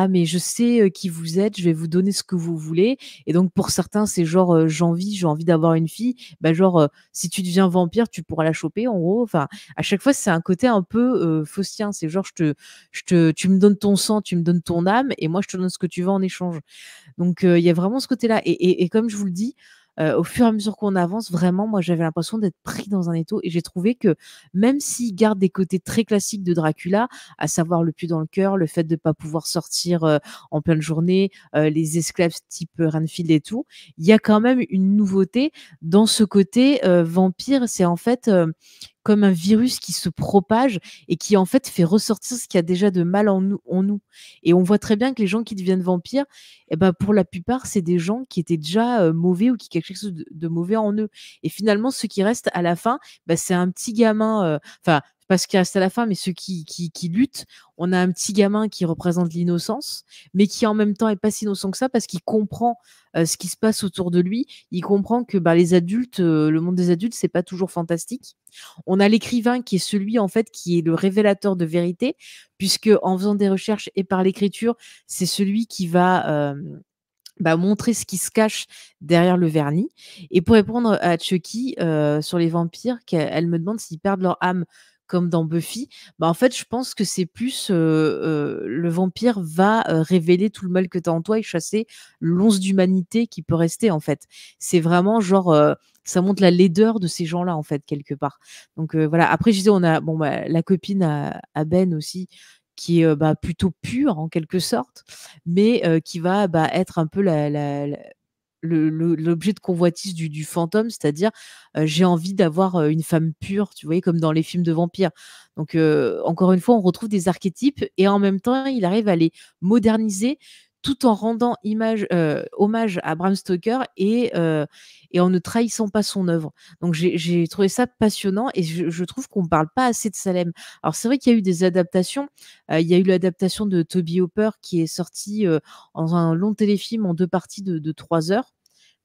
ah mais je sais euh, qui vous êtes, je vais vous donner ce que vous voulez. Et donc pour certains, c'est genre euh, j'ai envie, j'ai envie d'avoir une fille. Bah genre euh, si tu deviens vampire, tu pourras la choper en gros. Enfin à chaque fois, c'est un côté un peu faustien. C'est genre je te, je te, tu me donnes ton sang, tu me donnes ton âme, et moi je te donne ce que tu veux en échange. Donc il y a vraiment ce côté-là. et, comme je vous le dis, euh, au fur et à mesure qu'on avance, vraiment, moi, j'avais l'impression d'être pris dans un étau. Et j'ai trouvé que même s'il garde des côtés très classiques de Dracula, à savoir le plus dans le cœur, le fait de ne pas pouvoir sortir euh, en pleine journée, euh, les esclaves type Renfield et tout, il y a quand même une nouveauté dans ce côté vampire. C'est en fait comme un virus qui se propage et qui en fait fait ressortir ce qu'il y a déjà de mal en nous, en nous. Et on voit très bien que les gens qui deviennent vampires, eh ben, pour la plupart, c'est des gens qui étaient déjà euh, mauvais ou qui quelque chose de, mauvais en eux. Et finalement, ce qui reste à la fin, bah, c'est un petit gamin, euh, enfin, parce qu'il reste à la fin, mais ceux qui, qui, qui, luttent, on a un petit gamin qui représente l'innocence, mais qui en même temps est pas si innocent que ça parce qu'il comprend euh, ce qui se passe autour de lui. Il comprend que bah, les adultes, euh, le monde des adultes, c'est pas toujours fantastique. On a l'écrivain qui est celui en fait qui est le révélateur de vérité, puisque en faisant des recherches et par l'écriture, c'est celui qui va euh, bah, montrer ce qui se cache derrière le vernis. Et pour répondre à Chucky sur les vampires, qu'elle elle me demande s'ils perdent leur âme comme dans Buffy, bah en fait, je pense que c'est plus le vampire va révéler tout le mal que tu as en toi et chasser l'once d'humanité qui peut rester en fait. C'est vraiment genre ça montre la laideur de ces gens-là en fait quelque part. Donc voilà. Après, je disais, on a bon bah, la copine à, Ben aussi qui est bah, plutôt pure en quelque sorte, mais qui va bah, être un peu la l'objet de convoitise du, fantôme, c'est-à-dire j'ai envie d'avoir une femme pure, tu vois, comme dans les films de vampires. Donc, encore une fois, on retrouve des archétypes et en même temps, il arrive à les moderniser tout en rendant image, euh, hommage à Bram Stoker et, euh, et en ne trahissant pas son œuvre. Donc j'ai trouvé ça passionnant et je, trouve qu'on ne parle pas assez de Salem. Alors c'est vrai qu'il y a eu des adaptations. Euh, il y a eu l'adaptation de Toby Hopper qui est sortie en un long téléfilm en deux parties de, trois heures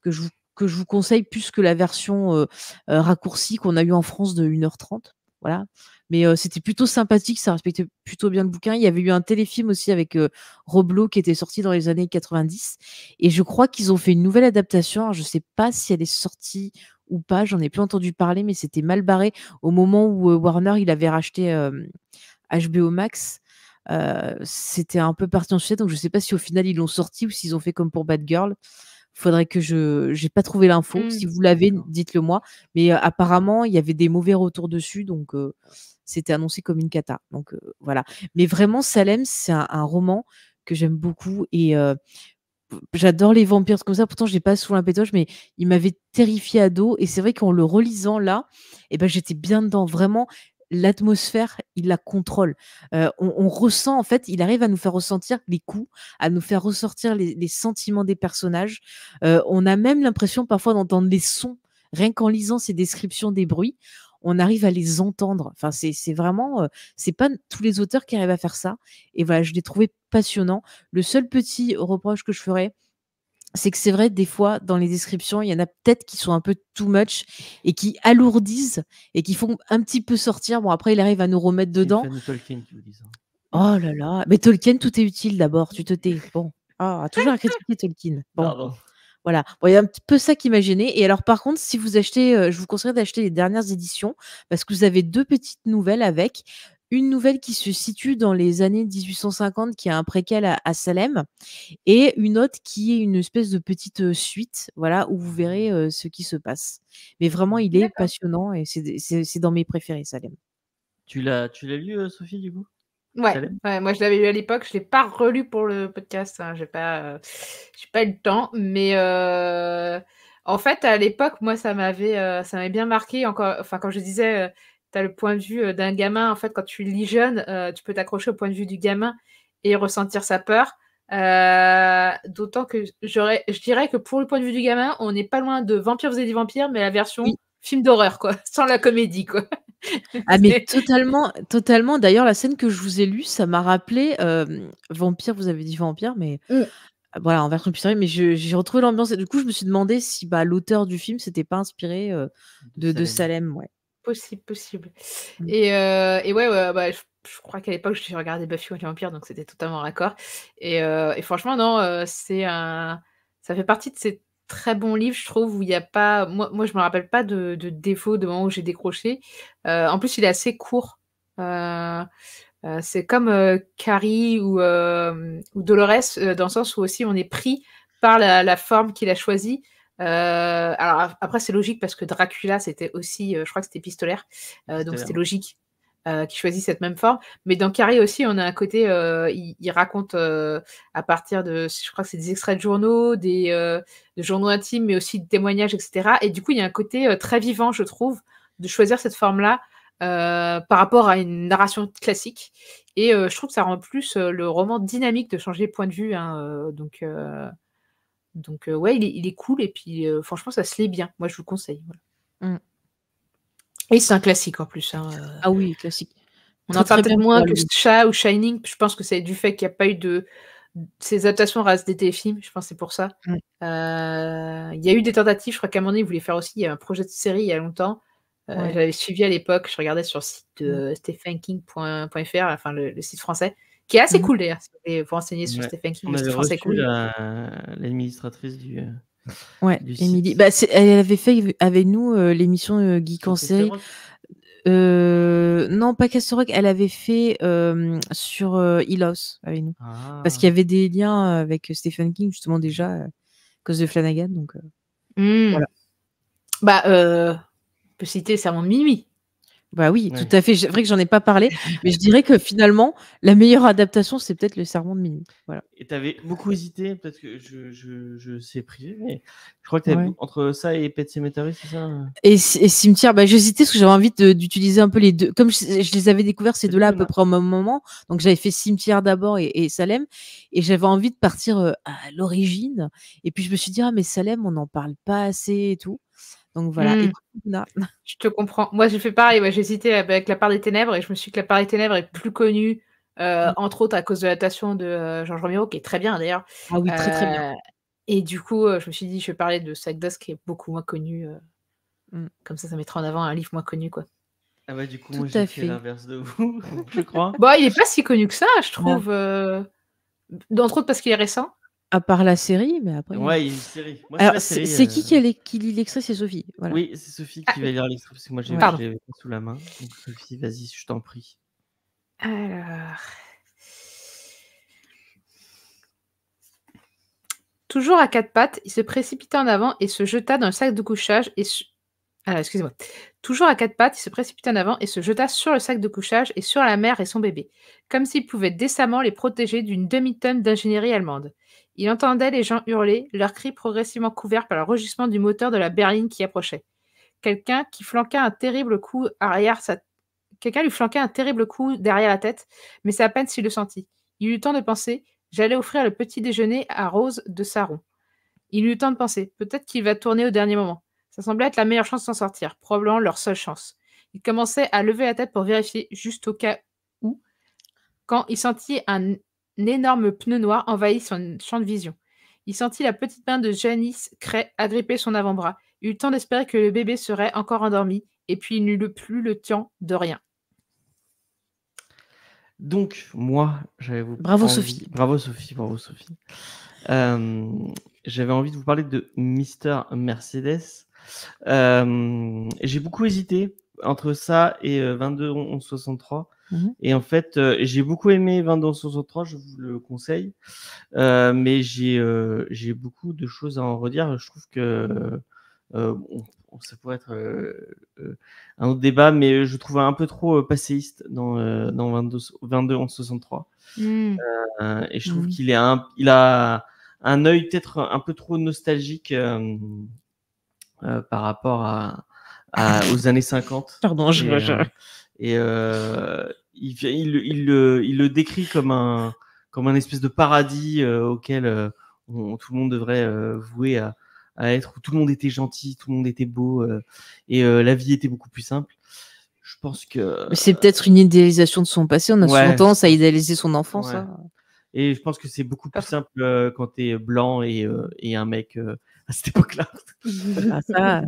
que je vous que je vous conseille plus que la version raccourcie qu'on a eue en France de 1h30. Voilà, mais c'était plutôt sympathique, ça respectait plutôt bien le bouquin. Il y avait eu un téléfilm aussi avec Roblox qui était sorti dans les années 90. Et je crois qu'ils ont fait une nouvelle adaptation. je ne sais pas si elle est sortie ou pas, j'en ai plus entendu parler, mais c'était mal barré au moment où Warner il avait racheté HBO Max. c'était un peu parti en sujet, donc je ne sais pas si au final ils l'ont sorti ou s'ils ont fait comme pour Bad Girl faudrait que je j'ai pas trouvé l'info. Mmh. Si vous l'avez, dites-le moi. Mais apparemment, il y avait des mauvais retours dessus, donc c'était annoncé comme une cata. Donc voilà. Mais vraiment, Salem, c'est un, roman que j'aime beaucoup et j'adore les vampires comme ça. Pourtant, je n'ai pas sous pétoche, mais il m'avait terrifié à dos. Et c'est vrai qu'en le relisant là, et eh ben, j'étais bien dedans. Vraiment, l'atmosphère, il la contrôle. Euh, on, ressent, en fait, il arrive à nous faire ressentir les coups, à nous faire ressortir les, sentiments des personnages. Euh, on a même l'impression parfois d'entendre les sons, rien qu'en lisant ces descriptions des bruits. On arrive à les entendre. Enfin, c'est vraiment, euh, c'est pas tous les auteurs qui arrivent à faire ça. Et voilà, je l'ai trouvé passionnant. Le seul petit reproche que je ferais, c'est que c'est vrai, des fois, dans les descriptions, il y en a peut-être qui sont un peu too much et qui alourdissent et qui font un petit peu sortir. Bon, après, il arrive à nous remettre dedans. Tolkien Oh là là. Mais Tolkien, tout est utile d'abord. Tu te tais. Bon. Ah, toujours un critiquer Tolkien. Bon. Voilà, il y a un petit peu ça qui m'a Et alors, par contre, si vous achetez, euh, je vous conseille d'acheter les dernières éditions parce que vous avez deux petites nouvelles avec une nouvelle qui se situe dans les années 1850, qui a un préquel à, Salem, et une autre qui est une espèce de petite euh, suite, voilà, où vous verrez euh, ce qui se passe. Mais vraiment, il est passionnant et c'est dans mes préférés, Salem. Tu l'as lu, euh, Sophie, du coup Ouais, moi je l'avais lu à l'époque, je ne l'ai pas relu pour le podcast, hein, j'ai pas, j'ai pas eu le temps, mais en fait à l'époque, moi ça m'avait ça m'avait bien marqué, encore, enfin quand je disais t'as le point de vue euh, d'un gamin. En fait, quand tu lis jeune, euh, tu peux t'accrocher au point de vue du gamin et ressentir sa peur. Euh, d'autant que je dirais que pour le point de vue du gamin, on n'est pas loin de Vampire vous avez dit vampires, mais la version film d'horreur, quoi, sans la comédie, quoi. ah mais totalement, totalement. D'ailleurs, la scène que je vous ai lue, ça m'a rappelé Vampire, vous avez dit Vampire, mais mm. ah, voilà, en version purée, mais j'ai retrouvé l'ambiance. Et du coup, je me suis demandé si bah, l'auteur du film s'était pas inspiré De Salem ouais. Possible, possible. Mmh. Et, euh, et, ouais, bah, je, crois qu'à l'époque, j'ai regardé Buffy contre les vampires, donc c'était totalement raccord. Et, euh, et franchement, non, euh, c'est un... ça fait partie de ces très bons livres, je trouve, où il n'y a pas. Moi, moi je ne me rappelle pas de, défauts de moment où j'ai décroché. en plus, il est assez court. c'est comme Carrie ou, ou Dolores, dans le sens où aussi on est pris par la, la forme qu'il a choisie. Euh, alors après, c'est logique parce que Dracula, c'était aussi, euh, je crois que c'était Pistolaire, euh, donc c'était logique qu'il choisisse cette même forme. Mais dans Carrie aussi, on a un côté, il, raconte à partir de, je crois que c'est des extraits de journaux, des de journaux intimes, mais aussi de témoignages, etc. Et du coup, il y a un côté très vivant, je trouve, de choisir cette forme-là. par rapport à une narration classique. Et je trouve que ça rend plus le roman dynamique de changer de point de vue. Hein, donc, donc, euh, ouais, il est, cool et puis euh, franchement, ça se lit bien. Moi, je vous conseille. Mm. Et c'est un classique en plus. Hein, euh. Ah oui, classique. On en moins que Chat ou Shining. Je pense que c'est du fait qu'il n'y a pas eu de. Ces adaptations race des téléfilms, je pense que c'est pour ça. Mm. Il y a eu des tentatives, je crois qu'à un moment donné, ils faire aussi. Il y a un projet de série il y a longtemps. J'avais suivi à l'époque, je regardais sur le site de mm. stephenking.fr, enfin le, site français qui est assez mmh cool d'ailleurs, si vous vous sur Stephen King. On cool. l'administratrice du. Euh, ouais, Emily. Bah, elle avait fait avec nous euh, l'émission euh, guy Geek non, pas Castor elle avait fait sur Ilos avec nous. Parce qu'il y ah. avait des liens avec Stephen King, justement, déjà, à cause de Flanagan. Donc, mmh. voilà. Bah, on peut citer Serment de minuit. Bah oui, tout à fait. C'est vrai que j'en ai pas parlé, mais je dirais que finalement, la meilleure adaptation, c'est peut-être le serment de Mini. Voilà. Et tu avais beaucoup hésité, peut-être que je, je, je, sais privé, mais je crois que tu entre ça et Pet c'est ça euh? et, Cimetière, bah, j'hésitais parce que j'avais envie d'utiliser un peu les deux. Comme je, les avais découverts ces deux-là à peu près au même moment, donc j'avais fait Cimetière d'abord et, et, Salem, et j'avais envie de partir euh, à l'origine. Et puis je me suis dit, ah, mais Salem, on n'en parle pas assez et tout. Donc voilà. Mmh. Je te comprends. Moi, j'ai fait pareil. j'ai J'hésitais avec La part des ténèbres et je me suis dit que La part des ténèbres est plus connue, mmh. euh, entre autres à cause de la l'adaptation de euh, Georges Romero, qui est très bien d'ailleurs. Ah oui, très très bien. Euh, et du coup, je me suis dit, je vais parler de Sagdas qui est beaucoup moins connu. Mmh. Comme ça, ça mettra en avant un livre moins connu, quoi. Ah bah du coup, moi j'ai fait, l'inverse de vous, je crois. bah, il est pas si connu que ça, je trouve. Entre autres parce qu'il est récent. À part la série, mais après. Ouais, hein. une série. Alors, c'est, qui euh, qui, lit l'extrait C'est Sophie. Oui, c'est Sophie qui ah. va lire l'extrait parce que moi j'ai sous la main. Donc Sophie, vas-y, je t'en prie. Alors. Toujours à quatre pattes, il se précipita en avant et se jeta dans le sac de couchage et, alors, ah, excusez-moi. Toujours à quatre pattes, il se précipita en avant et se jeta sur le sac de couchage et sur la mère et son bébé, comme s'il pouvait décemment les protéger d'une demi-tonne d'ingénierie allemande. Il entendait les gens hurler, leurs cris progressivement couverts par le rugissement du moteur de la berline qui approchait. Quelqu'un qui flanqua un terrible coup arrière sa... Quelqu'un lui flanqua un terrible coup derrière la tête, mais c'est à peine s'il le sentit. Il eut le temps de penser J'allais offrir le petit déjeuner à Rose de Saron. Il eut le temps de penser Peut-être qu'il va tourner au dernier moment. Ça semblait être la meilleure chance de s'en sortir, probablement leur seule chance. Il commençait à lever la tête pour vérifier, juste au cas où, quand il sentit un énorme pneu noir envahir son champ de vision. Il sentit la petite main de Janice Cray agripper son avant-bras. Il eut le temps d'espérer que le bébé serait encore endormi, et puis il n'eut plus le temps de rien. Donc, moi, j'avais vous. Bravo Sophie. Bravo Sophie, bravo Sophie. Euh, j'avais envie de vous parler de Mister Mercedes. Euh, j'ai beaucoup hésité entre ça et 22 11 63. Et en fait, euh, j'ai beaucoup aimé 22 11 63, je vous le conseille. Euh, mais j'ai j'ai beaucoup de choses à en redire. Je trouve que ça pourrait être un autre débat, mais je trouve un peu trop passéiste dans, 22, 22 11 63. et je trouve hmm. qu'il a un œil peut-être un peu trop nostalgique euh, par rapport à, aux années 50. Pardon, je vois. Je... Euh, et, euh, il, il, le décrit comme un, comme un espèce de paradis auquel tout le monde devrait vouer à, à, être, où tout le monde était gentil, tout le monde était beau, et la vie était beaucoup plus simple je pense que. C'est peut-être une idéalisation de son passé. On a souvent tendance à idéaliser son enfance. Hein. Et je pense que c'est beaucoup plus simple quand tu es blanc et, et un mec à cette époque-là. Ah,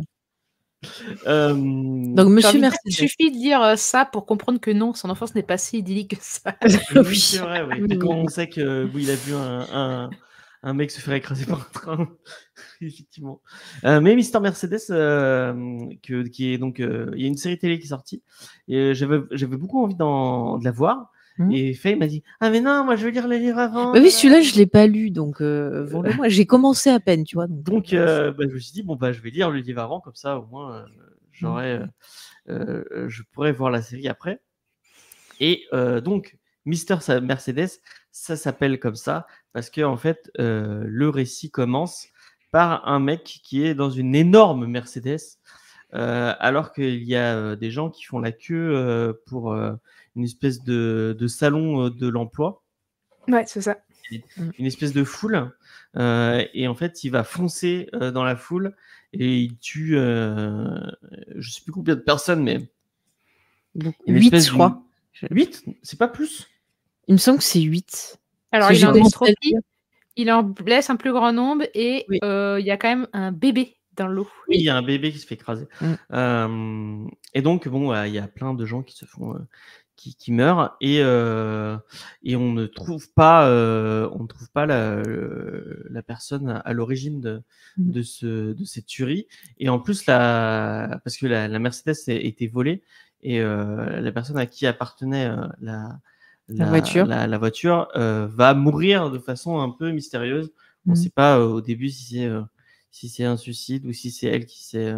euh, donc, monsieur Il suffit de lire euh, ça pour comprendre que non, son enfance n'est pas si idyllique que ça. oui, c'est vrai, on sait que euh, oui, a vu un, mec se faire écraser par un train, effectivement. mais Mister Mercedes, que, qui est donc. Il y a une série télé qui est sortie, et j'avais beaucoup envie de la voir. Mmh. Et Faye m'a dit Ah, mais non, moi je veux lire le livre avant. Bah oui, celui-là, je ne l'ai pas lu, donc euh, euh, moi J'ai commencé à peine, tu vois. Donc, euh, bah, je me suis dit Bon, bah, je vais lire le livre avant, comme ça, au moins, mmh. je pourrais voir la série après. Et donc, Mister Mercedes, ça s'appelle comme ça, parce que, en fait, le récit commence par un mec qui est dans une énorme Mercedes, alors qu'il y a des gens qui font la queue pour une espèce de, salon euh, de l'emploi. Ouais, c'est ça. Une espèce de foule. Euh, et en fait, il va foncer euh, dans la foule et il tue, je ne sais plus combien de personnes, mais. 8, je crois. 8 C'est pas plus Il me semble que c'est 8. Alors, il en, blesse un plus grand nombre et il y a quand même un bébé dans l'eau. Oui, il y a un bébé qui se fait écraser. Mm. et donc, bon, bah, il y a plein de gens qui se font, qui, qui meurt et euh, et on ne trouve pas euh, on ne trouve pas la, la personne à l'origine de mmh. de ce de cette tuerie et en plus la parce que la, la Mercedes a été volée et euh, la personne à qui appartenait euh, la la, la voiture, la, voiture euh, va mourir de façon un peu mystérieuse. On ne mmh. sait pas euh, au début si c'est si c'est un suicide ou si c'est elle qui s'est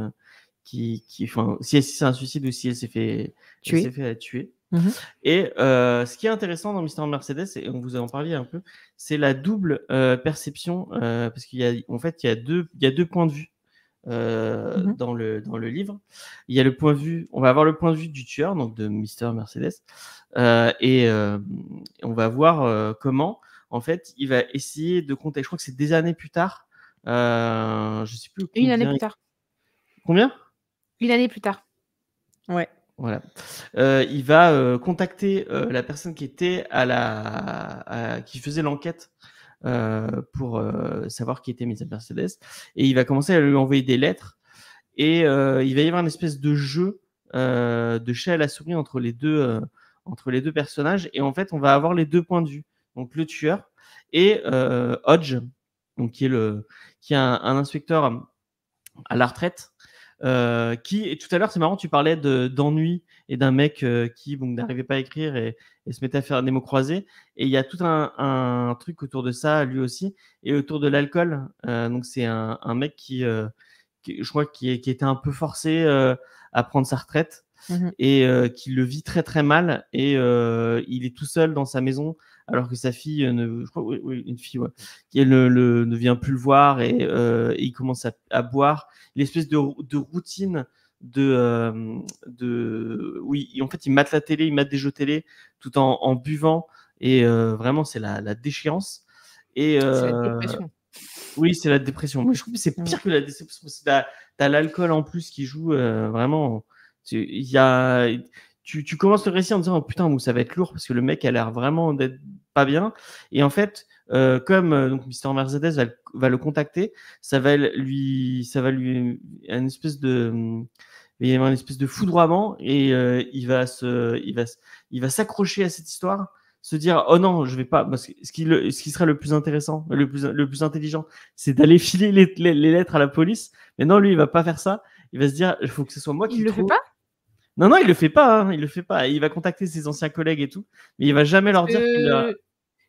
qui, qui enfin, si, c'est un suicide ou si elle s'est fait tuer. s'est fait tuer. Mmh et euh, ce qui est intéressant dans Mister Mercedes, et on vous en parlait un peu, c'est la double euh, perception, euh, parce qu'il y a en fait il y a deux, il y a deux points de vue mmh dans, le, dans le livre. Il y a le point de vue, on va avoir le point de vue du tueur, donc de Mister Mercedes, et on va voir comment en fait il va essayer de compter. Je crois que c'est des années plus tard. je sais plus. Une année plus tard. Combien Une année plus tard. Ouais. Voilà. Euh, il va euh, contacter euh, la personne qui était à la, qui faisait l'enquête pour savoir qui était Misa Mercedes, et il va commencer à lui envoyer des lettres. Et il va y avoir une espèce de jeu de chat à la souris entre les deux, entre les deux personnages. Et en fait, on va avoir les deux points de vue. Donc le tueur et Hodge, donc qui est le, qui est un inspecteur à la retraite euh, qui, et tout à l'heure, c'est marrant, tu parlais d'ennui et d'un mec euh, qui n'arrivait pas à écrire et, et, se mettait à faire des mots croisés. Et il y a tout un, truc autour de ça, lui aussi, et autour de l'alcool. Euh, donc, c'est un, mec qui, qui, je crois, qui était un peu forcé à prendre sa retraite. Mmh et euh, qu'il le vit très très mal. Et euh, il est tout seul dans sa maison alors que sa fille, euh, ne, une fille, qui ne vient plus le voir et, il commence à, boire. L'espèce de, routine de, de, oui, en fait, il mate la télé, il mate des jeux télé tout en, buvant et vraiment c'est la, la, déchéance. Et oui, c'est la dépression. mais je trouve que c'est mmh pire que la déception. T'as as, l'alcool en plus qui joue vraiment il y a. Tu, tu, commences le récit en disant oh, putain ça va être lourd parce que le mec a l'air vraiment d'être pas bien et en fait euh, comme euh, donc Mister Mercedes va, le contacter ça va lui ça va lui une espèce de il y une espèce de foudroiement et euh, il va se il va il va s'accrocher à cette histoire se dire oh non je vais pas parce ce qui le, ce qui serait le plus intéressant le plus le plus intelligent c'est d'aller filer les, les, lettres à la police mais non lui il va pas faire ça il va se dire il faut que ce soit moi qui il le, fait pas non, non, il le fait pas. Hein, il le fait pas. Il va contacter ses anciens collègues et tout, mais il va jamais leur dire a... Euh,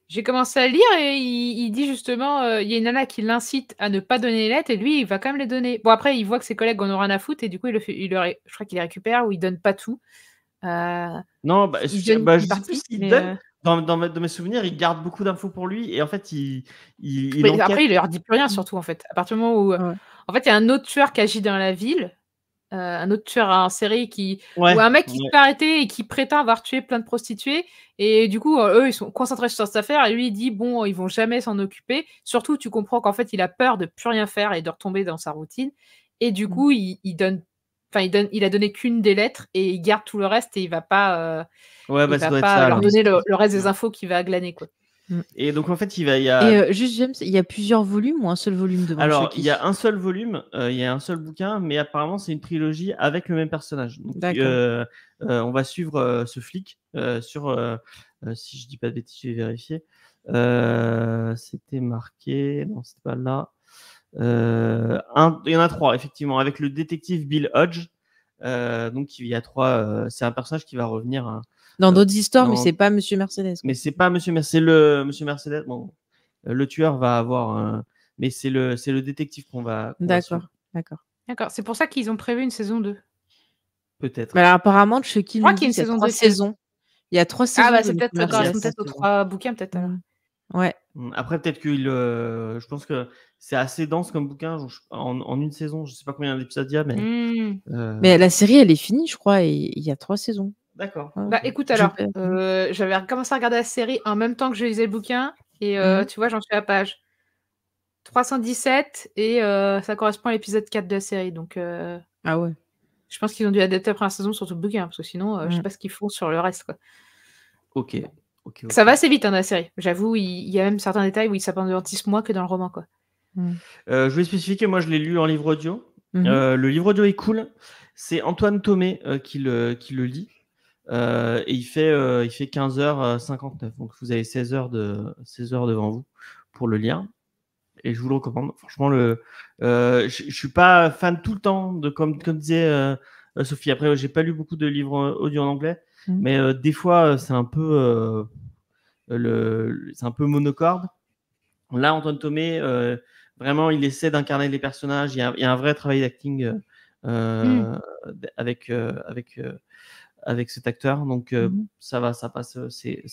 j'ai commencé à lire et il, dit justement, euh, il y a une nana qui l'incite à ne pas donner les lettres et lui, il va quand même les donner. Bon, après, il voit que ses collègues en ont rien à foutre et du coup, il le fait, il je crois qu'il les récupère ou il donne pas tout. Euh, non, bah, je, bah, sais plus donne. Dans, dans, mes souvenirs, il garde beaucoup d'infos pour lui et en fait, il. il, il Après, il leur dit plus rien surtout en fait. À partir du moment où. En fait, il y a un autre tueur qui agit dans la ville euh, un autre tueur en série qui ou un mec qui se et qui prétend avoir tué plein de prostituées et du coup euh, eux ils sont concentrés sur cette affaire et lui il dit bon ils vont jamais s'en occuper surtout tu comprends qu'en fait il a peur de plus rien faire et de retomber dans sa routine et du mmh. coup il, donne enfin il donne il a donné qu'une des lettres et il garde tout le reste et il va pas euh, bah, leur donner le, le, reste des infos qu'il va glaner quoi Mm. Et donc en fait, il va y a. Euh, juste il y a plusieurs volumes ou un seul volume de Alors il y a un seul volume, euh, il y a un seul bouquin, mais apparemment c'est une trilogie avec le même personnage. Donc, euh, on va suivre ce flic sur, si je dis pas de bêtises, je vais vérifier. c'était marqué, non c'était pas là. Il y en a trois effectivement, avec le détective Bill Hodge. donc il y a trois. c'est un personnage qui va revenir. Hein, dans euh, d'autres histoires, mais c'est pas Monsieur Mercedes. Mais c'est pas Monsieur Mercedes. Le Monsieur Mercedes, bon, le tueur va avoir. Mais c'est le, c'est le détective qu'on va. d'accord, d'accord. D'accord. C'est pour ça qu'ils ont prévu une saison 2. Peut-être. Mais alors, apparemment, chez qui y a une saison Il y a trois saisons. Ah, bah, c'est peut-être aux trois bouquins, peut-être. Mm. Ouais. Mm, après, peut-être que euh, je pense que c'est assez dense comme bouquin. en, une saison, je sais pas combien d'épisodes il y a, mais. Mm. Euh, mais la série, elle est finie, je crois, et il y a trois saisons. D'accord. Bah écoute alors, euh, j'avais commencé à regarder la série en même temps que je lisais le bouquin et euh, mhm. tu vois, j'en suis à page 317 et euh, ça correspond à l'épisode 4 de la série. Donc ah ouais. Je pense qu'ils ont dû adapter après la saison sur tout le bouquin parce que sinon, je sais pas ce qu'ils font sur le reste Ok. Ça va assez vite dans hein, la série. J'avoue, il y a même certains détails où ils six mois que dans le roman quoi. Hmm. je vais spécifier, moi je l'ai lu en livre audio. Mhm. le livre audio est cool. C'est Antoine Thomé qui, le, qui le lit. Euh, et il fait, euh, il fait 15h59. Donc vous avez 16 h de, 16 heures devant vous pour le lire. Et je vous le recommande. Franchement, le, euh, je ne suis pas fan tout le temps, de, comme, comme disait Sophie. Après, j'ai pas lu beaucoup de livres audio en anglais. Mmh. Mais des fois, c'est un peu, le, c'est un peu monocorde. Là, Antoine Tomé, vraiment, il essaie d'incarner les personnages. Il y a, un vrai travail d'acting mmh. avec, avec avec cet acteur. Donc euh, mhm. ça va, ça passe, euh, c'est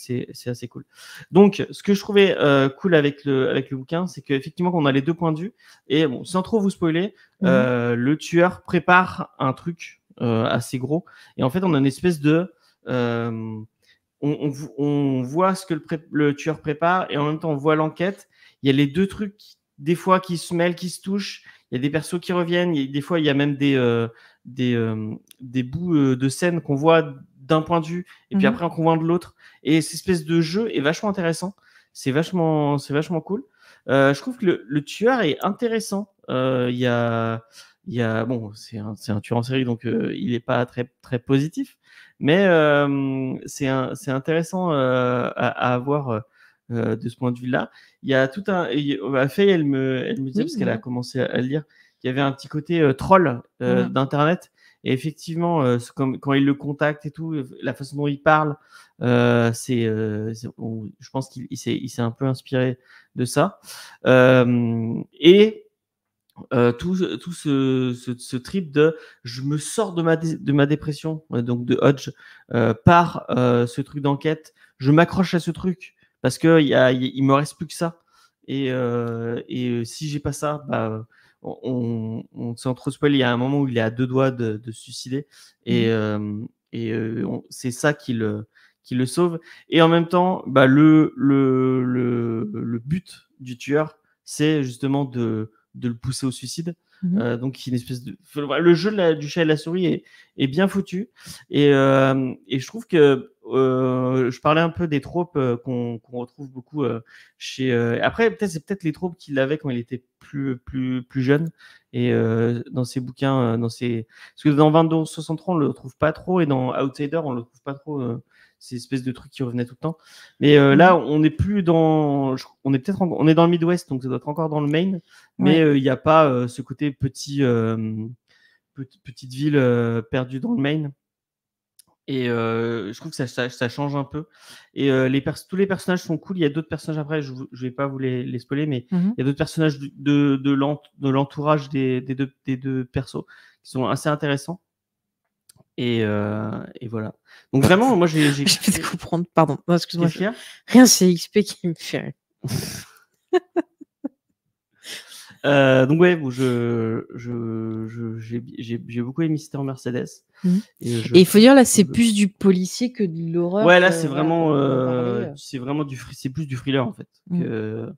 assez cool. Donc ce que je trouvais euh, cool avec le, avec le bouquin, c'est qu'effectivement on a les deux points de vue. Et bon, sans trop vous spoiler, mhm. le tueur prépare un truc assez gros. Et en fait, on a une espèce de... On, voit ce que le, tueur prépare et en même temps on voit l'enquête. Il y a les deux trucs des fois qui se mêlent, qui se touchent. Il y a des persos qui reviennent. des fois, il y a même des, des, euh, des bouts euh, de scène qu'on voit d'un point de vue et puis mhm. après qu'on voit de l'autre. Et cette espèce de jeu est vachement intéressant. C'est vachement, c'est vachement cool. Euh, je trouve que le, le tueur est intéressant. Euh, il y a, y a, bon, c'est un, un, tueur en série, donc il n'est pas très, très positif, mais c'est intéressant à, à, avoir. de ce point de vue-là, il y a tout un. A bah, fait, elle me, elle me disait parce qu'elle a commencé à, à lire, il y avait un petit côté euh, troll euh, mmh d'Internet. Et effectivement, euh, quand, il le contacte et tout, la façon dont il parle, c'est, je pense qu'il il s'est, un peu inspiré de ça. et tout, ce, trip de je me sors de ma, de ma dépression, donc de Hodge, par ce truc d'enquête, je m'accroche à ce truc parce qu'il ne il me reste plus que ça. Et, et si j'ai pas ça, bah on, on s'est trop Il y a un moment où il est à deux doigts de, suicider et, mmh. euh, et euh, c'est ça qui le, qui le sauve. Et en même temps, bah, le, le, le, le but du tueur, c'est justement de, de le pousser au suicide. Mmh. Euh, donc, une espèce de... le jeu du chat et de la souris est, bien foutu. Euh, et, je trouve que euh, je parlais un peu des tropes euh, qu'on retrouve beaucoup chez. Après, peut-être c'est peut-être les tropes qu'il avait quand il était plus plus plus jeune et dans ses bouquins, dans ses parce que dans 22 on le trouve pas trop et dans Outsider on le trouve pas trop ces espèces de trucs qui revenaient tout le temps. Mais euh, mmh. là, on n'est plus dans, on est peut-être, on est dans le Midwest, donc ça doit être encore dans le Maine, mais euh, il n'y a pas euh, ce côté petit, petite ville perdue dans le Maine. Et je trouve que ça, ça, change un peu. Et les tous les personnages sont cool. Il y a d'autres personnages après, je ne vais pas vous les, spoiler, mais mmh il y a d'autres personnages de, de, l'entourage des, deux, des deux persos qui sont assez intéressants. Euh, et, voilà. Donc vraiment, moi j'ai. J'ai te comprendre, pardon. Oh, excuse-moi. Rien, c'est XP qui me fait euh, donc ouais, bon, je, j'ai, je, j'ai, beaucoup aimé c'était en Mercedes. Mhm. Euh, et, il faut dire là, c'est plus du policier que de l'horreur. Ouais, là c'est vraiment, euh, c'est vraiment du, c'est plus du thriller en fait. Mhm. Que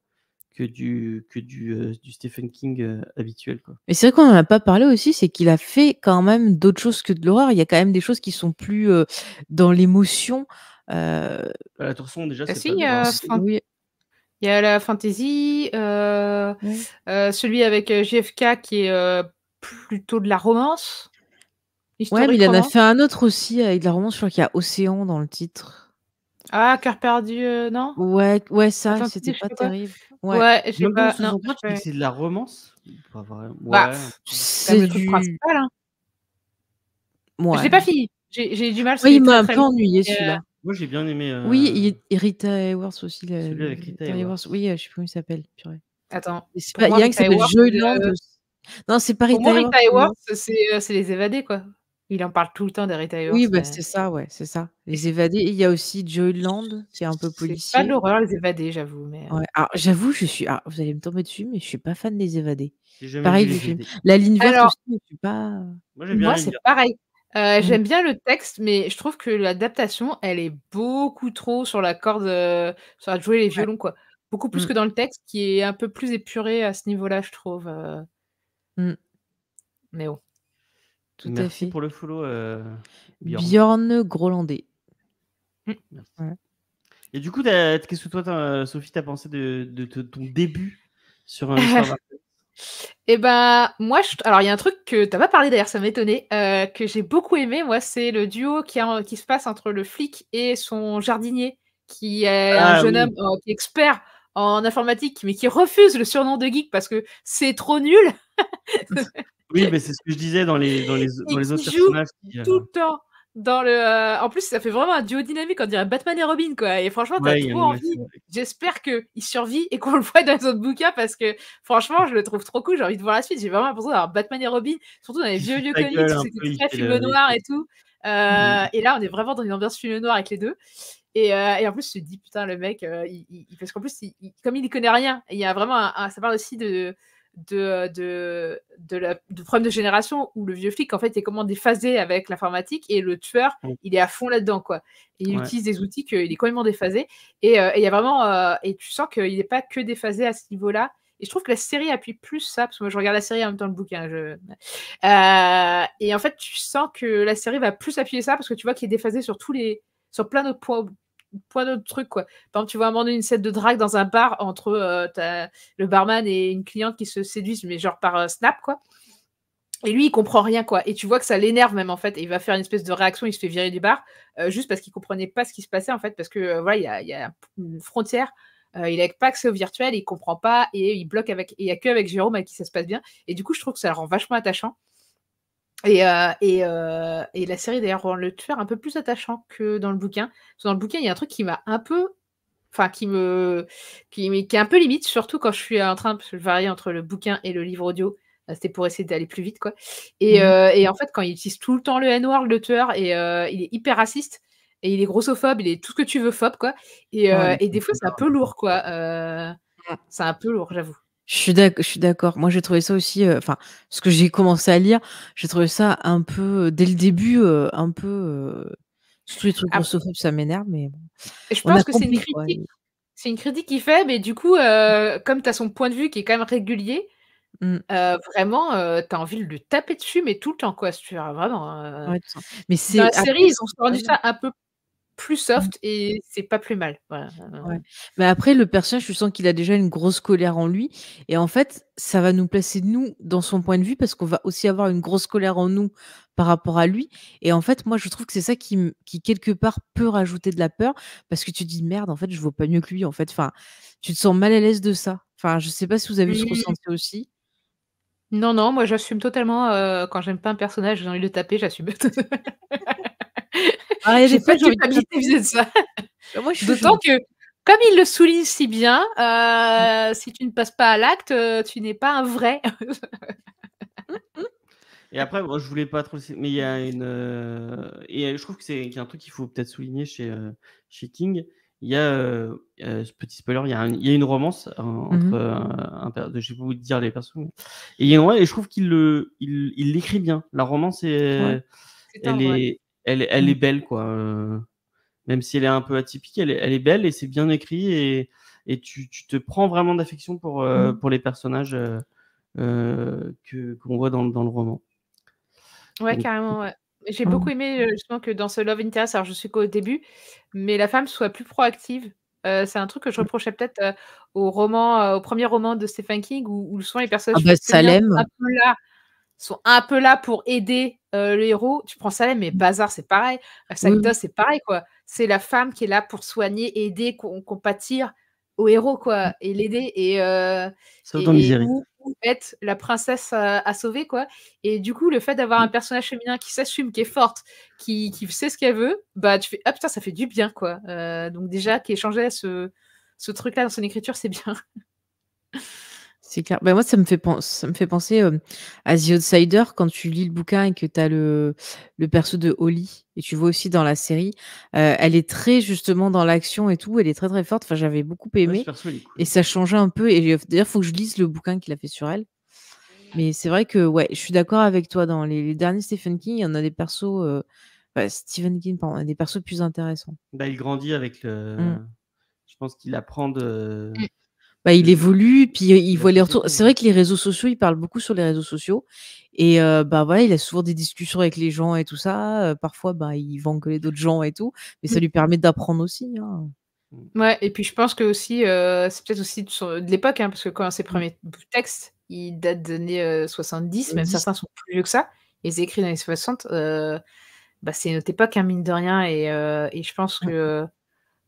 que du, que du, euh, Stephen King euh, habituel. Quoi. Mais c'est vrai qu'on n'en a pas parlé aussi, c'est qu'il a fait quand même d'autres choses que de l'horreur. Il y a quand même des choses qui sont plus euh, dans l'émotion. Bah, la torsion, déjà, Il y a la fantasy, celui avec JFK qui est plutôt de la romance. Ouais, il en a fait un autre aussi avec de la romance, je crois qu'il y a Océan dans le titre. Ah, cœur perdu, euh, non Ouais, ouais, ça, c'était pas terrible. Ouais, je sais pas. Non, c'est de la romance. Pas bah, ouais. Bah, c'est du. Principal, hein. Je l'ai pas fini. J'ai du mal. Oui, il m'a un peu ennuyé celui-là. Euh moi, j'ai bien aimé. Euh oui, et Rita Hayworth aussi. Rita Hayworth. Oui, je sais plus comment il s'appelle. Attends. il y a un qui s'appelle Non, c'est pas Rita Hayworth. Rita Hayworth, c'est les évadés, quoi. Il en parle tout le temps d'Harry Tyrone. Oui, bah, c'est ça, ouais, c'est ça. Les évadés. Il y a aussi Joyland, qui est un peu policier. C'est pas l'horreur, les évadés, j'avoue. j'avoue, je suis. vous allez me tomber dessus, mais je suis pas fan des évadés. Pareil du film. La ligne verte aussi, je suis pas. Moi, c'est pareil. Euh, j'aime bien le texte, mais je trouve que l'adaptation, elle est beaucoup trop sur la corde, euh, sur la jouer les violons, quoi. Beaucoup plus mmh. que dans le texte, qui est un peu plus épuré à ce niveau-là, je trouve. Euh mmh. Mais bon. Tout Merci à fait. pour le follow, euh, Bjorn. Mmh. Et du coup, qu'est-ce que toi, Sophie, t'as pensé de, ton début sur, un Eh ben, moi, alors il y a un truc que t'as pas parlé d'ailleurs, ça m'étonnait, euh, que j'ai beaucoup aimé, moi, c'est le duo qui, qui se passe entre le flic et son jardinier, qui est un ah jeune homme euh, qui expert en informatique, mais qui refuse le surnom de geek parce que c'est trop nul. Oui, mais c'est ce que je disais dans les, dans les, dans les autres personnages. Euh, tout le temps. Dans le... Euh, en plus, ça fait vraiment un duo dynamique, on dirait Batman et Robin, quoi. Et franchement, t'as trop envie. J'espère qu'il survit et qu'on le voit dans les autres bouquins parce que franchement, je le trouve trop cool. J'ai envie de voir la suite. J'ai vraiment l'impression d'avoir Batman et Robin, surtout dans les vieux vieux comics, c'était très film noir et tout. Euh, et là, on est vraiment dans une ambiance film noir avec les deux. Et, en plus, je me dis, putain, le mec, il, parce qu'en plus, comme il n'y connaît rien, il y a vraiment un, ça parle aussi de, de, euh, de, de, la, de, problème de génération où le vieux flic, en fait, est comment déphasé avec l'informatique et le tueur, il est à fond là-dedans, quoi. il utilise des outils qu'il est complètement déphasé. Et euh, il y a vraiment. Euh, et tu sens qu'il n'est pas que déphasé à ce niveau-là. Et je trouve que la série appuie plus ça, parce que moi je regarde la série en même temps le bouquin. et en fait, tu sens que la série va plus appuyer ça, parce que tu vois qu'il est déphasé sur tous les. sur plein d'autres points point d'autre truc quoi. Par exemple, tu vois un moment donné une scène de drague dans un bar entre euh, le barman et une cliente qui se séduisent, mais genre par euh, snap, quoi. Et lui, il comprend rien, quoi. Et tu vois que ça l'énerve même, en fait. Et il va faire une espèce de réaction, il se fait virer du bar, euh, juste parce qu'il comprenait pas ce qui se passait, en fait, parce que, voilà, il y a, une frontière. il n'a pas accès au virtuel, il comprend pas et il bloque avec. Il n'y a que avec Jérôme avec qui ça se passe bien. Et du coup, je trouve que ça le rend vachement attachant. Euh, euh, et, la série, d'ailleurs, rend le tueur un peu plus attachant que dans le bouquin. dans le bouquin, il y a un truc qui m'a un peu. Enfin, qui me. Qui, qui est un peu limite, surtout quand je suis en train. de varier entre le bouquin et le livre audio. Euh, c'était pour essayer d'aller plus vite, quoi. Mmh et, en fait, quand il utilise tout le temps le N-word, le tueur, et il est hyper raciste, et il est grossophobe, il est tout ce que tu veux phobe, quoi. Et, et des fois, c'est un peu lourd, quoi. c'est un peu lourd, j'avoue. Je suis d'accord. Moi, j'ai trouvé ça aussi. Euh, enfin, ce que j'ai commencé à lire, j'ai trouvé ça un peu euh, dès le début, euh, un peu. tous les trucs ah. ça m'énerve, mais Je pense que c'est une critique. C'est une critique qu'il fait, mais du coup, comme tu as son point de vue qui est quand même régulier, mmh. vraiment, tu as envie de le taper dessus, mais tout le temps, quoi. tu vraiment. Hein. Mais Dans c'est la série, ils ont rendu ça un peu plus soft mmh. et c'est pas plus mal. Euh, euh, Mais après, le personnage, je sens qu'il a déjà une grosse colère en lui. Et en fait, ça va nous placer, nous, dans son point de vue, parce qu'on va aussi avoir une grosse colère en nous par rapport à lui. Et en fait, moi, je trouve que c'est ça qui, quelque part, peut rajouter de la peur, parce que tu dis, merde, en fait, je vois pas mieux que lui. En fait, enfin, tu te sens mal à l'aise de ça. Enfin, je sais pas si vous avez ce ressenti aussi. Non, non, moi, j'assume totalement. Euh, quand j'aime pas un personnage, j'ai envie de le taper, j'assume. Ah, j'ai pas de culpabilité vis à de ça. Bah, D'autant que, comme il le souligne si bien, euh, si tu ne passes pas à l'acte, euh, tu n'es pas un vrai. Et après, je voulais pas trop. Mais il y a une. Euh, et je trouve que c'est qu'il y a un truc qu'il faut peut-être souligner chez, King. Il y a, petit spoiler, il y a, une romance hein, mmh entre. un, un, je vais vous dire les personnes. Et, ouais, et je trouve qu'il l'écrit il, il bien. La romance Elle, est elle, mmh. est belle, quoi. Euh, même si elle est un peu atypique, elle est, belle et c'est bien écrit et, tu, te prends vraiment d'affection pour, euh, mmh. pour les personnages euh, que qu'on voit dans, le roman. Ouais, carrément. J'ai mmh. beaucoup aimé justement que dans ce Love Interest, alors je suis qu'au début, mais la femme soit plus proactive. c'est un truc que je reprochais peut-être au roman, au premier roman de Stephen King, où, souvent les personnages ah bah, sont un peu là pour aider euh, le héros, tu prends ça mais mmh. Bazar, c'est pareil. Euh, c'est pareil, quoi. C'est la femme qui est là pour soigner, aider, compatir au héros, quoi, mmh. et l'aider. Et, euh, la princesse euh, à, sauver, quoi. Et du coup, le fait d'avoir mmh. un personnage féminin qui s'assume, qui est forte, qui, qui sait ce qu'elle veut, bah, tu fais Ah putain, ça fait du bien, quoi. donc, déjà, qu'échanger ce, ce truc-là dans son écriture, c'est bien. C'est clair. Ben moi, ça me fait, ça me fait penser euh, à The Outsider quand tu lis le bouquin et que tu as le, perso de Holly et tu vois aussi dans la série. Euh, elle est très justement dans l'action et tout. Elle est très très forte. Enfin, j'avais beaucoup aimé. et ça changeait un peu. Et euh, d'ailleurs, il faut que je lise le bouquin qu'il a fait sur elle. Mais c'est vrai que ouais, je suis d'accord avec toi. Dans les, derniers Stephen King, il y en a des persos. Stephen King, pardon, des persos plus intéressants. Bah, il grandit avec le. Mmh. Je pense qu'il apprend de. Mmh bah, il évolue, puis euh, il voit les retours. C'est vrai que les réseaux sociaux, il parle beaucoup sur les réseaux sociaux. Et euh, bah voilà, il a souvent des discussions avec les gens et tout ça. Euh, parfois, bah, il que les d'autres gens et tout. Mais ça mmh. lui permet d'apprendre aussi. Hein. Mmh. Ouais, et puis je pense que aussi, c'est peut-être aussi de, l'époque, hein, parce que quand ses mmh. premiers textes, ils datent des années 70, même certains sont plus vieux que ça, Ils c'est écrit dans les 60, bah, c'est notre époque, hein, mine de rien. Et, et je pense que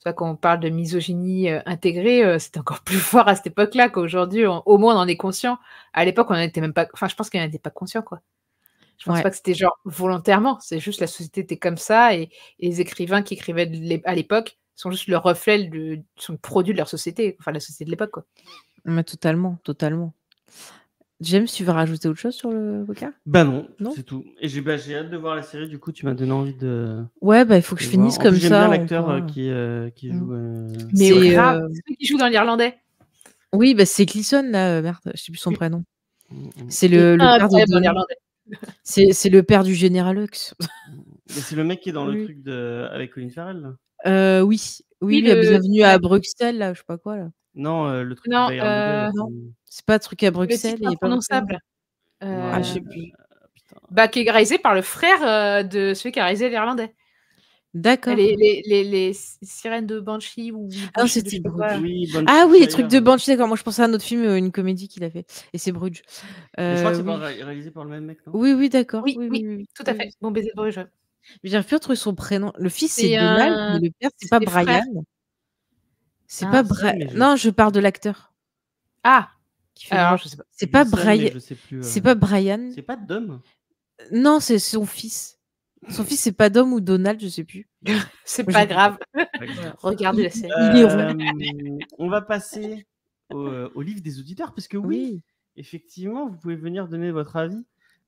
Soit quand on parle de misogynie euh, intégrée, euh, c'est encore plus fort à cette époque-là qu'aujourd'hui. Au moins, on en est conscient. À l'époque, on n'en était même pas. Enfin, je pense qu'on n'en était pas conscient, quoi. Je pense pas que c'était genre volontairement. C'est juste la société était comme ça et, les écrivains qui écrivaient à l'époque sont juste le reflet, de, sont le produit de leur société, enfin la société de l'époque, quoi. Mais totalement, totalement. James, tu veux rajouter autre chose sur le vocal Bah non, c'est tout. Et bah, j'ai hâte de voir la série, du coup, tu m'as donné envie de. Ouais, bah il faut que je finisse comme ça. J'aime bien l'acteur euh, qui, euh, qui, mm. joue. Euh, ah, c'est qui joue dans l'Irlandais. Oui, bah c'est Cleason, là, merde, je sais plus son prénom. Mm, mm. C'est le, ah, père C'est le père du général Hux. c'est le mec qui est dans le truc avec Colin Farrell. Euh, oui, oui, oui le... bienvenue à Bruxelles, là, je sais pas quoi. Là. Non, euh, le truc. Non, euh... non. c'est pas un truc à Bruxelles. Le titre prononçable Pas ah, je sais plus. Euh, bah, qui est réalisé par le frère de celui qui a réalisé l'Irlandais. D'accord. Les, les, les, sirènes de Banshee ah, c'était oui, Ah oui, les trucs de Banshee, d'accord. Moi, je pensais à un autre film, une comédie qu'il a fait. Et c'est Bruges. Euh, je crois que c'est oui. réalisé par le même mec, Oui, oui, d'accord. Oui oui, tout à fait. Bon baiser de Bruges. Mais son prénom. Le fils, c'est Donald, euh, le père, c'est pas Brian. C'est ah, pas Brian. Non, je parle de l'acteur. Ah je sais pas. C'est pas, Brian. C'est euh, pas Brian. C'est pas Dom euh, Non, c'est son fils. Son fils, c'est pas Dom ou Donald, je sais plus. c'est pas, grave. Regardez la scène on va passer au, livre des auditeurs, parce que oui, effectivement, vous pouvez venir donner votre avis.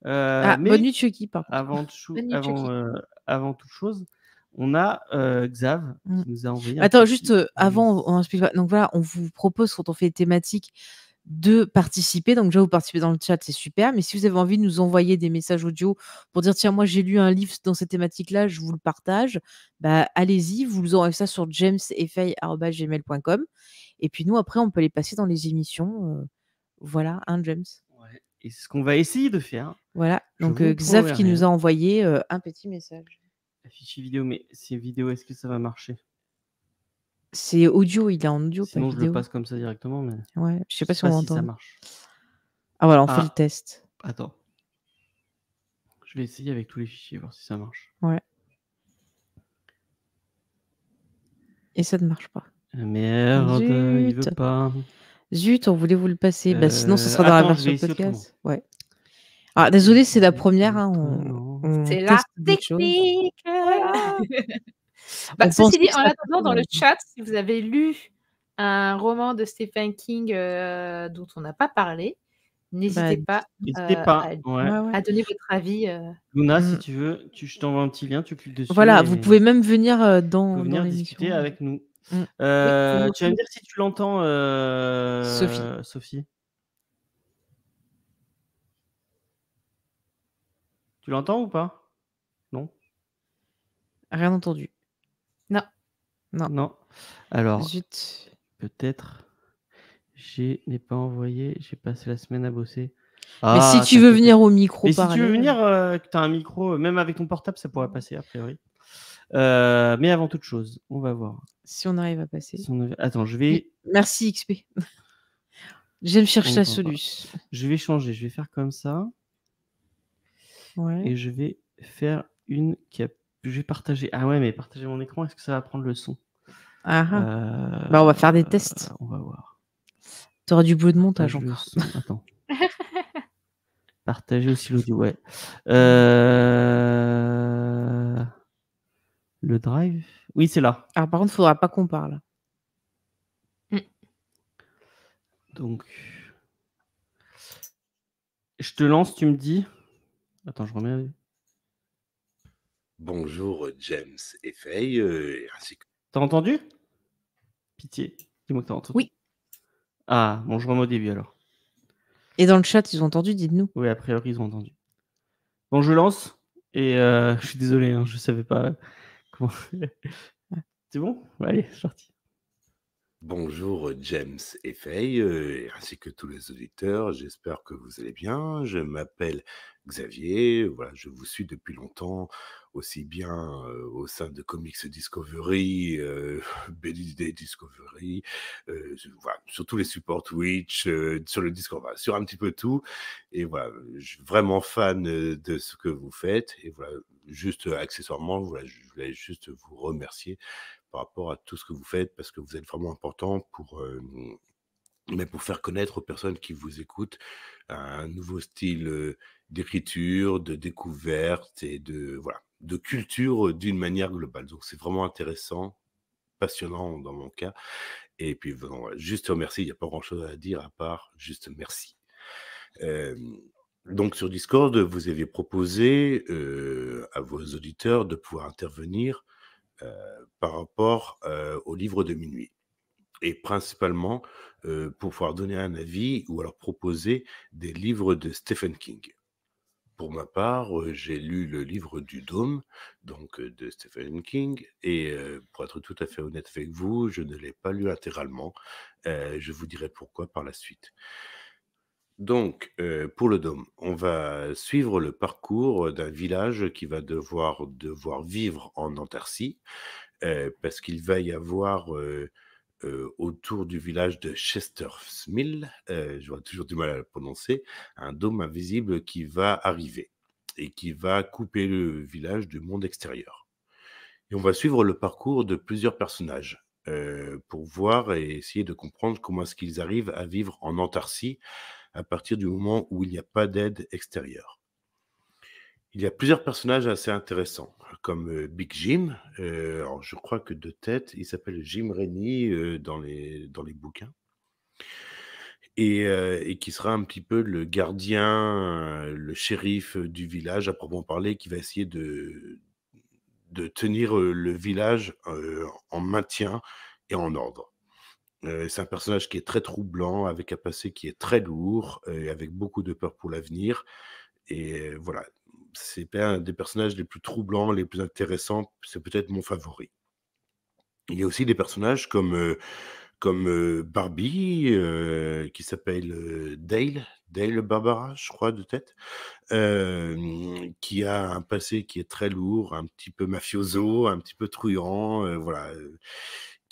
Euh, ah, bonne nuit, Chucky, Avant, toute chose, on a euh, Xav mm. qui nous a envoyé. Attends, juste euh, avant, on Donc voilà, on vous propose quand on fait thématique thématiques de participer. Donc déjà, vous participez dans le chat, c'est super. Mais si vous avez envie de nous envoyer des messages audio pour dire tiens, moi j'ai lu un livre dans cette thématique-là, je vous le partage, bah allez-y, vous envoyez ça sur jamesfay.gmail.com. Et puis nous, après, on peut les passer dans les émissions. voilà, hein, James et c'est ce qu'on va essayer de faire. Voilà, donc euh, Xav qui nous a envoyé euh, un petit message. fichier vidéo, mais c'est vidéo, est-ce que ça va marcher C'est audio, il est en audio. Sinon, pas je le passe comme ça directement. Mais... Ouais, je sais pas, si on entend. marche. Ah voilà, on fait ah. le test. Attends. Je vais essayer avec tous les fichiers, voir si ça marche. Ouais. Et ça ne marche pas. Merde, il veut pas. Zut, on voulait vous le passer. Bah, sinon, ce euh, sera dans la version podcast. Ouais. Ah, désolé, c'est la première. Hein, c'est la technique. Bah, ceci dit, en attendant, dans le chat, si vous avez lu un roman de Stephen King euh, dont on n'a pas parlé, n'hésitez bah, pas, euh, à, donner votre avis. Luna, si mm. tu veux, tu, je t'envoie un petit lien, tu cliques dessus. Voilà, vous pouvez même venir dans, venir discuter avec nous. Mm. Euh, tu vas me dire si tu l'entends, Sophie. Euh, tu l'entends ou pas Non. Rien entendu. Non. Non. Non. Alors, peut-être. Je n'ai pas envoyé. J'ai passé la semaine à bosser. mais ah, si tu veux venir au euh, micro, si tu veux venir, tu as un micro, même avec ton portable, ça pourrait mm. passer a priori. Euh, mais avant toute chose, on va voir. Si on arrive à passer. Attends, je vais. Merci XP. J'aime chercher la solution. Je vais changer. Je vais faire comme ça. Ouais. Et je vais faire une Je vais partager. Ah ouais, mais partager mon écran, est-ce que ça va prendre le son ah, ah. Euh, bah, On va faire des euh, tests. on va voir. Tu auras du boulot de montage encore. Attends. Partager aussi l'audio, ouais. Euh. Le drive Oui, c'est là. Alors, par contre, il faudra pas qu'on parle. Mm. Donc. Je te lance, tu me dis. Attends, je remets. Bonjour James et Faye. Euh, ainsi T'as entendu Pitié, dis-moi que t'as entendu. Oui. Ah, bon, je remets au début alors. Et dans le chat, ils ont entendu, dites-nous. Oui, a priori, ils ont entendu. Bon, je lance. Et euh, je suis désolé, hein, je ne savais pas. c'est bon Allez, c'est parti. Bonjour euh, James et Faye, euh, ainsi que tous les auditeurs, j'espère que vous allez bien. Je m'appelle Xavier, voilà, je vous suis depuis longtemps, aussi bien euh, au sein de Comics Discovery, euh, BDD Discovery, voilà, sur tous les supports Twitch, sur le Discord, sur un petit peu tout. Et voilà, je suis vraiment fan de ce que vous faites. Et voilà, juste accessoirement, voilà, je voulais juste vous remercier par rapport à tout ce que vous faites parce que vous êtes vraiment important pour, mais pour faire connaître aux personnes qui vous écoutent un nouveau style d'écriture, de découverte et de, voilà, de culture d'une manière globale. Donc c'est vraiment intéressant, passionnant dans mon cas. Et puis juste merci, il n'y a pas grand-chose à dire à part juste merci. donc sur Discord, vous avez proposé à vos auditeurs de pouvoir intervenir euh, par rapport euh, au livre de minuit et principalement euh, pour pouvoir donner un avis ou alors proposer des livres de Stephen King. Pour ma part, j'ai lu le livre du Dôme, donc de Stephen King, et pour être tout à fait honnête avec vous, je ne l'ai pas lu latéralement. je vous dirai pourquoi par la suite. Donc, euh, pour le Dôme, on va suivre le parcours euh, d'un village qui va devoir, devoir vivre en Antarcie, euh, parce qu'il va y avoir autour du village de Chestersmill, j'aurais toujours du mal à le prononcer, un dôme invisible qui va arriver et qui va couper le village du monde extérieur. Et on va suivre le parcours de plusieurs personnages, pour voir et essayer de comprendre comment est-ce qu'ils arrivent à vivre en Antarcie à partir du moment où il n'y a pas d'aide extérieure. Il y a plusieurs personnages assez intéressants, comme euh, Big Jim. Euh, je crois que de tête, il s'appelle Jim Rennie euh, dans, les, dans les bouquins. Et, qui sera un petit peu le gardien, le shérif du village à proprement parler, qui va essayer de, de tenir le village en maintien et en ordre c'est un personnage qui est très troublant, avec un passé qui est très lourd, et avec beaucoup de peur pour l'avenir. Et voilà, c'est un des personnages les plus troublants, les plus intéressants. C'est peut-être mon favori. Il y a aussi des personnages comme, comme Barbie, qui s'appelle Dale, Dale Barbara, je crois, de tête, qui a un passé qui est très lourd, un petit peu mafioso, un petit peu truand. voilà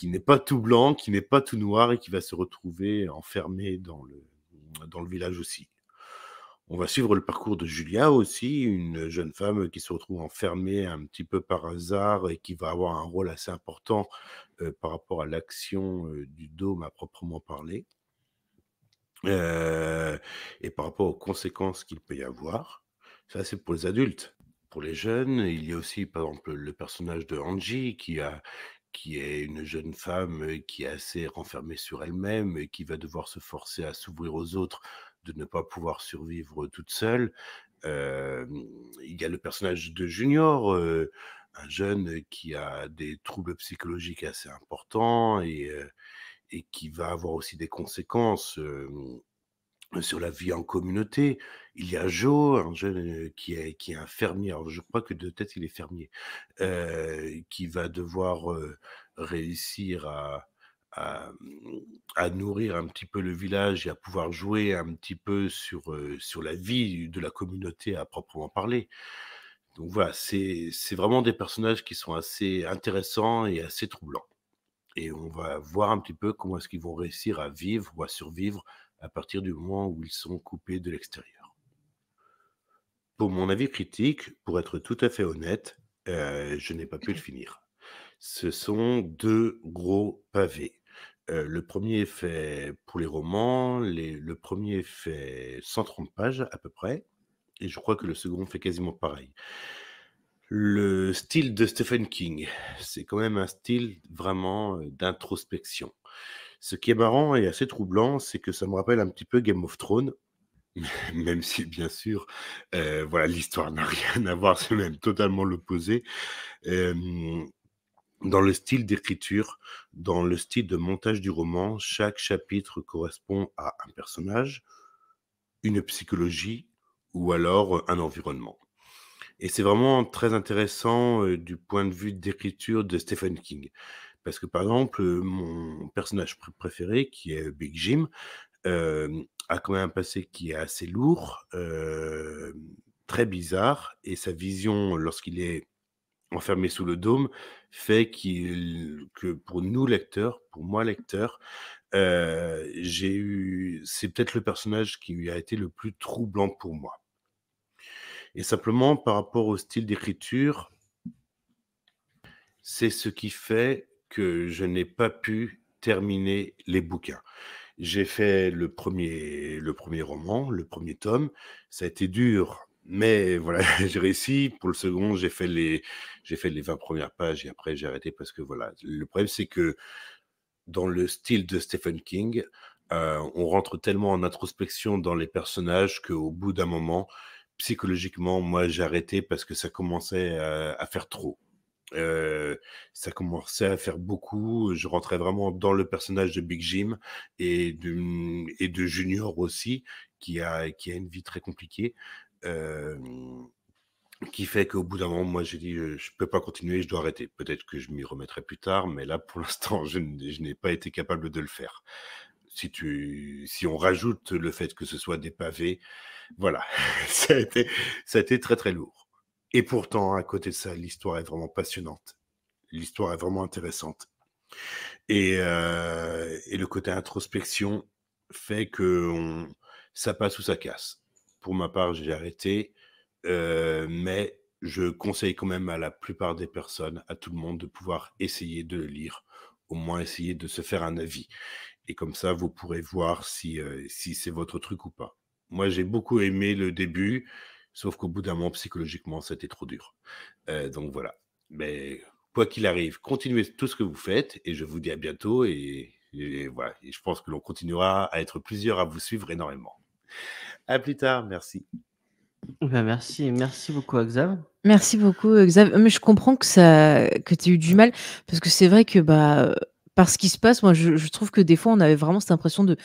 qui n'est pas tout blanc, qui n'est pas tout noir et qui va se retrouver enfermé dans le, dans le village aussi. On va suivre le parcours de Julia aussi, une jeune femme qui se retrouve enfermée un petit peu par hasard et qui va avoir un rôle assez important euh, par rapport à l'action euh, du dôme à proprement parler euh, et par rapport aux conséquences qu'il peut y avoir. Ça, c'est pour les adultes. Pour les jeunes, il y a aussi, par exemple, le personnage de Angie qui a qui est une jeune femme qui est assez renfermée sur elle-même et qui va devoir se forcer à s'ouvrir aux autres, de ne pas pouvoir survivre toute seule. il y a le personnage de Junior, un jeune qui a des troubles psychologiques assez importants et, et qui va avoir aussi des conséquences sur la vie en communauté. Il y a Joe, un jeune qui est, un fermier, je crois que de tête il est fermier, euh, qui va devoir euh, réussir à, nourrir un petit peu le village et à pouvoir jouer un petit peu sur, euh, sur la vie de la communauté à proprement parler. Donc voilà, c'est vraiment des personnages qui sont assez intéressants et assez troublants. Et on va voir un petit peu comment est-ce qu'ils vont réussir à vivre ou à survivre à partir du moment où ils sont coupés de l'extérieur. Pour mon avis critique, pour être tout à fait honnête, euh, je n'ai pas pu le mmh. finir. Ce sont deux gros pavés. Euh, le premier fait pour les romans, le premier fait 130 pages à peu près, et je crois que le second fait quasiment pareil. Le style de Stephen King, c'est quand même un style vraiment euh, d'introspection. Ce qui est marrant et assez troublant, c'est que ça me rappelle un petit peu Game of Thrones, même si bien sûr, euh, voilà, l'histoire n'a rien à voir, c'est même totalement l'opposé. dans le style d'écriture, dans le style de montage du roman, chaque chapitre correspond à un personnage, une psychologie ou alors euh, un environnement. Et c'est vraiment très intéressant euh, du point de vue d'écriture de Stephen King. Parce que par exemple, mon personnage préféré, qui est Big Jim, a quand même un passé qui est assez lourd, très bizarre, et sa vision lorsqu'il est enfermé sous le dôme fait qu'il que pour nous lecteurs, pour moi lecteur, j'ai eu c'est peut-être le personnage qui a été le plus troublant pour moi. Et simplement par rapport au style d'écriture, c'est ce qui fait que je n'ai pas pu terminer les bouquins. J'ai fait le premier, le premier roman, le premier tome. Ça a été dur, mais voilà, j'ai réussi. Pour le second, j'ai fait les, j'ai fait les 20 premières pages et après j'ai arrêté parce que voilà. Le problème, c'est que dans le style de Stephen King, euh, on rentre tellement en introspection dans les personnages qu'au bout d'un moment, psychologiquement, moi, j'ai arrêté parce que ça commençait à faire trop. Euh, ça commençait à faire beaucoup. Je rentrais vraiment dans le personnage de Big Jim et de, Junior aussi, qui a, une vie très compliquée. qui fait qu'au bout d'un moment, moi, j'ai dit, je ne peux pas continuer, je dois arrêter. Peut-être que je m'y remettrai plus tard, mais là, pour l'instant, je n'ai pas été capable de le faire. Si, tu, si on rajoute le fait que ce soit des pavés, voilà, ça, a été, ça a été très, très lourd. Et pourtant, à côté de ça, l'histoire est vraiment passionnante. L'histoire est vraiment intéressante. Et, euh, le côté introspection fait que ça passe ou ça casse. Pour ma part, j'ai arrêté, euh, mais je conseille quand même à la plupart des personnes, à tout le monde, de pouvoir essayer de le lire, au moins essayer de se faire un avis. Et comme ça, vous pourrez voir si, euh, si c'est votre truc ou pas. Moi, j'ai beaucoup aimé le début. Sauf qu'au bout d'un moment, psychologiquement, c'était trop dur. Euh, donc voilà. Mais quoi qu'il arrive, continuez tout ce que vous faites et je vous dis à bientôt. Et, voilà. je pense que l'on continuera à être plusieurs à vous suivre énormément. À plus tard. Merci. Ben, merci, merci beaucoup, Xav. Merci beaucoup, Xav. Mais je comprends que ça, que tu as eu du mal, parce que c'est vrai que bah, parce ce qui se passe. Moi, je, trouve que des fois, on avait vraiment cette impression de,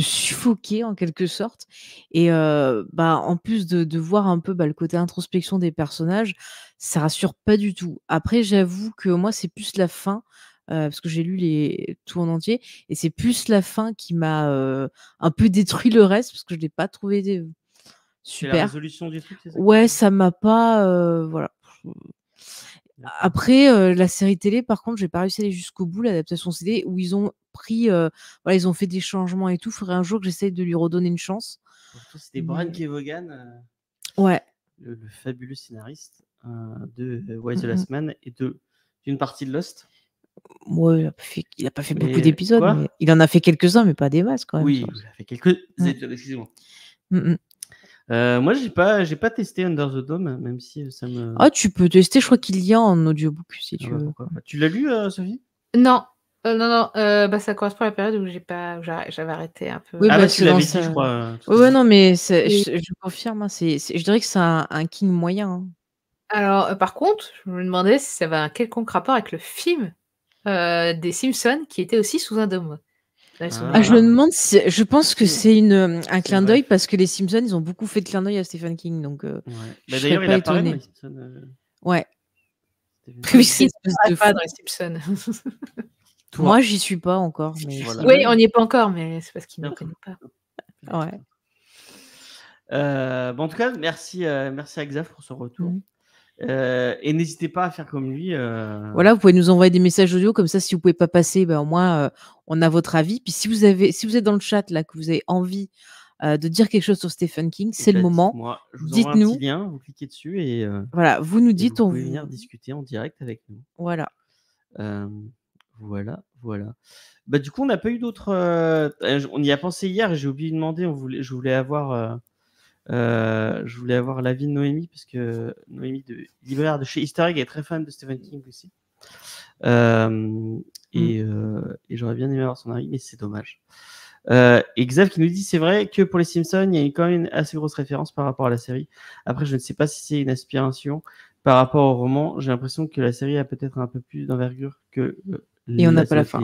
suffoquer en quelque sorte. Et euh, bah, en plus de, voir un peu bah, le côté introspection des personnages, ça rassure pas du tout. Après, j'avoue que moi, c'est plus la fin. Euh, parce que j'ai lu les... tout en entier, et c'est plus la fin qui m'a euh, un peu détruit le reste, parce que je n'ai pas trouvé des... super. La résolution du truc, ça ouais, ça m'a pas... voilà. Après, la série télé, par contre, j'ai pas réussi à aller jusqu'au bout, l'adaptation CD, où ils ont pris, voilà, ils ont fait des changements et tout. Faudrait un jour que j'essaye de lui redonner une chance. C'était Brian Kevogan, euh, ouais. le, fabuleux scénariste euh, de euh, Wise mmh the Last Man et d'une partie de Lost. Ouais, il n'a pas fait, a pas fait beaucoup d'épisodes. Il en a fait quelques-uns, mais pas des masses quand même. Oui, il a fait quelques. Mmh. épisodes, Excusez-moi. Mmh euh, moi, j'ai pas, j'ai pas testé Under the Dome, même si euh, ça me. Ah, tu peux tester. Je crois qu'il y a un audiobook si ah tu bah, veux. tu l'as lu, euh, Sophie Non, non, non. bah, ça correspond à la période où j'ai pas, j'avais arrêté un peu. Oui, ah, bah, bah tu l'as je crois. Oui, non, mais je, confirme. Hein, je dirais que c'est un, king moyen. Hein. Alors, par contre, je me demandais si ça avait un quelconque rapport avec le film des Simpsons qui était aussi sous un dôme. Ah. Ah, je me demande si. Je pense que c'est euh, un clin d'œil parce que les Simpsons, ils ont beaucoup fait de clin d'œil à Stephen King, donc. Euh, ouais. bah, D'ailleurs, il apparaît euh, dans les Simpsons. Ouais. pas dans les Simpsons. Moi, j'y suis pas encore. Oui, on n'y est pas encore, mais c'est parce qu'il ne connaît pas. Ouais. bon, en tout cas, merci, merci à Xav pour ce retour. Mm. Euh, et n'hésitez pas à faire comme lui. Euh. Voilà, vous pouvez nous envoyer des messages audio comme ça. Si vous pouvez pas passer, ben, au moins euh, on a votre avis. Puis si vous avez, si vous êtes dans le chat là, que vous avez envie de dire quelque chose sur Stephen King, eh c'est le ben, moment. Dites-nous. vous cliquez dessus et voilà, vous nous dites. on pouvez venir discuter en direct avec nous. Voilà. Voilà, voilà. Bah du coup, on n'a pas eu d'autres. on y a pensé hier. J'ai oublié de demander. On voulait, je voulais avoir euh, je voulais avoir l'avis de Noémie, parce que Noémie de de chez Historic est très fan de Stephen King aussi. Euh, mm. euh, et, j'aurais bien aimé avoir son avis, mais c'est dommage. et Xav qui nous dit c'est vrai que pour les Simpsons, il y a quand même une assez grosse référence par rapport à la série. Après, je ne sais pas si c'est une aspiration par rapport au roman. J'ai l'impression que la série a peut-être un peu plus d'envergure que. et on n'a pas la fin.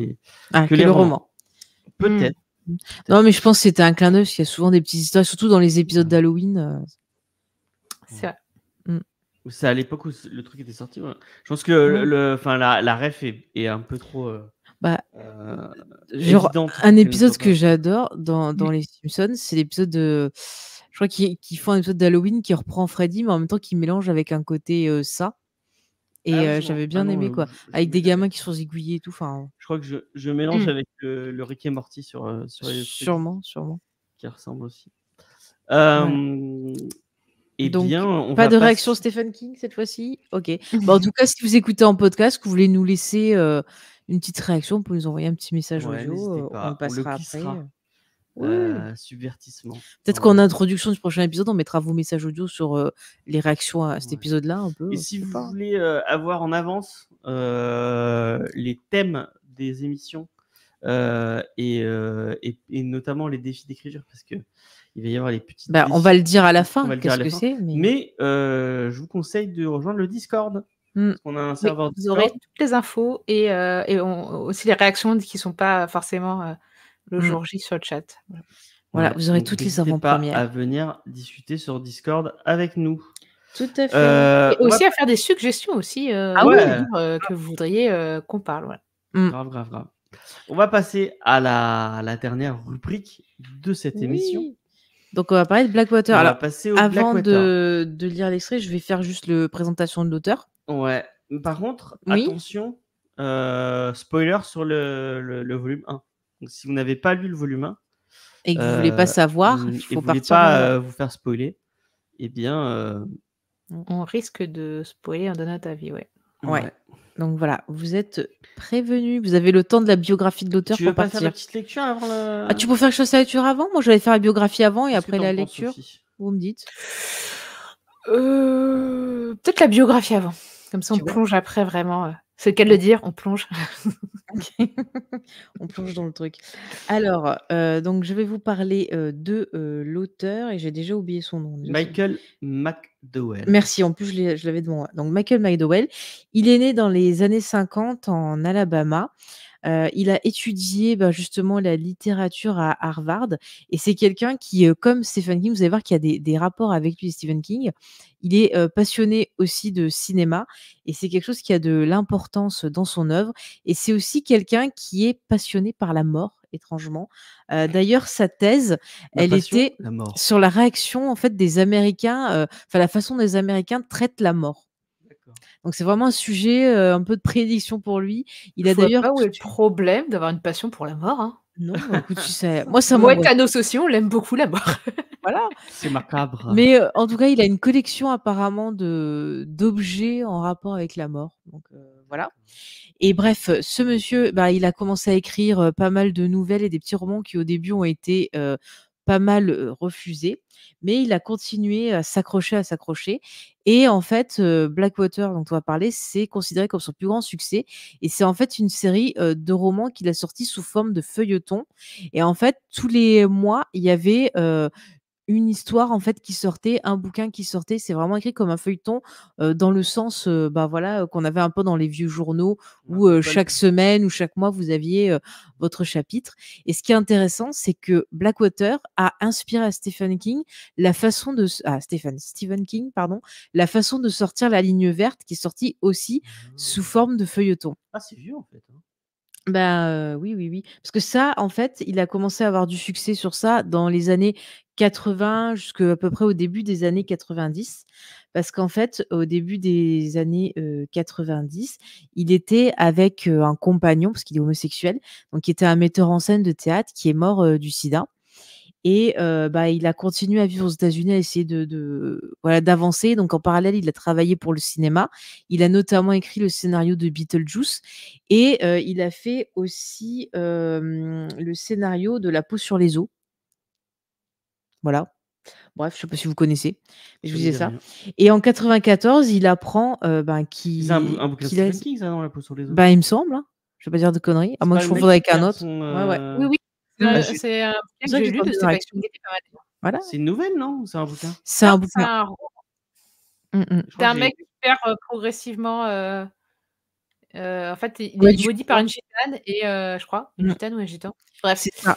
Ah, que, les le romans. roman. Peut-être. Mm. Non, mais je pense que c'était un clin d'œil parce qu'il y a souvent des petites histoires, surtout dans les épisodes d'Halloween. Euh. Mm. C'est à l'époque où le truc était sorti. Je pense que le, la, ref est, un peu trop. Euh, bah, euh, un épisode que j'adore dans, Les Simpsons, c'est l'épisode de. Je crois qu'ils font un épisode d'Halloween qui reprend Freddy, mais en même temps qui mélange avec un côté ça. Ah et j'avais ah bien aimé, quoi. avec des gamins qui sont aiguillés et tout. Fin... Je crois que je, je mélange mmh. avec le, Rick et Morty sur, Sûrement, sûrement. Qui ressemble aussi. Et eh Donc, bien, on pas de réaction Stephen King cette fois-ci. Ok. Bah, en tout cas, si vous écoutez en podcast, que vous voulez nous laisser une petite réaction, vous pouvez nous envoyer un petit message audio. on passera après un euh, subvertissement. Peut-être qu'en introduction du prochain épisode, on mettra vos messages audio sur euh, les réactions à cet épisode-là. Un peu, Et euh, si vous voulez avoir en avance les thèmes des émissions et, notamment les défis d'écriture, parce que il va y avoir les petites. Bah, on va le dire à la fin, qu'est-ce que c'est. Mais, je vous conseille de rejoindre le Discord. Hmm. On a un serveur Vous aurez toutes les infos et, aussi les réactions qui ne sont pas forcément le mmh. jour J sur le chat. Voilà, vous aurez toutes les avant-premières. à venir discuter sur Discord avec nous. Tout à fait. Euh, Et aussi à faire des suggestions aussi euh, ah euh, que vous voudriez qu'on parle. Mmh. Grave, grave, grave. On va passer à la, dernière rubrique de cette émission. Donc on va parler de Blackwater. Alors, va avant De, lire l'extrait, je vais faire juste la présentation de l'auteur. Ouais. Par contre, attention, spoiler sur le volume 1. Donc, si vous n'avez pas lu le volume 1 et que vous ne voulez pas euh, savoir, il mm, faut voulez pas euh, vous faire spoiler, eh bien. Euh, on risque de spoiler un donnant ta vie, ouais. Ouais. Donc voilà, vous êtes prévenus. Vous avez le temps de la biographie de l'auteur pour veux pas faire la petite lecture avant ah, tu peux faire que je la lecture avant Moi, j'allais faire la biographie avant et après la lecture. Vous me dites Peut-être la biographie avant. Comme ça, on plonge après vraiment. C'est qu'à le dire, on plonge. on plonge dans le truc. Alors, euh, donc je vais vous parler euh, de euh, l'auteur et j'ai déjà oublié son nom. Michael McDowell. Merci, en plus je l'avais devant moi. Donc Michael McDowell, il est né dans les années 50 en Alabama il a étudié bah, justement la littérature à Harvard et c'est quelqu'un qui, comme Stephen King, vous allez voir qu'il y a des, rapports avec lui, Stephen King. Il est passionné aussi de cinéma et c'est quelque chose qui a de l'importance dans son œuvre. Et c'est aussi quelqu'un qui est passionné par la mort étrangement. D'ailleurs, sa thèse, elle était sur la réaction en fait des Américains, enfin la façon dont les Américains traitent la mort. Donc c'est vraiment un sujet euh, un peu de prédiction pour lui. Il a d'ailleurs pas où est le problème d'avoir une passion pour la mort. Hein? Non, écoute, sais, moi ça Moi, Thanos aussi, on l'aime beaucoup la mort. voilà. C'est macabre. Mais euh, en tout cas, il a une collection apparemment de d'objets en rapport avec la mort. Donc euh, voilà. Et bref, ce monsieur, bah, il a commencé à écrire pas mal de nouvelles et des petits romans qui au début ont été pas mal refusé, mais il a continué à s'accrocher, à s'accrocher. Et en fait, Blackwater, dont on va parler, c'est considéré comme son plus grand succès. Et c'est en fait une série de romans qu'il a sorti sous forme de feuilleton. Et en fait, tous les mois, il y avait une histoire en fait qui sortait, un bouquin qui sortait. C'est vraiment écrit comme un feuilleton dans le sens, bah voilà, qu'on avait un peu dans les vieux journaux où chaque semaine ou chaque mois vous aviez votre chapitre. Et ce qui est intéressant, c'est que Blackwater a inspiré à Stephen King la façon de ah, Stephen Stephen King pardon la façon de sortir la ligne verte qui est sortie aussi ah. sous forme de feuilleton. Ah c'est vieux en fait. Ben oui, oui, oui. Parce que ça, en fait, il a commencé à avoir du succès sur ça dans les années 80 jusqu'à peu près au début des années 90. Parce qu'en fait, au début des années 90, il était avec un compagnon, parce qu'il est homosexuel, donc qui était un metteur en scène de théâtre qui est mort du sida. Et bah, il a continué à vivre aux États-Unis, à essayer voilà d'avancer. Donc en parallèle, il a travaillé pour le cinéma. Il a notamment écrit le scénario de Beetlejuice et il a fait aussi le scénario de La peau sur les os, voilà. Bref, je ne sais pas si vous connaissez, mais je vous disais ça. Et en 94, il apprend euh, ben, qu'il. C'est un, bouquin de Stephen King, ça, dans la peau sur les autres. Ben, il me semble. je hein. Je vais pas dire de conneries. Moi, moins que je confonde avec un autre. Euh, ouais, ouais. Oui, oui. c'est un bouquin que de King. C'est une nouvelle, non C'est un bouquin C'est un bouquin. C'est un, mm, mm. mec qui perd euh, progressivement. Euh, en fait, il est maudit par une gitane, et je crois, une mm. gitane ou un gitan. Bref, c'est ça.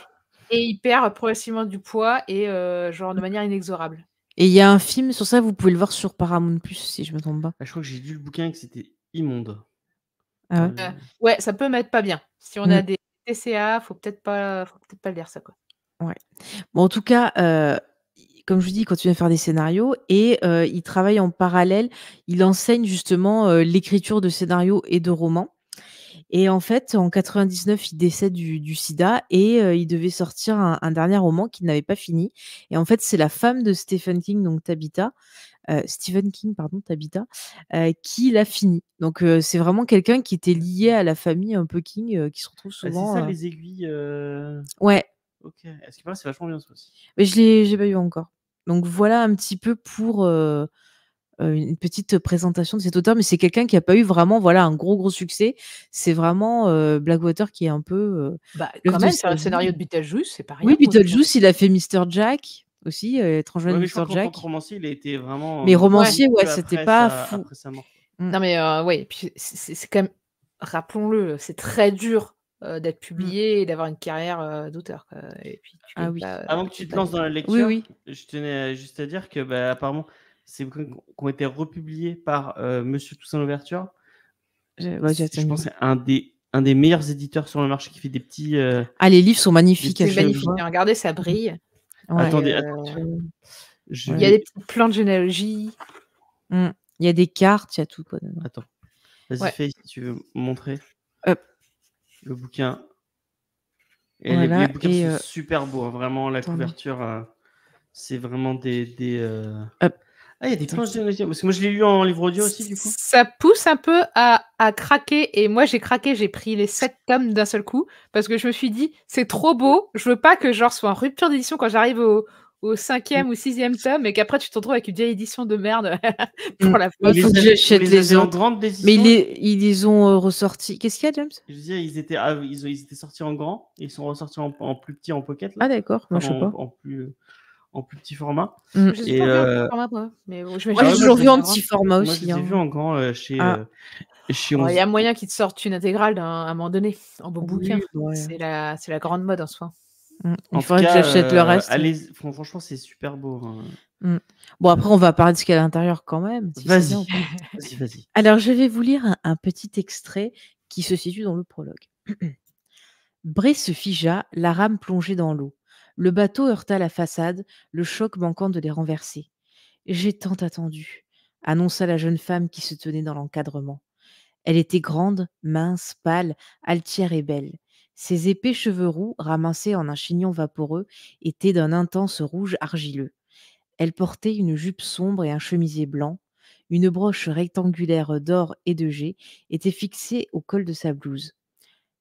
Et il perd progressivement du poids et euh, genre de manière inexorable. Et il y a un film sur ça, vous pouvez le voir sur Paramount Plus si je me trompe pas. Ah, je crois que j'ai lu le bouquin et que c'était immonde. Ah euh, euh, ouais. ça peut mettre pas bien. Si on a des TCA, faut peut-être pas, faut peut-être pas dire, ça quoi. Ouais. Bon, en tout cas, comme je vous dis, il continue à faire des scénarios et il travaille en parallèle. Il enseigne justement l'écriture de scénarios et de romans. Et en fait, en 99, il décède du, sida et euh, il devait sortir un, dernier roman qu'il n'avait pas fini. Et en fait, c'est la femme de Stephen King, donc Tabitha, euh, Stephen King, pardon, Tabitha, euh, qui l'a fini. Donc c'est vraiment quelqu'un qui était lié à la famille un peu King, qui se retrouve ah, souvent. c'est ça les aiguilles. Ouais. Ok. Est-ce que c'est vachement bien ça aussi Mais je l'ai, j'ai pas eu encore. Donc voilà un petit peu pour euh, une petite présentation de cet auteur, mais c'est quelqu'un qui n'a pas eu vraiment voilà, un gros, gros succès. C'est vraiment euh, Blackwater qui est un peu. Euh, bah, quand même, c'est un scénario de Beetlejuice, c'est pareil. Oui, Beetlejuice, il a fait Mr. Jack aussi, étrangement ouais, Mr. Jack. romancier, il a été vraiment. Mais romancier, ouais, c'était pas fou. Mm. Non, mais ouais, c'est quand même. Rappelons-le, c'est très dur d'être mm. publié et d'avoir une carrière d'auteur. Ah Avant que tu te lances dans la lecture, je tenais juste à dire que bah, apparemment c'est qui ont été republiés par euh, Monsieur Toussaint Louverture. Je, pense que c'est un des, un des meilleurs éditeurs sur le marché qui fait des petits. Euh, ah, les livres sont magnifiques. C'est magnifique. Regardez, ça brille. attendez, euh, Il y a des petits plans de généalogie. Hum, il y a des cartes, il y a tout. Attends. Vas-y, fais si tu veux montrer. Le bouquin. les, bouquins sont super beaux, hein, vraiment la couverture, c'est vraiment des. Hop. Ah, il y a des moi, je l'ai lu en livre audio aussi, du coup. Ça pousse un peu à, craquer. Et moi, j'ai craqué, j'ai pris les sept tomes d'un seul coup. Parce que je me suis dit, c'est trop beau. Je veux pas que genre soit en rupture d'édition quand j'arrive au, au cinquième ou sixième tome et qu'après tu te retrouves avec une vieille édition de merde pour hmm. la fois. Mais ils, les ont euh, Qu'est-ce qu'il y a, James Je veux dire, ah ils étaient, sortis en grand ils sont ressortis en, plus petit en pocket. Là. Ah d'accord, moi je sais pas. En plus, euh, en plus petit format. format mm. moi, mais je j'ai toujours vu en petit euh, format aussi. J'ai vu en hein. hein. grand euh, chez. Ah. Euh, Il y a moyen qu'ils te sortent une intégrale à un moment donné, en beau bouquin. C'est la, la, grande mode en soi. Mmh. j'achète le reste. franchement, c'est super beau. Hein. Mm. Bon, après, on va parler de ce qu'il y a à l'intérieur quand même. vas-y. vas Alors, je vais vous lire un, un petit extrait qui se situe dans le prologue. Bray se figea, la rame plongée dans l'eau. Le bateau heurta la façade, le choc manquant de les renverser. J'ai tant attendu, annonça la jeune femme qui se tenait dans l'encadrement. Elle était grande, mince, pâle, altière et belle. Ses épais cheveux roux, ramassés en un chignon vaporeux, étaient d'un intense rouge argileux. Elle portait une jupe sombre et un chemisier blanc. Une broche rectangulaire d'or et de jet était fixée au col de sa blouse.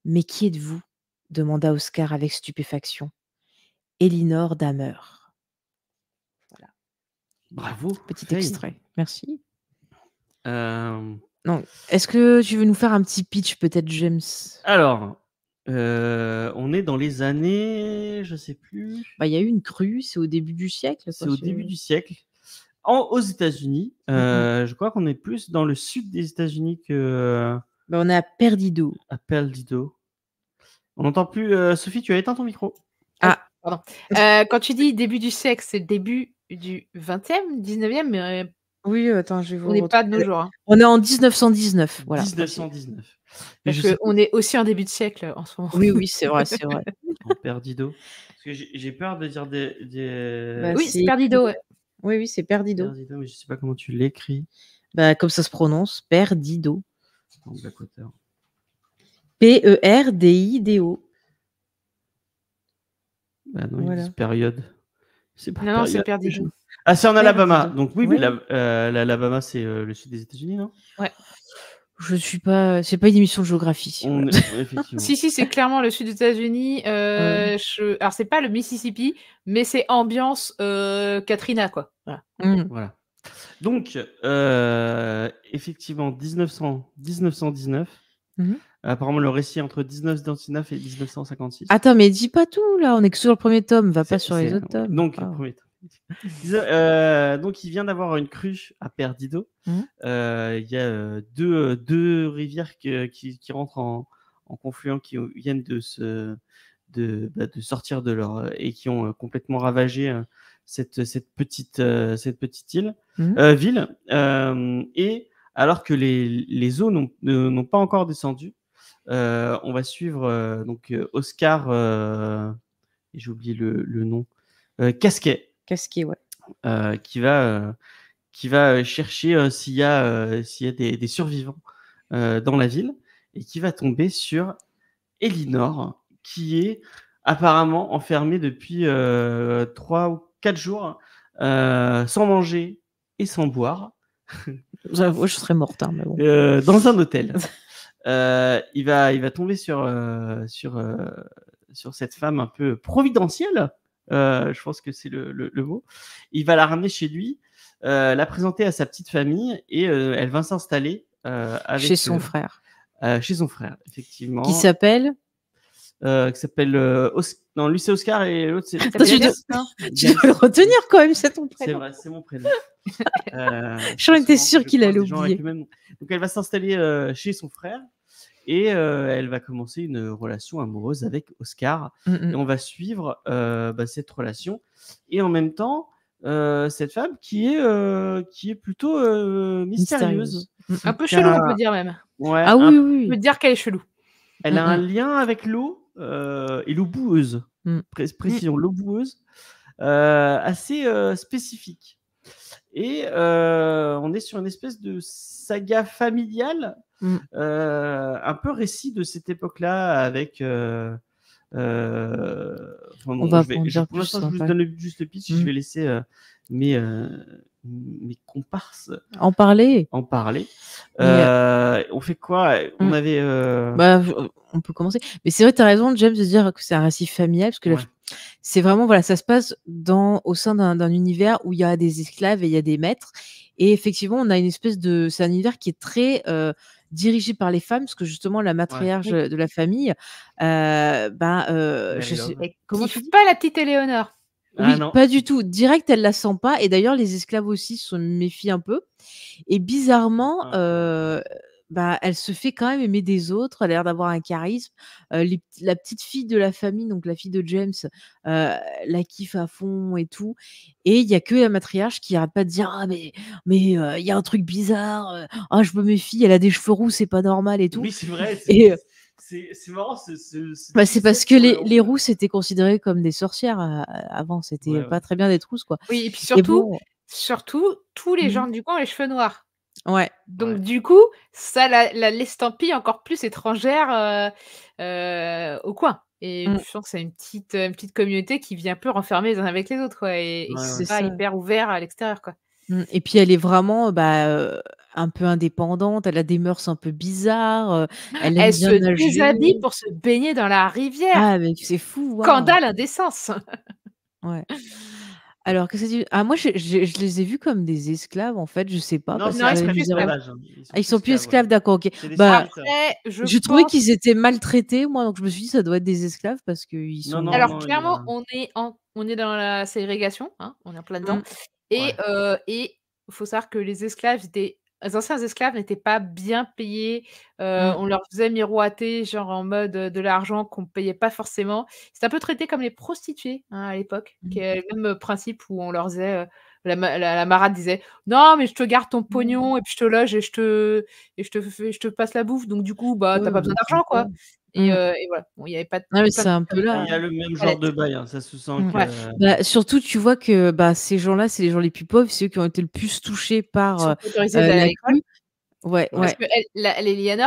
Mais qui êtes-vous demanda Oscar avec stupéfaction. Elinor Damer. Bravo. Petit extrait. Merci. Euh, non. Est-ce que tu veux nous faire un petit pitch, peut-être, James Alors, euh, on est dans les années, je ne sais plus. Bah, il y a eu une crue, c'est au début du siècle. C'est au début du siècle. En, aux États-Unis, euh, mm-hmm. je crois qu'on est plus dans le sud des États-Unis que. Bah, on est à Perdido. À Perdido. On n'entend plus. Sophie, tu as éteint ton micro. Ah, Mmh. Euh, quand tu dis début du siècle c'est début du 20e, 19e, mais. Euh, oui, attends, je vais vous. On n'est pas de nos jours. Hein. On est en 1919. 1919. Parce on est aussi en début de siècle euh, en ce moment. Oui, oui, c'est vrai, c'est vrai. perdido. j'ai peur de dire des. Bah, oui, c'est perdido. Oui, oui, c'est perdido. Perdido, mais je sais pas comment tu l'écris. Bah, comme ça se prononce, perdido. P-E-R-D-I-D-O. Ah période. C'est pas Ah, c'est en Alabama. Donc oui, mais l'Alabama, euh, c'est euh, le sud des États-Unis, non Ouais. Je suis pas. C'est pas une émission de géographie. si si, c'est clairement le sud des États-Unis. Euh, Alors c'est pas le Mississippi, mais c'est ambiance euh, Katrina quoi. Voilà. Mm. Donc effectivement 1919. Apparemment, le récit entre 1929 et 1956. Attends, mais dis pas tout là, on est que sur le premier tome, va pas sur les autres tomes. Ah. Euh, donc, il vient d'avoir une crue à Perdido. Mmh. Euh, il y a euh, deux, rivières qui, rentrent en, confluent, qui viennent de, se, de, bah, sortir de leur. et qui ont complètement ravagé cette, cette, petite, cette petite île, mmh. ville. et alors que les, les eaux n'ont pas encore descendu, euh, on va suivre euh, donc euh, Oscar, j'ai oublié le, nom, Casquet. Casquet, ouais. qui va qui va chercher s'il y a y a des, survivants dans la ville et qui va tomber sur Elinor qui est apparemment enfermée depuis trois 3 ou 4 jours, sans manger et sans boire. je serais morte. Hein, mais bon. dans un hôtel. Euh, il, va, il va tomber sur, euh, sur, euh, sur cette femme un peu providentielle. je pense que c'est le, le, mot. Il va la ramener chez lui, la présenter à sa petite famille et elle va s'installer chez son frère. chez son frère, effectivement. Qui s'appelle qui s'appelle non, lui c'est Oscar et l'autre c'est. Tu, dois... le retenir quand même, c'est ton prénom. C'est vrai, c'est mon prénom. euh, Jean sûr qu'il allait oublier. Donc elle va s'installer euh, chez son frère et euh, elle va commencer une relation amoureuse avec Oscar. Mm, mm. Et on va suivre euh, bah, cette relation et en même temps. cette femme qui est, qui est plutôt mystérieuse. Mm, un peu chelou, on peut dire même. ah oui, oui. On peut dire qu'elle est chelou. Elle a un lien avec l'eau, euh, et l'eau boueuse, précision, mm. mm. Euh, assez euh, spécifique. Et on est sur une espèce de saga familiale, mm. un peu récit de cette époque-là, avec on va je vais, vous donne juste le pitch. Je mm. vais laisser mais mes, mes comparses. En parler. En parler. Euh, on fait quoi On hmm. avait. Euh, bah, on peut commencer. Mais c'est vrai, tu as raison, James, de dire que c'est un récit familial, parce que c'est vraiment, voilà, ça se passe dans, au sein d'un univers où il y a des esclaves et il y a des maîtres. Et effectivement, on a une espèce de. C'est un univers qui est très. Euh, dirigé par les femmes, parce que justement la matriarche de la famille, Ben, je comment tu fais pas la petite Éléonore ah pas du tout. Direct, elle la sent pas. Et d'ailleurs, les esclaves aussi se méfient un peu. Et bizarrement, ah. euh, bah, elle se fait quand même aimer des autres. Elle a l'air d'avoir un charisme. Euh, la petite fille de la famille, donc la fille de James, euh, la kiffe à fond et tout. Et il y a que la matriarche qui arrête pas de dire ah mais mais il y a un truc bizarre. ah je me méfie. Elle a des cheveux roux, c'est pas normal et tout. Oui, c'est vrai. C'est marrant. Bah, c'est parce que les, euh, rousses étaient considérées comme des sorcières euh, avant. C'était pas très bien d'être trousses quoi. Oui, et puis surtout, surtout tous les mmh. gens du coin ont les cheveux noirs. Ouais. Donc, du coup, ça l'estampille la, encore plus étrangère euh, au coin. Et mmh. je pense que c'est une petite, petite communauté qui vient un peu renfermer les uns avec les autres, Et, c'est pas hyper ouvert à l'extérieur, quoi. Mmh. Et puis elle est vraiment, bah, un peu indépendante, elle a des mœurs un peu bizarres. Euh, ah, elle, elle se déshabille pour se baigner dans la rivière. Ah, mais c'est fou. Candale indécence. ouais. Alors, qu'est-ce que tu... Ah, moi, je, les ai vus comme des esclaves, en fait, je sais pas. parce ils, sont plus esclaves. sont plus esclaves, d'accord, ok. Bah, Après, je, qu'ils étaient maltraités, moi, donc je me suis dit, ça doit être des esclaves, parce qu'ils sont... Alors, clairement, on, est en... on est dans la ségrégation, hein on est en plein dedans, mmh. et il euh, et faut savoir que les esclaves étaient les anciens esclaves n'étaient pas bien payés. Euh, mmh. On leur faisait miroiter, genre en mode euh, de l'argent qu'on ne payait pas forcément. C'est un peu traité comme les prostituées hein, à l'époque, mmh. qui est le même principe où on leur faisait euh, la, la, marade disait non mais je te garde ton mmh. pognon et puis je te loge et je te et je te je te passe la bouffe donc du coup bah t'as pas bah, besoin d'argent quoi mmh. Mmh. Euh, et, voilà, il avait ah, pas c'est un peu là. Il y a le même hein. genre de bail, hein. ça se sent. Bah, surtout, tu vois que bah, ces gens-là, c'est les gens les plus pauvres, ceux qui ont été le plus touchés par. Euh, euh, ouais, Parce que elle,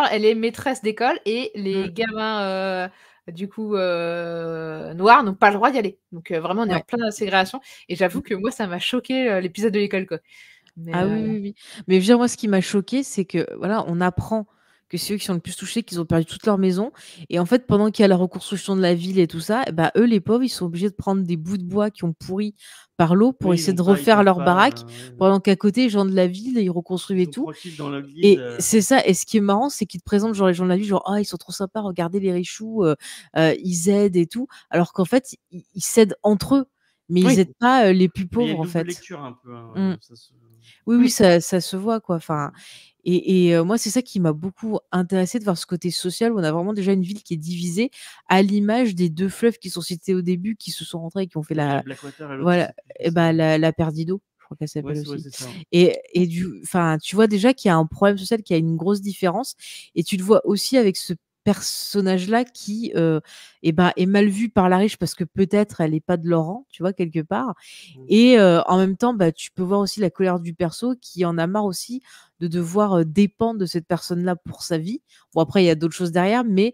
elle est maîtresse d'école et les gamins du coup euh, noirs n'ont pas le droit d'y aller. Donc euh, vraiment, on est en plein ségrégation. Et j'avoue mmh. que moi, ça m'a choqué euh, l'épisode de l'école. Quoi. ah euh, oui, oui, oui. Mais viens, moi, ce qui m'a choqué, c'est que voilà, on apprend que c'est eux qui sont le plus touchés, qu'ils ont perdu toute leur maison. Et en fait, pendant qu'il y a la reconstruction de la ville et tout ça, eh ben, eux, les pauvres, ils sont obligés de prendre des bouts de bois qui ont pourri par l'eau pour essayer de refaire leur baraque, euh, pendant qu'à côté, les gens de la ville, ils reconstruisaient tout. et euh. c'est ça. Et ce qui est marrant, c'est qu'ils te présentent genre, les gens de la ville, genre, ah, ils sont trop sympas, regardez les richoux, euh, ils aident et tout. Alors qu'en fait, ils cèdent entre eux, mais ils n'aident pas les plus pauvres, en fait. Lecture un peu, hein, mmh. Oui, oui, mmh. ça, ça, se voit, quoi. Enfin, et, moi, c'est ça qui m'a beaucoup intéressé de voir ce côté social où on a vraiment déjà une ville qui est divisée à l'image des deux fleuves qui sont cités au début, qui se sont rentrés et qui ont fait la, voilà, et eh ben, la, la Perdido. Je crois s'appelle aussi. et, du, enfin, tu vois déjà qu'il y a un problème social, qui a une grosse différence, et tu le vois aussi avec ce personnage-là qui euh, eh ben, est mal vu par la riche parce que peut-être elle n'est pas de Laurent tu vois, quelque part. Mmh. Et euh, en même temps, bah, tu peux voir aussi la colère du perso qui en a marre aussi de devoir dépendre de cette personne-là pour sa vie. Bon, après, il y a d'autres choses derrière, mais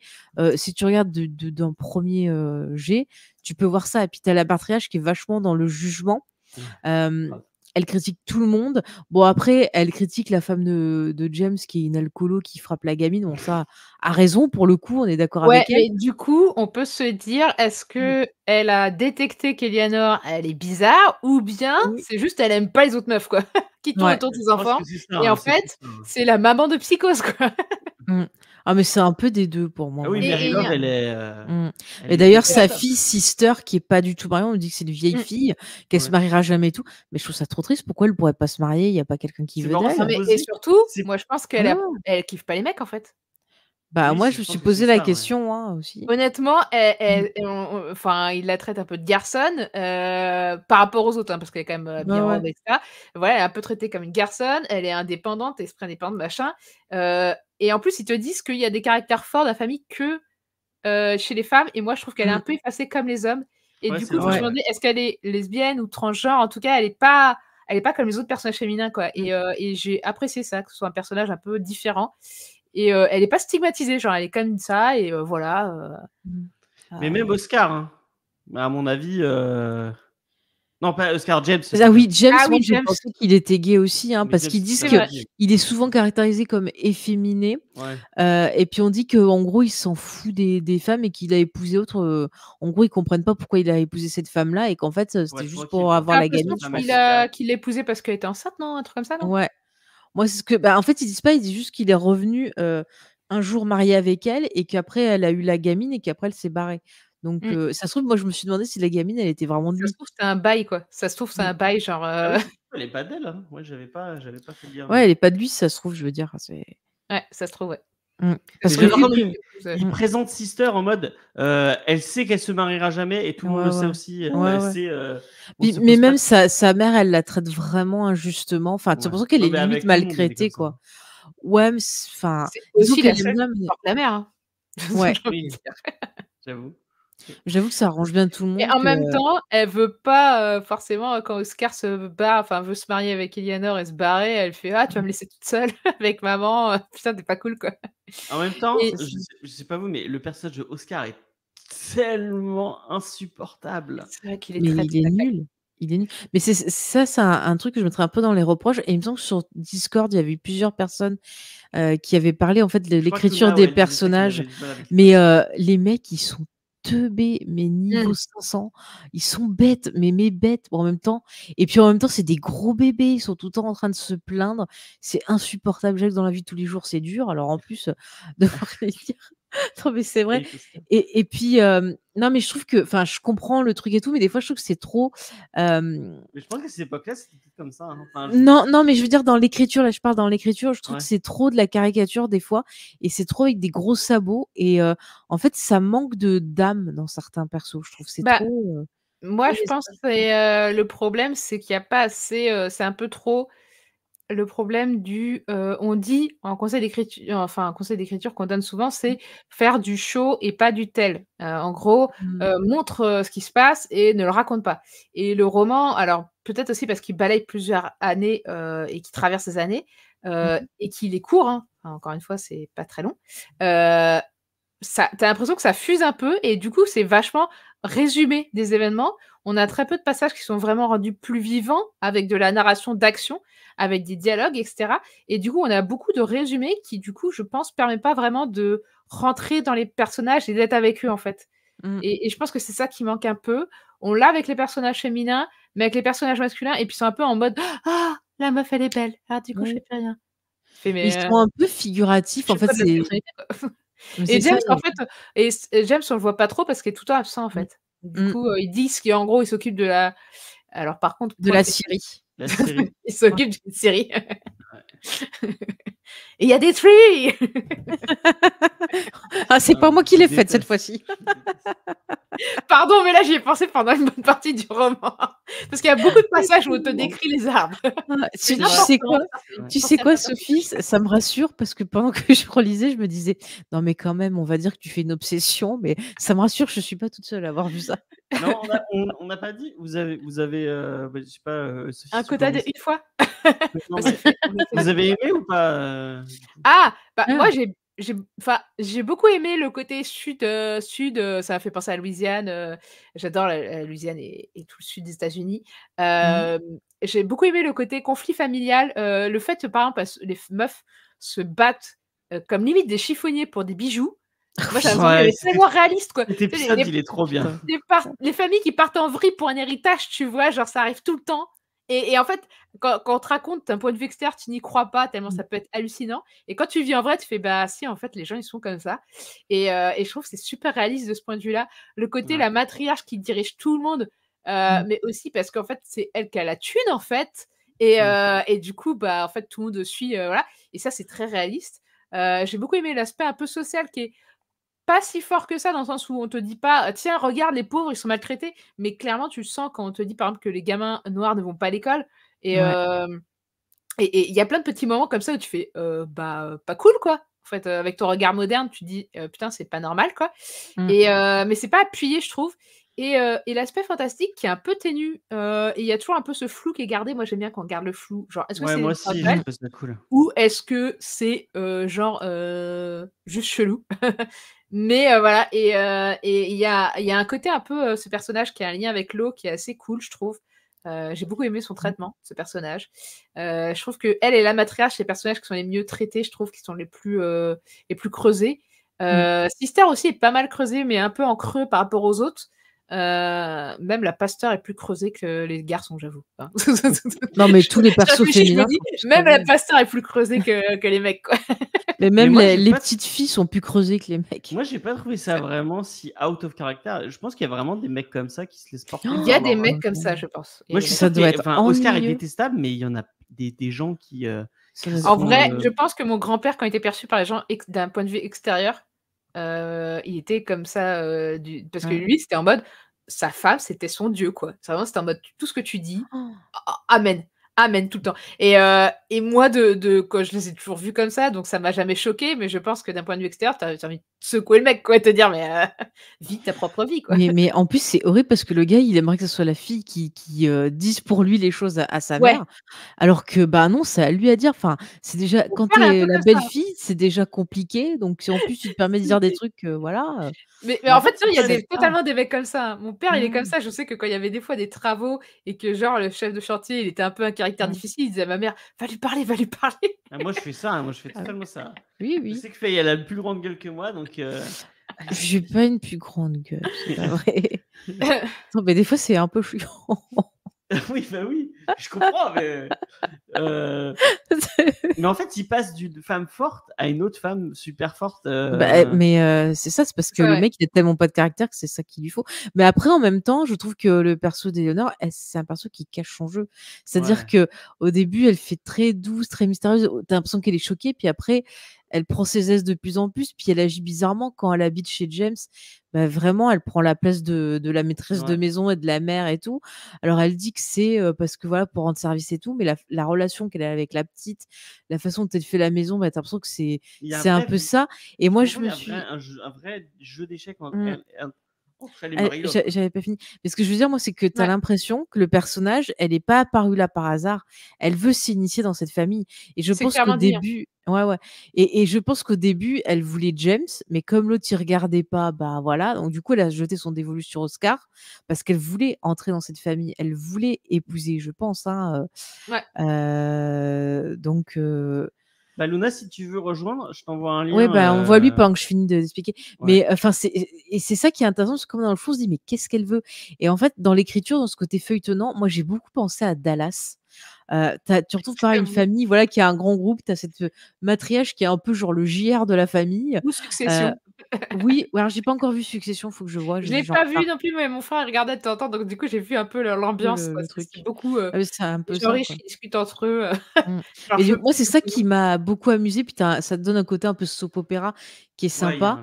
si tu regardes d'un de, premier jet, tu peux voir ça. Et puis, tu as la qui est vachement dans le jugement. Mmh elle critique tout le monde. Bon, après, elle critique la femme de, James qui est une alcoolo qui frappe la gamine. Bon, ça a raison pour le coup, on est d'accord avec elle. Et du coup, on peut se dire est-ce mmh. que elle a détecté qu'Elianor, elle est bizarre ou bien c'est juste elle aime pas les autres meufs quoi qui tournent ouais. autour ses enfants. et en hein, fait, hein. c'est la maman de Psychose quoi. Mmh. Ah, mais c'est un peu des deux pour moi. Ah oui, Et- elle est. Et euh, mm. d'ailleurs, sa fille, Sister, qui est pas du tout mariée, on dit que c'est une vieille mm. fille, qu'elle se mariera jamais et tout. Mais je trouve ça trop triste. Pourquoi elle pourrait pas se marier Il y a pas quelqu'un qui veut hein. et surtout, moi je pense qu'elle ah. elle kiffe pas les mecs en fait. Bah, moi, je me suis posé la question hein, aussi. Honnêtement, mmh. enfin, il la traite un peu de garçonne euh, par rapport aux autres, hein, parce qu'elle est quand même bien euh, ça. Voilà, elle est un peu traitée comme une garçonne, elle est indépendante, esprit indépendant, machin. Euh, et en plus, ils te disent qu'il y a des caractères forts de la famille que chez les femmes. Et moi, je trouve qu'elle est mmh. un peu effacée comme les hommes. Et du coup, je me est-ce qu'elle est lesbienne ou transgenre En tout cas, elle n'est pas elle est pas comme les autres personnages féminins quoi et, mmh. et j'ai apprécié ça que ce soit un personnage un peu différent et euh, elle est pas stigmatisée, genre elle est comme ça, et euh, voilà. Euh, Mais même Oscar, hein. à mon avis. Non, pas Oscar James. Ah, ah oui, James, je pensais qu'il était gay aussi, hein, parce qu'ils disent qu'il est souvent caractérisé comme efféminé. et puis on dit qu'en gros, il s'en fout des, femmes et qu'il a épousé autre. en gros, ils comprennent pas pourquoi il a épousé cette femme-là et qu'en fait, c'était juste pour avoir ah, la gagne. Qu'il l'a parce qu'elle était enceinte, non Un truc comme ça, non Ouais. Moi, ce que. Bah, en fait, ils disent pas, ils disent juste qu'il est revenu un jour marié avec elle et qu'après, elle a eu la gamine et qu'après, elle s'est barrée. Donc, mmh. ça se trouve, moi, je me suis demandé si la gamine, elle était vraiment de Ça se trouve, c'est un bail, quoi. Ça se trouve, c'est mmh. un bail, genre. Ah elle est pas d'elle. Hein. Ouais, j'avais pas, j'avais pas fait dire. Ouais, elle est pas de lui, ça se trouve, je veux dire. Ouais, ça se trouve, ouais. Mm. Parce que il, il présente Sister en mode, euh, elle sait qu'elle se mariera jamais et tout le monde le sait aussi. Euh, mais, même sa, mère, elle la traite vraiment injustement. Enfin, c'est pour ça qu'elle est limite maltraitée, quoi. Ouais, mais enfin, aussi la, mère. Hein. Ouais. J'avoue. J'avoue que ça arrange bien tout le monde. Et en même temps, elle veut pas euh, forcément quand Oscar se barre, enfin veut se marier avec Eleanor et se barrer, elle fait ah tu vas me laisser toute seule avec maman, euh, putain t'es pas cool quoi. En même temps, je, sais, sais pas vous, mais le personnage d'Oscar Oscar est tellement insupportable. C'est vrai qu'il est très nul. Il est nul. Mais c'est ça, c'est un, truc que je mettrais un peu dans les reproches. Et il me semble que sur Discord, il y avait eu plusieurs personnes euh, qui avaient parlé en fait de l'écriture des personnages. Mais les mecs, ils sont teubés, mais mmh. niveau 500. Ils sont bêtes, mais mes bêtes en même temps. Et puis en même temps, c'est des gros bébés. Ils sont tout le temps en train de se plaindre. C'est insupportable. J'ai dans la vie tous les jours, c'est dur. Alors en plus, de les non, mais c'est vrai. Et, et puis, non, mais je trouve que, enfin, je comprends le truc et tout, mais des fois, je trouve que c'est trop. Mais je pense que c'est pas là comme ça. Hein. Non, non, mais je veux dire, dans l'écriture, là, je parle dans l'écriture, je trouve que c'est trop de la caricature, des fois, et c'est trop avec des gros sabots. Et en fait, ça manque de d'âme dans certains persos. Je trouve c'est bah, trop. Moi, je pense que le problème, c'est qu'il n'y a pas assez. c'est un peu trop le problème du. Euh, on dit en conseil d'écriture, enfin, un conseil d'écriture qu'on donne souvent, c'est faire du show et pas du tel. Euh, en gros, mmh. euh, montre ce qui se passe et ne le raconte pas. Et le roman, alors peut-être aussi parce qu'il balaye plusieurs années et qu'il traverse ces années mmh. et qu'il est court, hein. encore une fois, c'est pas très long. tu as l'impression que ça fuse un peu et du coup, c'est vachement résumé des événements. On a très peu de passages qui sont vraiment rendus plus vivants avec de la narration d'action avec des dialogues, etc. Et du coup, on a beaucoup de résumés qui, du coup, je pense, permettent pas vraiment de rentrer dans les personnages et d'être avec eux, en fait. Mm. Et, je pense que c'est ça qui manque un peu. On l'a avec les personnages féminins, mais avec les personnages masculins, et puis ils sont un peu en mode Ah, la meuf, elle est belle. Ah, du coup, je je sais rien. ils euh, sont un peu figuratifs, en fait. C'est. Et James, en fait, et James, on le voit pas trop parce qu'il est tout le temps absent, en mm. fait. Du mm. coup, euh, ils disent En gros, il s'occupe de la. Alors, par contre. De la Syrie. il s'occupe d'une série. il y a des trees Ah, c'est euh, pas moi qui l'ai faite cette fois-ci. Pardon, mais là j'y ai pensé pendant une bonne partie du roman. Parce qu'il y a beaucoup de ah, passages où on te décrit les arbres. Ah, tu, sais quoi, tu sais Sophie Ça me rassure parce que pendant que je relisais, je me disais Non, mais quand même, on va dire que tu fais une obsession, mais ça me rassure, je ne suis pas toute seule à avoir vu ça. Non, on n'a pas dit. Vous avez, vous avez euh, bah, sais pas, euh, un quota d'une fois vous avez aimé ou pas euh? Ah, bah, ah. moi j'ai enfin j'ai beaucoup aimé le côté sud euh, sud euh, ça m'a fait penser à Louisiane j'adore la, Louisiane et, tout le sud des États-Unis mmh. j'ai beaucoup aimé le côté conflit familial le fait par exemple les meufs se battent comme limite des chiffonniers pour des bijoux c'est vraiment réaliste quoi. Cet épisode, il est trop bien. Les, les, familles qui partent en vrille pour un héritage, tu vois, genre ça arrive tout le temps. Et, en fait, quand, on te raconte d'un point de vue externe, tu n'y crois pas tellement mmh. ça peut être hallucinant. Et quand tu vis en vrai, tu fais bah si, en fait, les gens ils sont comme ça. Et, euh, et je trouve que c'est super réaliste de ce point de vue-là. Le côté la matriarche qui dirige tout le monde, euh, mmh. mais aussi parce qu'en fait, c'est elle qui a la thune en fait. Et, mmh. euh, et du coup, bah en fait, tout le monde suit. voilà. Et ça, c'est très réaliste. J'ai beaucoup aimé l'aspect un peu social qui est pas si fort que ça, dans le sens où on te dit pas, «Ah, tiens, regarde, les pauvres, ils sont maltraités. Mais clairement, tu sens quand on te dit, par exemple, que les gamins noirs ne vont pas à l'école. Et il et, et, y a plein de petits moments comme ça où tu fais, «Euh, bah, pas cool, quoi. En fait, euh, avec ton regard moderne, tu dis, «Euh, putain, c'est pas normal, quoi. Mmh. Et, mais c'est pas appuyé, je trouve. Et, et l'aspect fantastique qui est un peu ténu. et il y a toujours un peu ce flou qui est gardé. Moi, j'aime bien qu'on garde le flou. Genre, est-ce que c'est Ou est-ce que c'est genre juste chelou Mais euh, voilà, et euh, il y, a, un côté un peu, euh, ce personnage qui a un lien avec l'eau, qui est assez cool, je trouve. j'ai beaucoup aimé son mmh. traitement, ce personnage. je trouve que elle et la matriarche, les personnages qui sont les mieux traités, je trouve, qui sont les plus, les plus creusés. Mmh. Sister aussi est pas mal creusée, mais un peu en creux par rapport aux autres. Euh, même la pasteur est plus creusée que les garçons, j'avoue. non, mais tous les persos féminins. même la pasteur est plus creusée que, les mecs. Quoi. Mais même les, petites filles sont plus creusées que les mecs. Moi, j'ai pas trouvé ça vraiment si out of character. Je pense qu'il y a vraiment des mecs comme ça qui se laissent porter. Il y a des mecs comme ça, je pense. Moi, ça doit être. Enfin, Oscar est détestable, mais il y en a des, gens qui. Euh, en vrai, euh, je pense que mon grand-père, quand il était perçu par les gens d'un point de vue extérieur, il était comme ça, parce que lui, c'était en mode, sa femme, c'était son Dieu, quoi. c'était en mode, tout ce que tu dis, oh! Amen. Amen tout le temps. Et, euh, et moi, de, de je les ai toujours vus comme ça, donc ça m'a jamais choqué, mais je pense que d'un point de vue extérieur, tu as, envie de secouer le mec, quoi, et te dire, mais euh, vis ta propre vie. Quoi. Mais, mais en plus, c'est horrible parce que le gars, il aimerait que ce soit la fille qui, qui euh, dise pour lui les choses à, sa mère, alors que, bah non, c'est à lui à dire. Enfin, c'est déjà, quand tu es la belle-fille, c'est déjà compliqué, donc si en plus tu te permets de dire des trucs, euh, voilà. Mais, bah, en fait, il y a des, totalement des mecs comme ça. Hein. Mon père, il est comme mmh. ça. Je sais que quand il y avait des fois des travaux et que, genre, le chef de chantier, il était un peu incarné Mmh. difficile, il disait à ma mère Va lui parler, va lui parler. Ah, moi, je fais ça, hein, moi, je fais ah, totalement ça. Oui, oui. Tu sais que Faye, elle a la plus grande gueule que moi, donc. Euh, ah, j'ai pas une plus grande gueule, c'est vrai. mais des fois, c'est un peu chiant. oui, ben oui, je comprends, mais. Euh, mais en fait, il passe d'une femme forte à une autre femme super forte. Euh. Bah, eh, mais euh, c'est ça, c'est parce que le mec, il a tellement pas de caractère que c'est ça qu'il lui faut. Mais après, en même temps, je trouve que le perso d'Eléonore, eh, c'est un perso qui cache son jeu. C'est-à-dire que au début, elle fait très douce, très mystérieuse. T'as l'impression qu'elle est choquée, puis après, elle prend ses aises de plus en plus, puis elle agit bizarrement quand elle habite chez James. Bah, vraiment, elle prend la place de, la maîtresse de maison et de la mère et tout. Alors, elle dit que c'est parce que voilà, pour rendre service et tout, mais la, relation qu'elle a avec la petite, la façon dont elle fait la maison, bah, t'as l'impression que c'est, un, peu ça. Et moi, je me suis. Un, vrai jeu d'échecs entre, mmh. Ah, j'avais pas fini. Mais ce que je veux dire, moi, c'est que tu as l'impression que le personnage, elle n'est pas apparue là par hasard. Elle veut s'initier dans cette famille. Et je pense qu'au hein. début. Ouais, ouais. Et, je pense qu'au début, elle voulait James, mais comme l'autre, il regardait pas, bah voilà. Donc, du coup, elle a jeté son dévolu sur Oscar parce qu'elle voulait entrer dans cette famille. Elle voulait épouser, je pense. Hein, euh, euh, donc. Euh, bah, Luna, si tu veux rejoindre, je t'envoie un lien. Oui, bah, on voit lui euh, pendant que je finis d'expliquer. De Mais euh, enfin, c'est et c'est ça qui est intéressant c'est comme dans le fond, on se dit mais qu'est-ce qu'elle veut Et en fait, dans l'écriture, dans ce côté feuilletonnant, moi j'ai beaucoup pensé à Dallas. Euh, tu retrouves par une famille voilà qui a un grand groupe, tu as cette matriage qui est un peu genre le JR de la famille. Ou succession. Oui, alors j'ai pas encore vu Succession, faut que je vois. Je l'ai pas vu non plus, mais mon frère regardait de temps en temps, donc du coup j'ai vu un peu l'ambiance. Le, truc. Beaucoup. Euh, ah c'est un peu. gens entre eux. Euh, mmh. moi, c'est ça qui m'a beaucoup amusé. ça te donne un côté un peu soap opéra qui est sympa.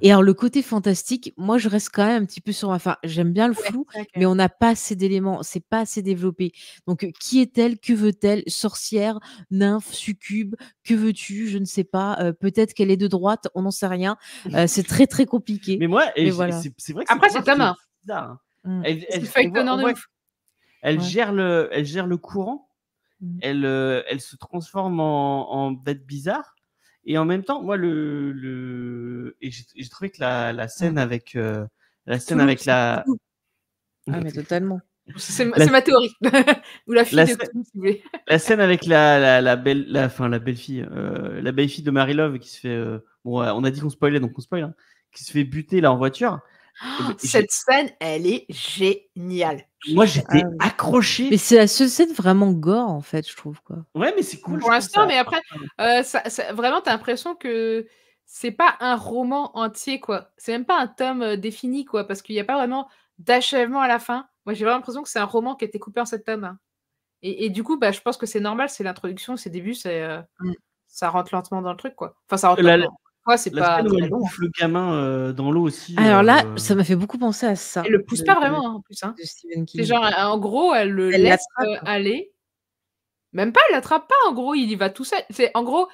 Et alors le côté fantastique, moi je reste quand même un petit peu sur ma J'aime bien le flou, mais on n'a pas assez d'éléments, c'est pas assez développé. Donc euh, qui est-elle, que veut-elle, sorcière, nymphe, succube, que veux-tu, je ne sais pas. Peut-être qu'elle est de droite, on n'en sait rien. Euh, c'est très très compliqué. Mais moi, c'est vrai que après c'est Bizarre. Hein. Mm. Elle, elle gère le, elle gère le courant. Mm. Elle, euh, elle se transforme en, en bête bizarre. Et en même temps, moi le, le... et j'ai trouvé que la, mm. euh, scène avec la scène avec la ah, mais totalement. C'est ma, théorie. Ou la fille la scène, avec la, la, belle, la, fin la belle fille, euh, la belle fille de Mary Love qui se fait. Euh, bon, on a dit qu'on spoilait, donc on spoil. Hein, qui se fait buter là en voiture. Oh, eh ben, cette scène, elle est géniale. Moi, j'étais accrochée. Ah accroché. Mais c'est la seule scène vraiment gore, en fait, je trouve. Quoi. Ouais, mais c'est cool. Pour l'instant, mais après, euh, vraiment, t'as l'impression que c'est pas un roman entier, quoi. C'est même pas un tome défini, quoi, parce qu'il n'y a pas vraiment d'achèvement à la fin. Moi, j'ai vraiment l'impression que c'est un roman qui a été coupé en septembre hein. Et, du coup, bah, je pense que c'est normal, c'est l'introduction, c'est début, euh, mm. ça rentre lentement dans le truc. quoi. Enfin, ça rentre lentement. c'est pas elle le gamin euh, dans l'eau aussi. Alors là, euh, ça m'a fait beaucoup penser à ça. Elle le pousse pas vraiment hein, en plus. Hein. C'est genre, en gros, elle le laisse aller. Même pas, elle l'attrape pas. En gros, il y va tout seul. C'est en gros,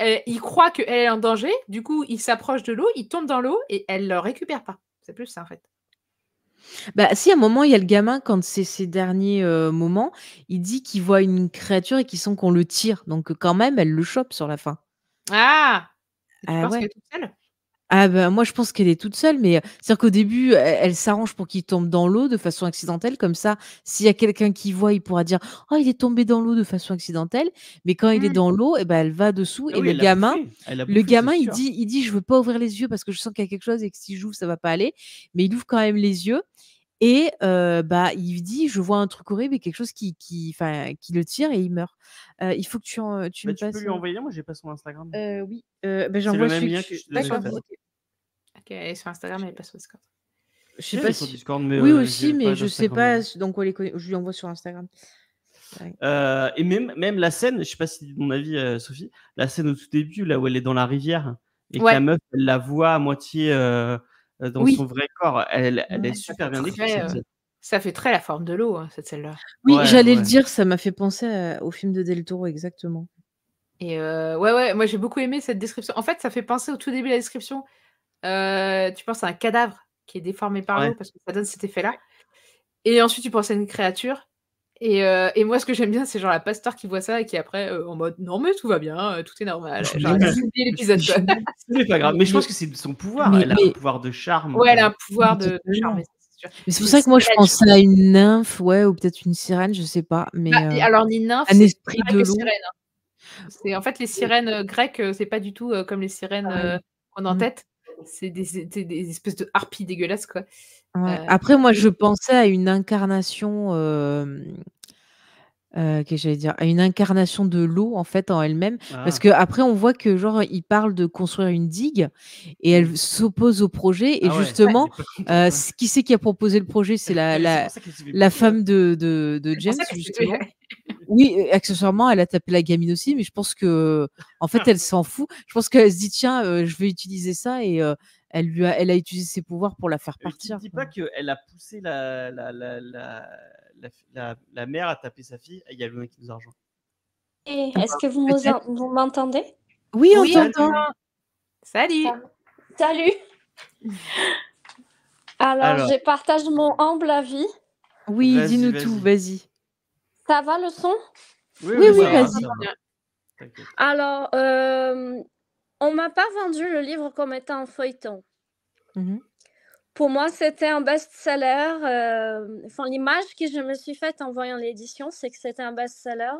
il croit qu'elle est en danger. Du coup, il s'approche de l'eau, il tombe dans l'eau et elle le récupère pas. C'est plus ça en fait. Bah, si, à un moment, il y a le gamin, quand c'est ses derniers moments, il dit qu'il voit une créature et qu'il sent qu'on le tire. Donc, quand même, elle le chope sur la fin. Ah, ah parce que toute seule ah ben moi je pense qu'elle est toute seule, mais euh, cest qu'au début, euh, elle, s'arrange pour qu'il tombe dans l'eau de façon accidentelle, comme ça, s'il y a quelqu'un qui voit, il pourra dire Oh, il est tombé dans l'eau de façon accidentelle. Mais quand il est mmh. dans l'eau, eh ben elle va dessous ah et le gamin, le gamin, il dit, il dit, je veux pas ouvrir les yeux parce que je sens qu'il y a quelque chose et que si j'ouvre, ça va pas aller. Mais il ouvre quand même les yeux et bah, il dit Je vois un truc horrible et quelque chose qui, qui, qui le tire et il meurt. il faut que tu, tu bah, me tu passes. Tu peux lui envoyer, moi j'ai pas son Instagram. oui, euh, j'envoie celui que, D'accord. Ok, elle est sur Instagram, elle est pas sur Discord. Je sais pas si. Discord, mais oui, aussi, mais je sais pas. Donc, les je lui envoie sur Instagram. et même, même la scène, je sais pas si c'est mon avis, Sophie, la scène au tout début, là où elle est dans la rivière et que la meuf, elle la voit à moitié, euh, euh, dans son vrai corps. Elle, est super bien décrite. Euh, ça fait très la forme de l'eau, hein, cette celle-là. Oui, j'allais le dire, ça m'a fait penser euh, au film de Del Toro, exactement. Et ouais, ouais, moi j'ai beaucoup aimé cette description. En fait, ça fait penser au tout début de la description. tu penses à un cadavre qui est déformé par l'eau parce que ça donne cet effet-là. Et ensuite, tu penses à une créature. Euh, et, moi, ce que j'aime bien, c'est genre la pasteur qui voit ça et qui après euh, en mode non mais tout va bien, euh, tout est normal. l'épisode. c'est pas grave. Mais je pense que c'est son pouvoir. elle a un pouvoir de charme. Ouais, elle a un pouvoir de, charme. c'est pour ça que moi je pense à une nymphe, ouais, ou peut-être une sirène, je sais pas. Mais bah, alors ni nymphe, un esprit de l'eau. Hein. En fait, les sirènes grecques, c'est pas du tout comme les sirènes ah qu'on a en mm. tête. C'est des, des, espèces de harpies dégueulasses quoi. Euh, après, moi, je pensais à une incarnation. Euh, j'allais dire, à une incarnation de l'eau en fait en elle-même, parce ah. que après on voit que genre il parle de construire une digue et elle mmh. s'oppose au projet et ah justement euh, qui c'est qui a proposé le projet, c'est la la, femme de, James justement. Oui, accessoirement, elle a tapé la gamine aussi, mais je pense que, en fait, elle s'en fout. Je pense qu'elle se dit, tiens, je vais utiliser ça et elle, lui a, elle a utilisé ses pouvoirs pour la faire partir. Je ne dis pas qu'elle a poussé la, la, la, la, mère à taper sa fille. Il y a Luna qui nous a Et est-ce que vous, vous m'entendez Oui, on t'entend. Salut. Salut. Alors, je partage mon humble avis. Oui, dis-nous tout, vas-y. Ça va le son Oui, oui, vas-y. Alors, euh, on m'a pas vendu le livre comme étant un feuilleton. Mhm. Pour moi, c'était un best-seller. Euh, enfin, l'image que je me suis faite en voyant l'édition, c'est que c'était un best-seller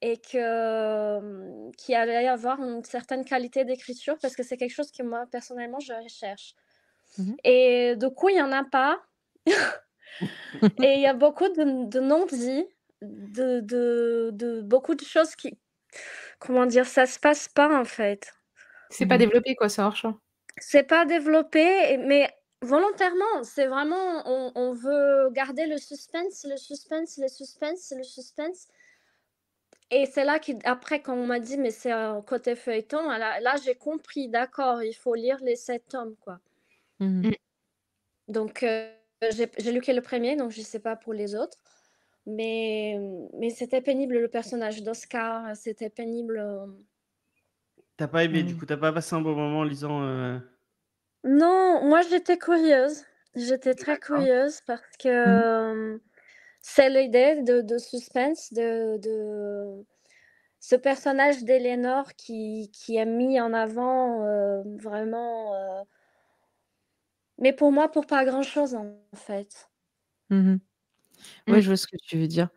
et que euh, qu'il allait y avoir une certaine qualité d'écriture parce que c'est quelque chose que moi personnellement je recherche. Mhm. Et du coup, il y en a pas. et il y a beaucoup de, non-dits, de, beaucoup de choses qui, comment dire, ça se passe pas en fait. C'est pas mmh. développé quoi, ça C'est pas développé, mais volontairement, c'est vraiment, on, veut garder le suspense, le suspense, le suspense, le suspense. Et c'est là qu'après, quand on m'a dit, mais c'est un côté feuilleton, là, j'ai compris, d'accord, il faut lire les sept tomes, quoi. Mmh. Mmh. Donc, euh, j'ai lu que le premier, donc je sais pas pour les autres. Mais, mais c'était pénible le personnage d'Oscar, c'était pénible. Euh. T'as pas aimé, du mm. coup, t'as pas passé un bon moment en lisant. Euh. Non, moi j'étais curieuse. J'étais très curieuse parce que c'est mm. euh, l'idée de, suspense, de, ce personnage d'Elénor qui, qui mis en avant vraiment. Mais pour moi, pour pas grand chose en fait. Mm-hmm. Oui, mmh. je vois ce que tu veux dire.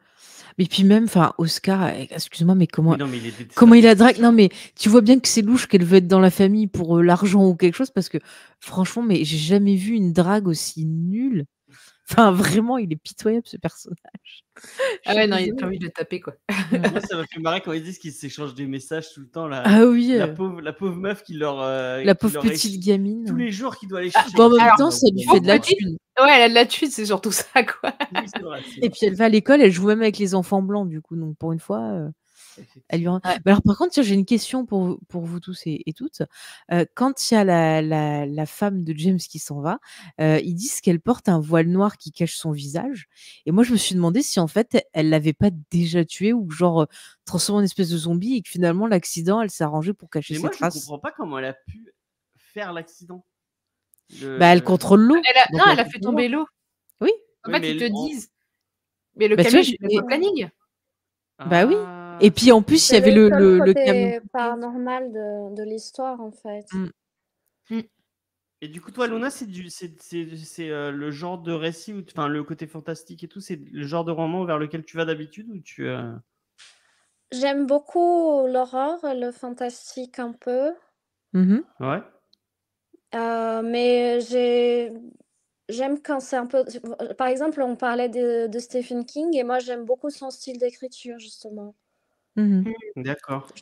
Mais puis même, enfin, Oscar, eh, excuse-moi, mais comment, il comment il a drague Non, mais tu vois bien que c'est louche qu'elle veut être dans la famille pour euh, l'argent ou quelque chose, parce que franchement, mais j'ai jamais vu une drague aussi nulle. Enfin, vraiment, il est pitoyable ce personnage. Ah ouais, non, il a envie de le taper, quoi. Moi, ça m'a fait marrer quand ils disent qu'ils s'échangent des messages tout le temps. là ah oui. La, euh. pauvre, la pauvre meuf qui leur. Euh, la pauvre petite gamine. Tous les jours qu'il doit aller ah, chercher. en même temps, ça lui fait de la thune. Ouais, elle a de la thune, c'est surtout ça, quoi. et puis elle va à l'école, elle joue même avec les enfants blancs, du coup. Donc pour une fois, euh, alors, par contre, j'ai une question pour, pour vous tous et, toutes. Euh, quand il y a la, femme de James qui s'en va, euh, ils disent qu'elle porte un voile noir qui cache son visage. Et moi, je me suis demandé si en fait, elle l'avait pas déjà tué ou genre euh, transformé en espèce de zombie et que finalement, l'accident, elle s'est arrangée pour cacher ses traces. je comprends pas comment elle a pu faire l'accident. Bah, elle contrôle l'eau. Non, elle, a fait tomber l'eau. Oui. En ils te disent. Mais le bah, je... planning. Bah oui. Ah. Et puis en plus, il y avait le, le, le paranormal de, l'histoire en fait. Mm. Mm. Et du coup, toi, Luna, c'est c'est euh, le genre de récit, enfin le côté fantastique et tout, c'est le genre de roman vers lequel tu vas d'habitude ou tu. Euh? J'aime beaucoup l'horreur, le fantastique un peu. Mm-hmm. Ouais. Euh, mais j'ai j'aime quand c'est un peu. Par exemple, on parlait de Stephen King et moi j'aime beaucoup son style d'écriture justement. Mmh. Mmh. D'accord. Je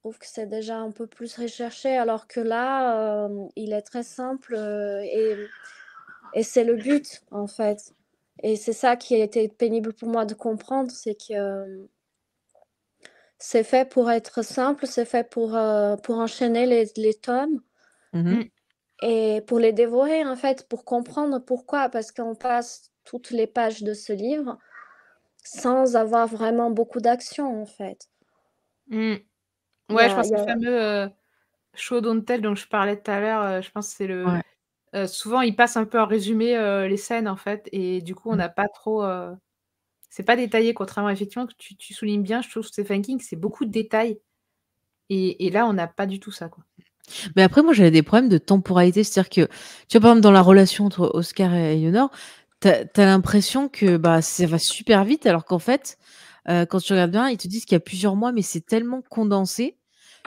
trouve que c'est déjà un peu plus recherché, alors que là, il est très simple euh, et, et c'est le but, en fait. Et c'est ça qui a été pénible pour moi de comprendre, c'est que c'est fait pour être simple, c'est fait pour, euh, pour enchaîner les, les tomes. Mmh et pour les dévorer, en fait, pour comprendre pourquoi, parce qu'on passe toutes les pages de ce livre sans avoir vraiment beaucoup d'action en fait. Mmh. Ouais, je pense que le fameux euh, show don't tell dont je parlais tout à l'heure, euh, je pense que c'est le. Euh, souvent, il passe un peu en résumé les scènes en fait, et du coup, on mmh. n'a pas trop. C'est pas détaillé, contrairement effectivement que tu, soulignes bien, je trouve, Stephen King, c'est beaucoup de détails. Et, là, on n'a pas du tout ça. Quoi. Mais après, moi, j'avais des problèmes de temporalité. C'est-à-dire que, tu vois, par exemple, dans la relation entre Oscar et Eleanor, tu as, l'impression que bah, ça va super vite, alors qu'en fait, euh, quand tu regardes bien, ils te disent qu'il y a plusieurs mois, mais c'est tellement condensé.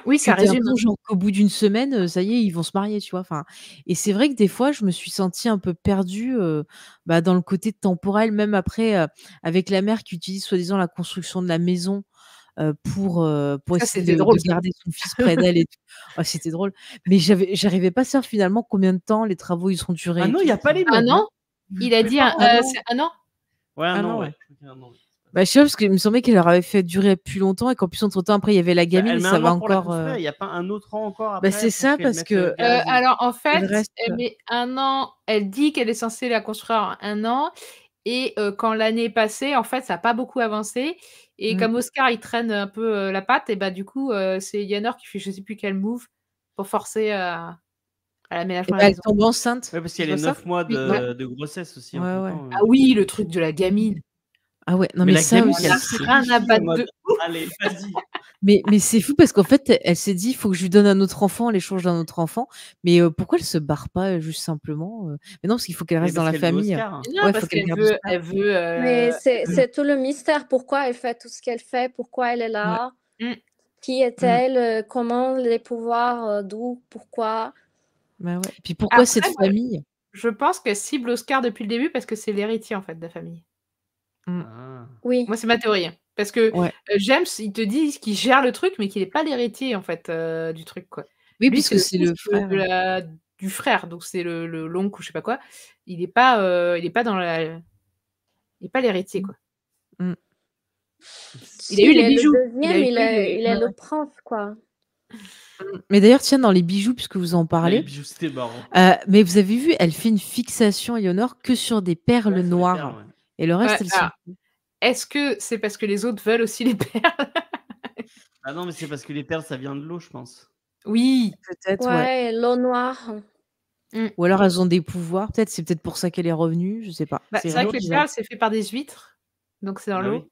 Oui, ça résume. Qu'au bout d'une semaine, euh, ça y est, ils vont se marier, tu vois. Enfin, et c'est vrai que des fois, je me suis sentie un peu perdue euh, bah, dans le côté temporel, même après, avec la mère qui utilise soi-disant la construction de la maison pour, essayer de, garder son fils près d'elle. Et tout. c'était drôle. Mais j'avais, j'arrivais pas à savoir finalement combien de temps les travaux ils seront ah durés. Ah non, il n'y a pas les ah mêmes. Ah non il a dit un, an Ouais, un, an, Bah, je sais pas, parce qu'il me semblait qu'il leur avait fait durer plus longtemps et qu'en plus, entre temps, après, il y avait la bah, gamine, ça va encore. Euh. Il n'y a pas un autre an encore bah, après. Bah, c'est ça, parce que. Euh, alors, en fait, elle un an, elle dit qu'elle est censée la construire un an. Et euh, quand l'année est passée, en fait, ça n'a pas beaucoup avancé. Et mm. comme Oscar, il traîne un peu la patte, et bah, du coup, c'est Yannor qui fait je sais plus quel move pour forcer à bah, elle, tombe enceinte. parce qu'elle est 9 mois de, grossesse aussi. ah euh. oui, le truc de la gamine. Ah ouais, non mais, ça, mais c'est fou parce qu'en fait, elle s'est dit, il faut que je lui donne un autre enfant, l'échange d'un autre enfant. Mais euh, pourquoi elle se barre pas euh, juste simplement Mais non, parce qu'il faut qu'elle reste dans la famille. Mais c'est tout le mystère. Pourquoi elle fait tout ce qu'elle fait Pourquoi elle est là mm. Qui est-elle Comment les pouvoirs D'où Pourquoi bah Puis pourquoi cette famille Je pense qu'elle cible Oscar depuis le début parce que c'est l'héritier en fait de la famille. Mmh. Ah. Oui. Moi, c'est ma théorie. Hein. Parce que euh, James, il te dit qu'il gère le truc, mais qu'il n'est pas l'héritier en fait euh, du truc quoi. Oui, puisque c'est le frère. du frère, donc c'est le, l'oncle ou je sais pas quoi. Il n'est pas, euh, il est pas dans la, il n'est pas l'héritier quoi. Mmh. Mmh. Il a eu les bijoux. il a, il le prince quoi. Mais d'ailleurs, tiens, dans les bijoux, puisque vous en parlez. Les bijoux, c'était marrant. Euh, mais vous avez vu, elle fait une fixation, Yonor, que sur des perles noires. Et le reste, ouais, Est-ce que c'est parce que les autres veulent aussi les perles Ah non, mais c'est parce que les perles, ça vient de l'eau, je pense. Oui, peut-être. Ouais, l'eau noire. Mm. Ou alors elles ont des pouvoirs, peut-être c'est peut-être pour ça qu'elle est revenue, je sais pas. Bah, c'est vrai que les perles, c'est fait par des huîtres, donc c'est dans bah l'eau.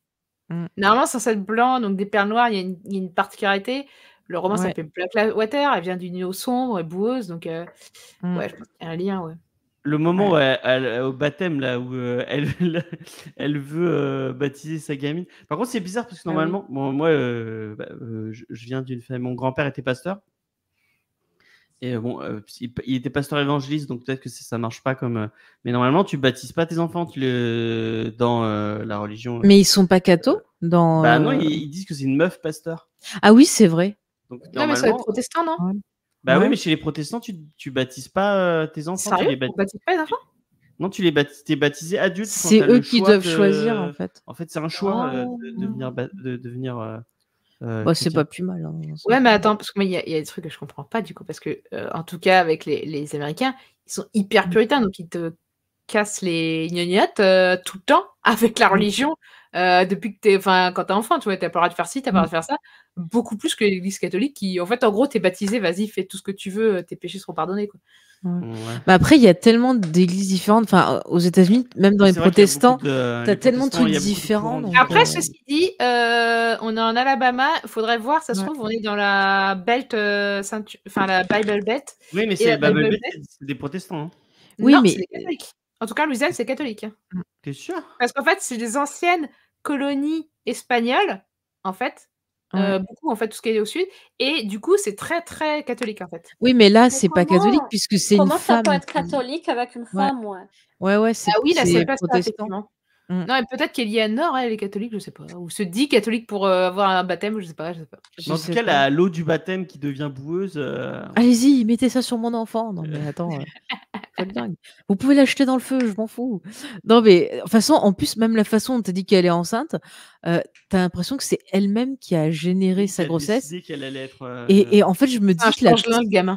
Mm. Normalement, sans être blanc, donc des perles noires, il y, a une particularité. Le roman s'appelle Black Water. elle vient d'une eau sombre et boueuse, donc euh, mmh. ouais, je pense qu'il y a un lien, ouais. Le moment au baptême, là, où euh, elle, elle veut euh, baptiser sa gamine. Par contre, c'est bizarre parce que ah normalement, moi, bah, je, viens d'une famille, mon grand-père était pasteur. Et bon, il, était pasteur évangéliste, donc peut-être que ça marche pas comme. mais normalement, tu baptises pas tes enfants tu dans la religion. Mais ils sont pas cathos dans. Bah non, ils disent que c'est une meuf pasteur. Ah oui, c'est vrai non, mais sur les protestants, non Bah oui, mais chez les protestants, tu, tu baptises pas euh, tes enfants. tu les baptises... pas les enfants non, tu les baptises, es baptisé adulte. C'est eux qui doivent choisir, en fait. En fait, c'est un choix euh, de devenir, de devenir oh. euh, bah, c'est pas plus mal. Hein, ouais, mais attends, parce que il y, a des trucs que je comprends pas du coup, parce que en tout cas avec les, Américains, ils sont hyper puritains, donc ils te cassent les gnognottes tout le temps avec la religion. Euh, depuis que t'es, enfin, quand t'es enfant, tu vois, t'as pas le droit de faire ci, t'as pas le droit de faire ça, beaucoup plus que l'Église catholique qui, en fait, en gros, t'es baptisé, vas-y, fais tout ce que tu veux, tes péchés seront pardonnés, quoi. après, il y a tellement d'églises différentes. Enfin, aux États-Unis, même dans les protestants, tu as tellement de trucs différents. après, euh, ceci dit, euh, on est en Alabama. Faudrait voir. Ça se trouve, on est dans la belt, enfin la Bible Belt. Oui, mais c'est la Bible, Belt, c'est des protestants. Hein. Oui, mais en tout cas, Louisiane, c'est catholique. Hein. T'es sûr Parce qu'en fait, c'est des anciennes colonie espagnole en fait. Euh, beaucoup en fait tout ce qui est au sud et du coup c'est très très catholique en fait oui mais là c'est pas catholique puisque c'est une femme comment ça peut être catholique avec une femme ouais ouais, c'est ah oui pas protestant mmh. Non, et peut-être qu'elle y a Nord, elle est catholique, je sais pas. Ou se dit catholique pour euh, avoir un baptême, je sais pas. Je sais pas. en tout cas, l'eau du baptême qui devient boueuse. Euh, Allez-y, mettez ça sur mon enfant. Non, mais attends. Vous pouvez l'acheter dans le feu, je m'en fous. Non, mais euh, de façon, en plus, même la façon dont tu dit qu'elle est enceinte, euh, tu as l'impression que c'est elle-même qui a généré sa grossesse. Allait être, euh, et, en fait, je me dis ah, que la petite...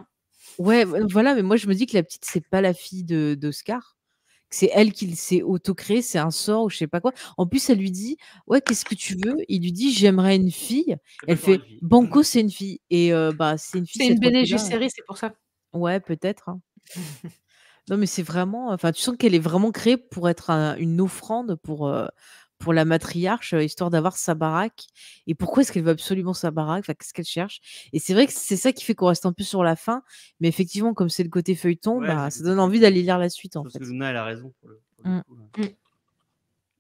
Ouais, voilà, mais moi, je me dis que la petite, c'est pas la fille d'Oscar. C'est elle qui s'est auto-créée, c'est un sort ou je sais pas quoi. En plus, elle lui dit Ouais, qu'est-ce que tu veux Il lui dit J'aimerais une fille. Elle fait Banco, mm. c'est une fille. Et bah, c'est une fille. C'est c'est pour ça. Ouais, peut-être. Hein. Non, mais c'est vraiment. Enfin, tu sens qu'elle est vraiment créée pour être une offrande pour, euh, pour la matriarche, euh, histoire d'avoir sa baraque. Et pourquoi est-ce qu'elle veut absolument sa baraque qu'est-ce qu'elle cherche Et c'est vrai que c'est ça qui fait qu'on reste un peu sur la fin. Mais effectivement, comme c'est le côté feuilleton, bah, ça donne envie d'aller lire la suite, en Parce que Luna, elle a raison mmh. mmh.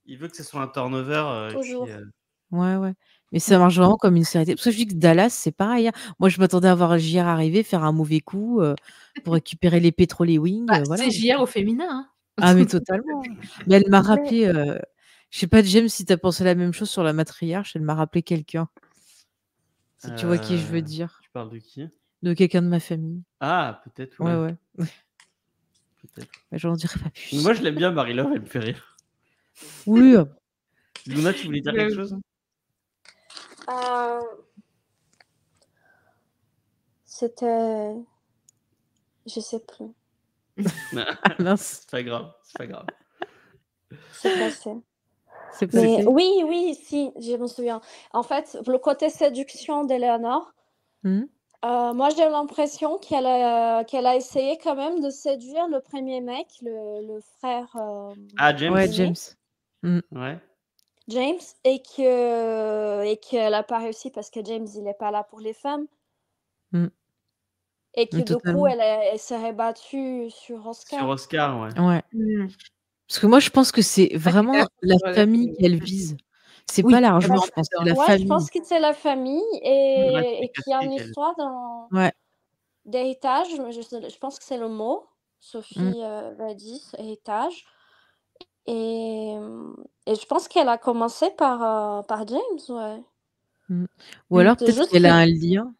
Il veut que ce soit un turnover euh, Ouais, ouais. Mais ça marche vraiment comme une série. Parce que je dis que Dallas, c'est pareil. Hein. Moi, je m'attendais à voir JR arriver, faire un mauvais coup euh, pour récupérer les pétroliers Wings. Bah, euh, c'est JR au féminin. Hein. Ah, mais totalement. Mais elle m'a rappelé. Euh, je sais pas, James, si tu as pensé la même chose sur la matriarche, elle m'a rappelé quelqu'un. tu vois qui je veux dire. Tu parles de qui De quelqu'un de ma famille. Ah, peut-être, ouais. Ouais, ouais. peut-être. Bah, plus. Moi, je l'aime bien, Marie-Laure, elle me fait rire. Oui, Luna, tu voulais dire quelque chose euh, c'était. Je sais plus. non, c'est pas grave. C'est pas grave. C'est passé. Mais, oui, oui, si, je me souviens. En fait, le côté séduction d'Eleanor, hmm. euh, moi j'ai l'impression qu'elle a, euh, qu'elle a essayé quand même de séduire le premier mec, le, frère. ah, James. Ouais, James. Hmm. Ouais. James et que et qu'elle a pas réussi parce que James il est pas là pour les femmes mm. et que du coup elle, elle serait battue sur Oscar sur Oscar ouais, mm. parce que moi je pense que c'est vraiment la famille qu'elle vise c'est pas l'argent je pense la famille je pense que c'est la famille et, et qu'il y a une histoire dans d'héritage je, je, pense que c'est le mot Sophie mm. euh, dit héritage et, je pense qu'elle a commencé par, euh, James, ouais. Mm. Ou alors peut-être qu'elle a un lien.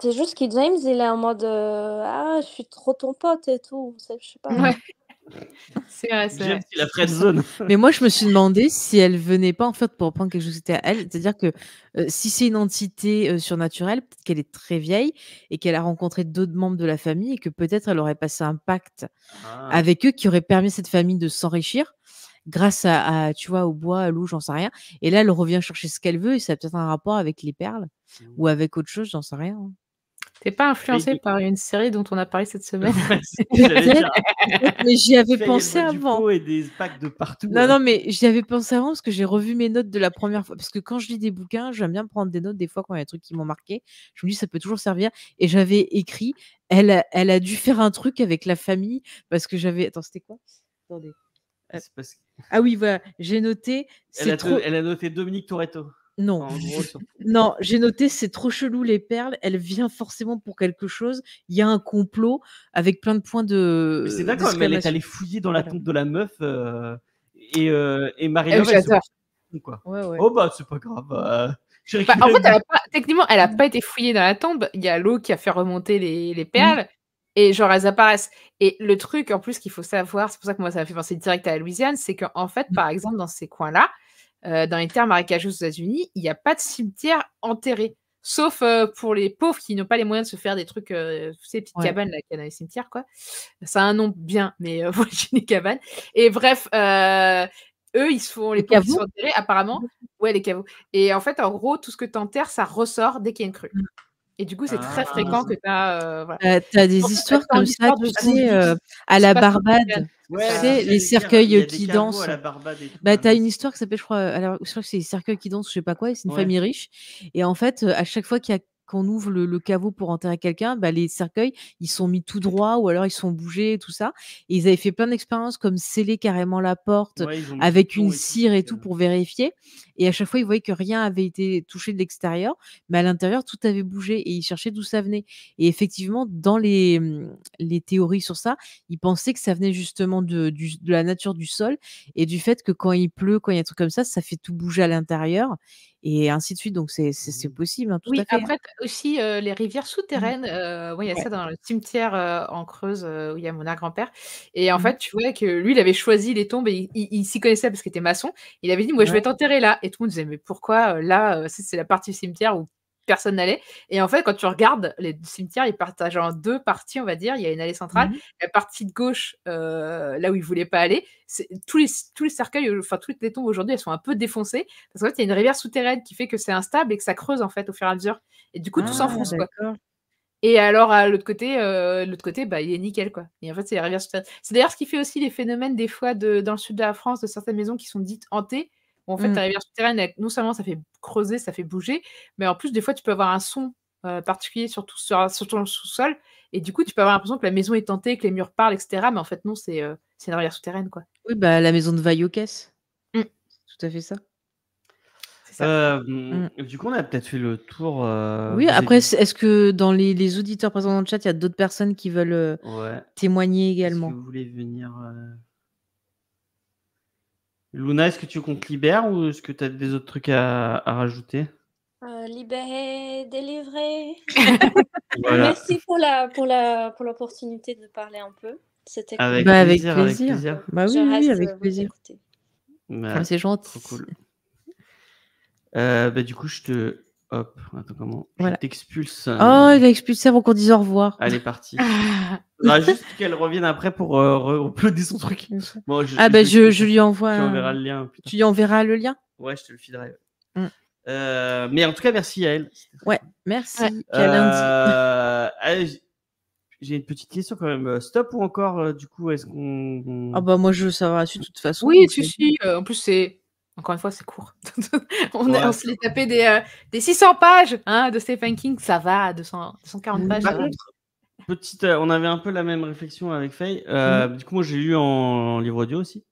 C'est juste que James, il est en mode euh, Ah, je suis trop ton pote et tout. Je sais pas. c'est vrai, c'est vrai. la de zone. Mais moi, je me suis demandé si elle venait pas, en fait, pour prendre quelque chose qui était à elle. C'est-à-dire que euh, si c'est une entité surnaturelle, peut-être qu'elle est très vieille et qu'elle a rencontré d'autres membres de la famille et que peut-être elle aurait passé un pacte ah. avec eux qui aurait permis à cette famille de s'enrichir grâce à, tu vois, au bois, à l'eau, j'en sais rien. Et là, elle revient chercher ce qu'elle veut et ça a peut-être un rapport avec les perles ou mmh. avec autre chose, j'en sais rien. Hein. T'es pas ah influencé par une série dont on a parlé cette semaine Mais j'y avais pensé avant. Et des packs de partout. Non, hein. non, mais j'y avais pensé avant parce que j'ai revu mes notes de la première fois. Parce que quand je lis des bouquins, j'aime bien prendre des notes des fois quand il y a des trucs qui m'ont marqué. Je me dis ça peut toujours servir. Et j'avais écrit, elle, a, elle a dû faire un truc avec la famille parce que j'avais. Attends, c'était quoi Attendez. parce que ah oui, voilà, j'ai noté. Elle a, trop... elle a, noté Dominique Toretto. Non, non, j'ai noté c'est trop chelou les perles. Elle vient forcément pour quelque chose. Il y a un complot avec plein de points de. C'est d'accord, mais elle est allée fouiller dans la tombe de la meuf euh, et euh, et Marie. Ah quoi. Oh bah c'est pas grave. Euh, bah, en fait, elle a pas, techniquement, elle n'a mm. pas été fouillée dans la tombe. Il y a l'eau qui a fait remonter les mm. perles. Et genre, elles apparaissent. Et le truc, en plus, qu'il faut savoir, c'est pour ça que moi, ça m'a fait penser direct à la Louisiane, c'est qu'en fait, mm. par exemple, dans ces coins-là, euh, dans les terres marécageuses aux États-Unis, il n'y a pas de cimetière enterré. Sauf euh, pour les pauvres qui n'ont pas les moyens de se faire des trucs, ces euh, petites cabanes là qu'il y a dans les cimetières, quoi. Ça a un nom bien, mais j'ai des cabanes. Et bref, eux, ils se font les, pauvres, sont enterrés, apparemment. Ouais, les caveaux. Et en fait, en gros, tout ce que tu enterres, ça ressort dès qu'il y a une crue. Mm. Et du coup, c'est très ah. fréquent que euh, tu euh, as. as des histoires comme ça, tu sais, à la Barbade. tu sais, les cercueils qui dansent. tu as une histoire qui s'appelle, je crois, je crois que c'est les cercueils qui dansent, je sais pas quoi, et c'est une famille riche. Et en fait, euh, à chaque fois qu'il y a on ouvre le, caveau pour enterrer quelqu'un, bah, les cercueils, ils sont mis tout droit ou alors ils sont bougés, et tout ça. Et ils avaient fait plein d'expériences comme sceller carrément la porte avec une cire et tout euh, pour vérifier. Et à chaque fois, ils voyaient que rien avait été touché de l'extérieur, mais à l'intérieur, tout avait bougé et ils cherchaient d'où ça venait. Et effectivement, dans les, mmh, théories sur ça, ils pensaient que ça venait justement de, de la nature du sol et du fait que quand il pleut, quand il y a des trucs comme ça, ça fait tout bouger à l'intérieur et ainsi de suite. Donc, c'est mmh. possible, hein, tout oui, hein. Après, aussi les rivières mmh. souterraines. il y a ça dans le cimetière en Creuse où il y a mon grand-père. Et en mmh. fait, tu vois que lui, il avait choisi les tombes et il, s'y connaissait parce qu'il était maçon. Il avait dit, moi, je vais t'enterrer là. Et tout le monde disait, mais pourquoi là C'est la partie du cimetière où personne n'allait. Et en fait, quand tu regardes les cimetières, ils partagent en deux parties, on va dire. Il y a une allée centrale, mhm. la partie de gauche, euh, là où ils voulaient pas aller. Tous les, tous les cercueils, euh, enfin toutes les tombes aujourd'hui, elles sont un peu défoncées parce qu'en fait, il y a une rivière souterraine qui fait que c'est instable et que ça creuse en fait au fur et à mesure. Et du coup, tout ah, s'enfonce. Et alors, à l'autre côté, euh, l'autre côté, bah, il est nickel, quoi. Et en fait, c'est la rivière souterraine. C'est d'ailleurs ce qui fait aussi les phénomènes, des fois, de, dans le sud de la France, de certaines maisons qui sont dites hantées, en fait, la mmh. rivière souterraine, non seulement ça fait creuser, ça fait bouger, mais en plus, des fois, tu peux avoir un son particulier sur, sur, ton sous-sol. Et du coup, tu peux avoir l'impression que la maison est tentée, que les murs parlent, etc. Mais en fait, non, c'est euh, une rivière souterraine. quoi. Oui, bah, la maison de Vaillocès. Mmh. C'est tout à fait ça. Mmh. Du coup, on a peut-être fait le tour. oui, après, est-ce que dans les, auditeurs présents dans le chat, il y a d'autres personnes qui veulent témoigner également vous voulez venir Luna, est-ce que tu comptes libérer ou est-ce que tu as des autres trucs à, rajouter euh, Libérer, délivrer. Merci pour la pour la pour l'opportunité de parler un peu. C'était avec, bah, plaisir, avec, plaisir. Bah, oui, oui, avec euh, plaisir. Bah, ah, c'est gentil. Cool. Euh, bah, du coup, je te Hop, attends comment t'expulse. Euh, oh, il a expulsé avant qu'on dise au revoir. Elle est partie. Ah. juste qu'elle revienne après pour uploader euh, son truc. je, ah, ben je, lui envoie. Tu enverras le lien. Tu lui enverras le lien Ouais, je te le filerai. Mm. Euh, mais en tout cas, merci à elle. Ouais, merci. J'ai une petite question quand même. Stop ou encore, du coup, est-ce qu'on. Ah, bah moi, je veux savoir la suite de toute façon. Oui, tu suis. en plus, c'est encore une fois, c'est court. on, s'est se les tapé des, 600 euh, pages hein, de Stephen King, ça va, 200, 240 pages. Euh, on avait un peu la même réflexion avec Faye. Euh, mhm. Du coup, moi, j'ai lu en, livre audio aussi.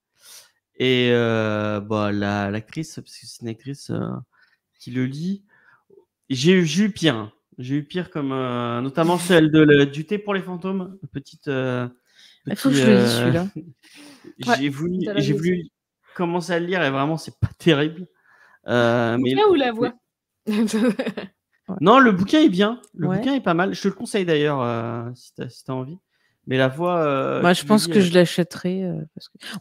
Et bah, l'actrice, parce que c'est une actrice qui le lit, j'ai eu pire. Hein. J'ai eu pire comme notamment celle de, du thé pour les fantômes. Petite. Il faut que je le là j'ai voulu, commence à le lire et vraiment, c'est pas terrible. Euh, mais... où la voix Non, le bouquin est bien. Le bouquin est pas mal. Je te le conseille d'ailleurs euh, si t'as as envie. Mais la voix. Euh, moi, je pense que euh, je l'achèterai.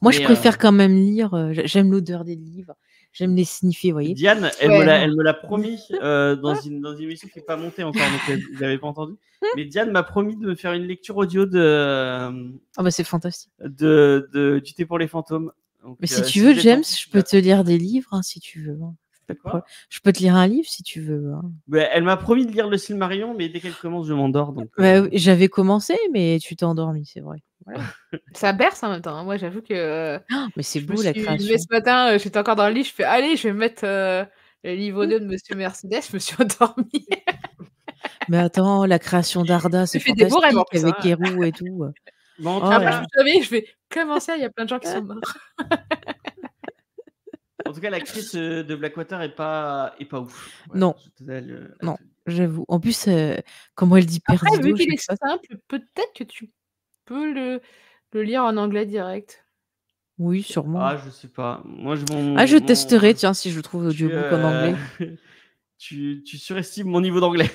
Moi, je préfère quand même lire. J'aime l'odeur des livres. J'aime les sniffer, voyez. Diane, elle me l'a promis dans, une, dans émission qui n'est pas montée encore, donc vous pas entendu. Hein mais Diane m'a promis de me faire une lecture audio de. Ah, bah, c'est fantastique. De, de, pour les fantômes mais si euh, tu veux, James, je peux te lire des livres hein, si tu veux. Hein. Je peux te lire un livre si tu veux. Hein. Bah, elle m'a promis de lire le Silmarion, mais dès qu'elle commence, je m'endors. Bah, euh. J'avais commencé, mais tu t'es endormi, c'est vrai. Ça berce en même temps. Moi, j'avoue que. Euh, ah, mais c'est beau la création. ce matin, j'étais encore dans le lit. Je fais Allez, je vais mettre le livre 2 de Monsieur Mercedes. Je me suis endormie. mais attends, la création d'Arda, c'est fantastique des avec Kérou et tout. Oh ah, bah, je, vais Comment il y a plein de gens qui sont morts En tout cas, la crise euh, de Blackwater est pas, est pas ouf. non. Euh, non, j'avoue. En plus, euh, comment elle dit peut-être que tu peux le, le, lire en anglais direct. Oui, sûrement. Ah, je sais pas. Moi, je ah, je testerai, tiens, si je trouve du euh... en anglais. tu, tu, surestimes mon niveau d'anglais.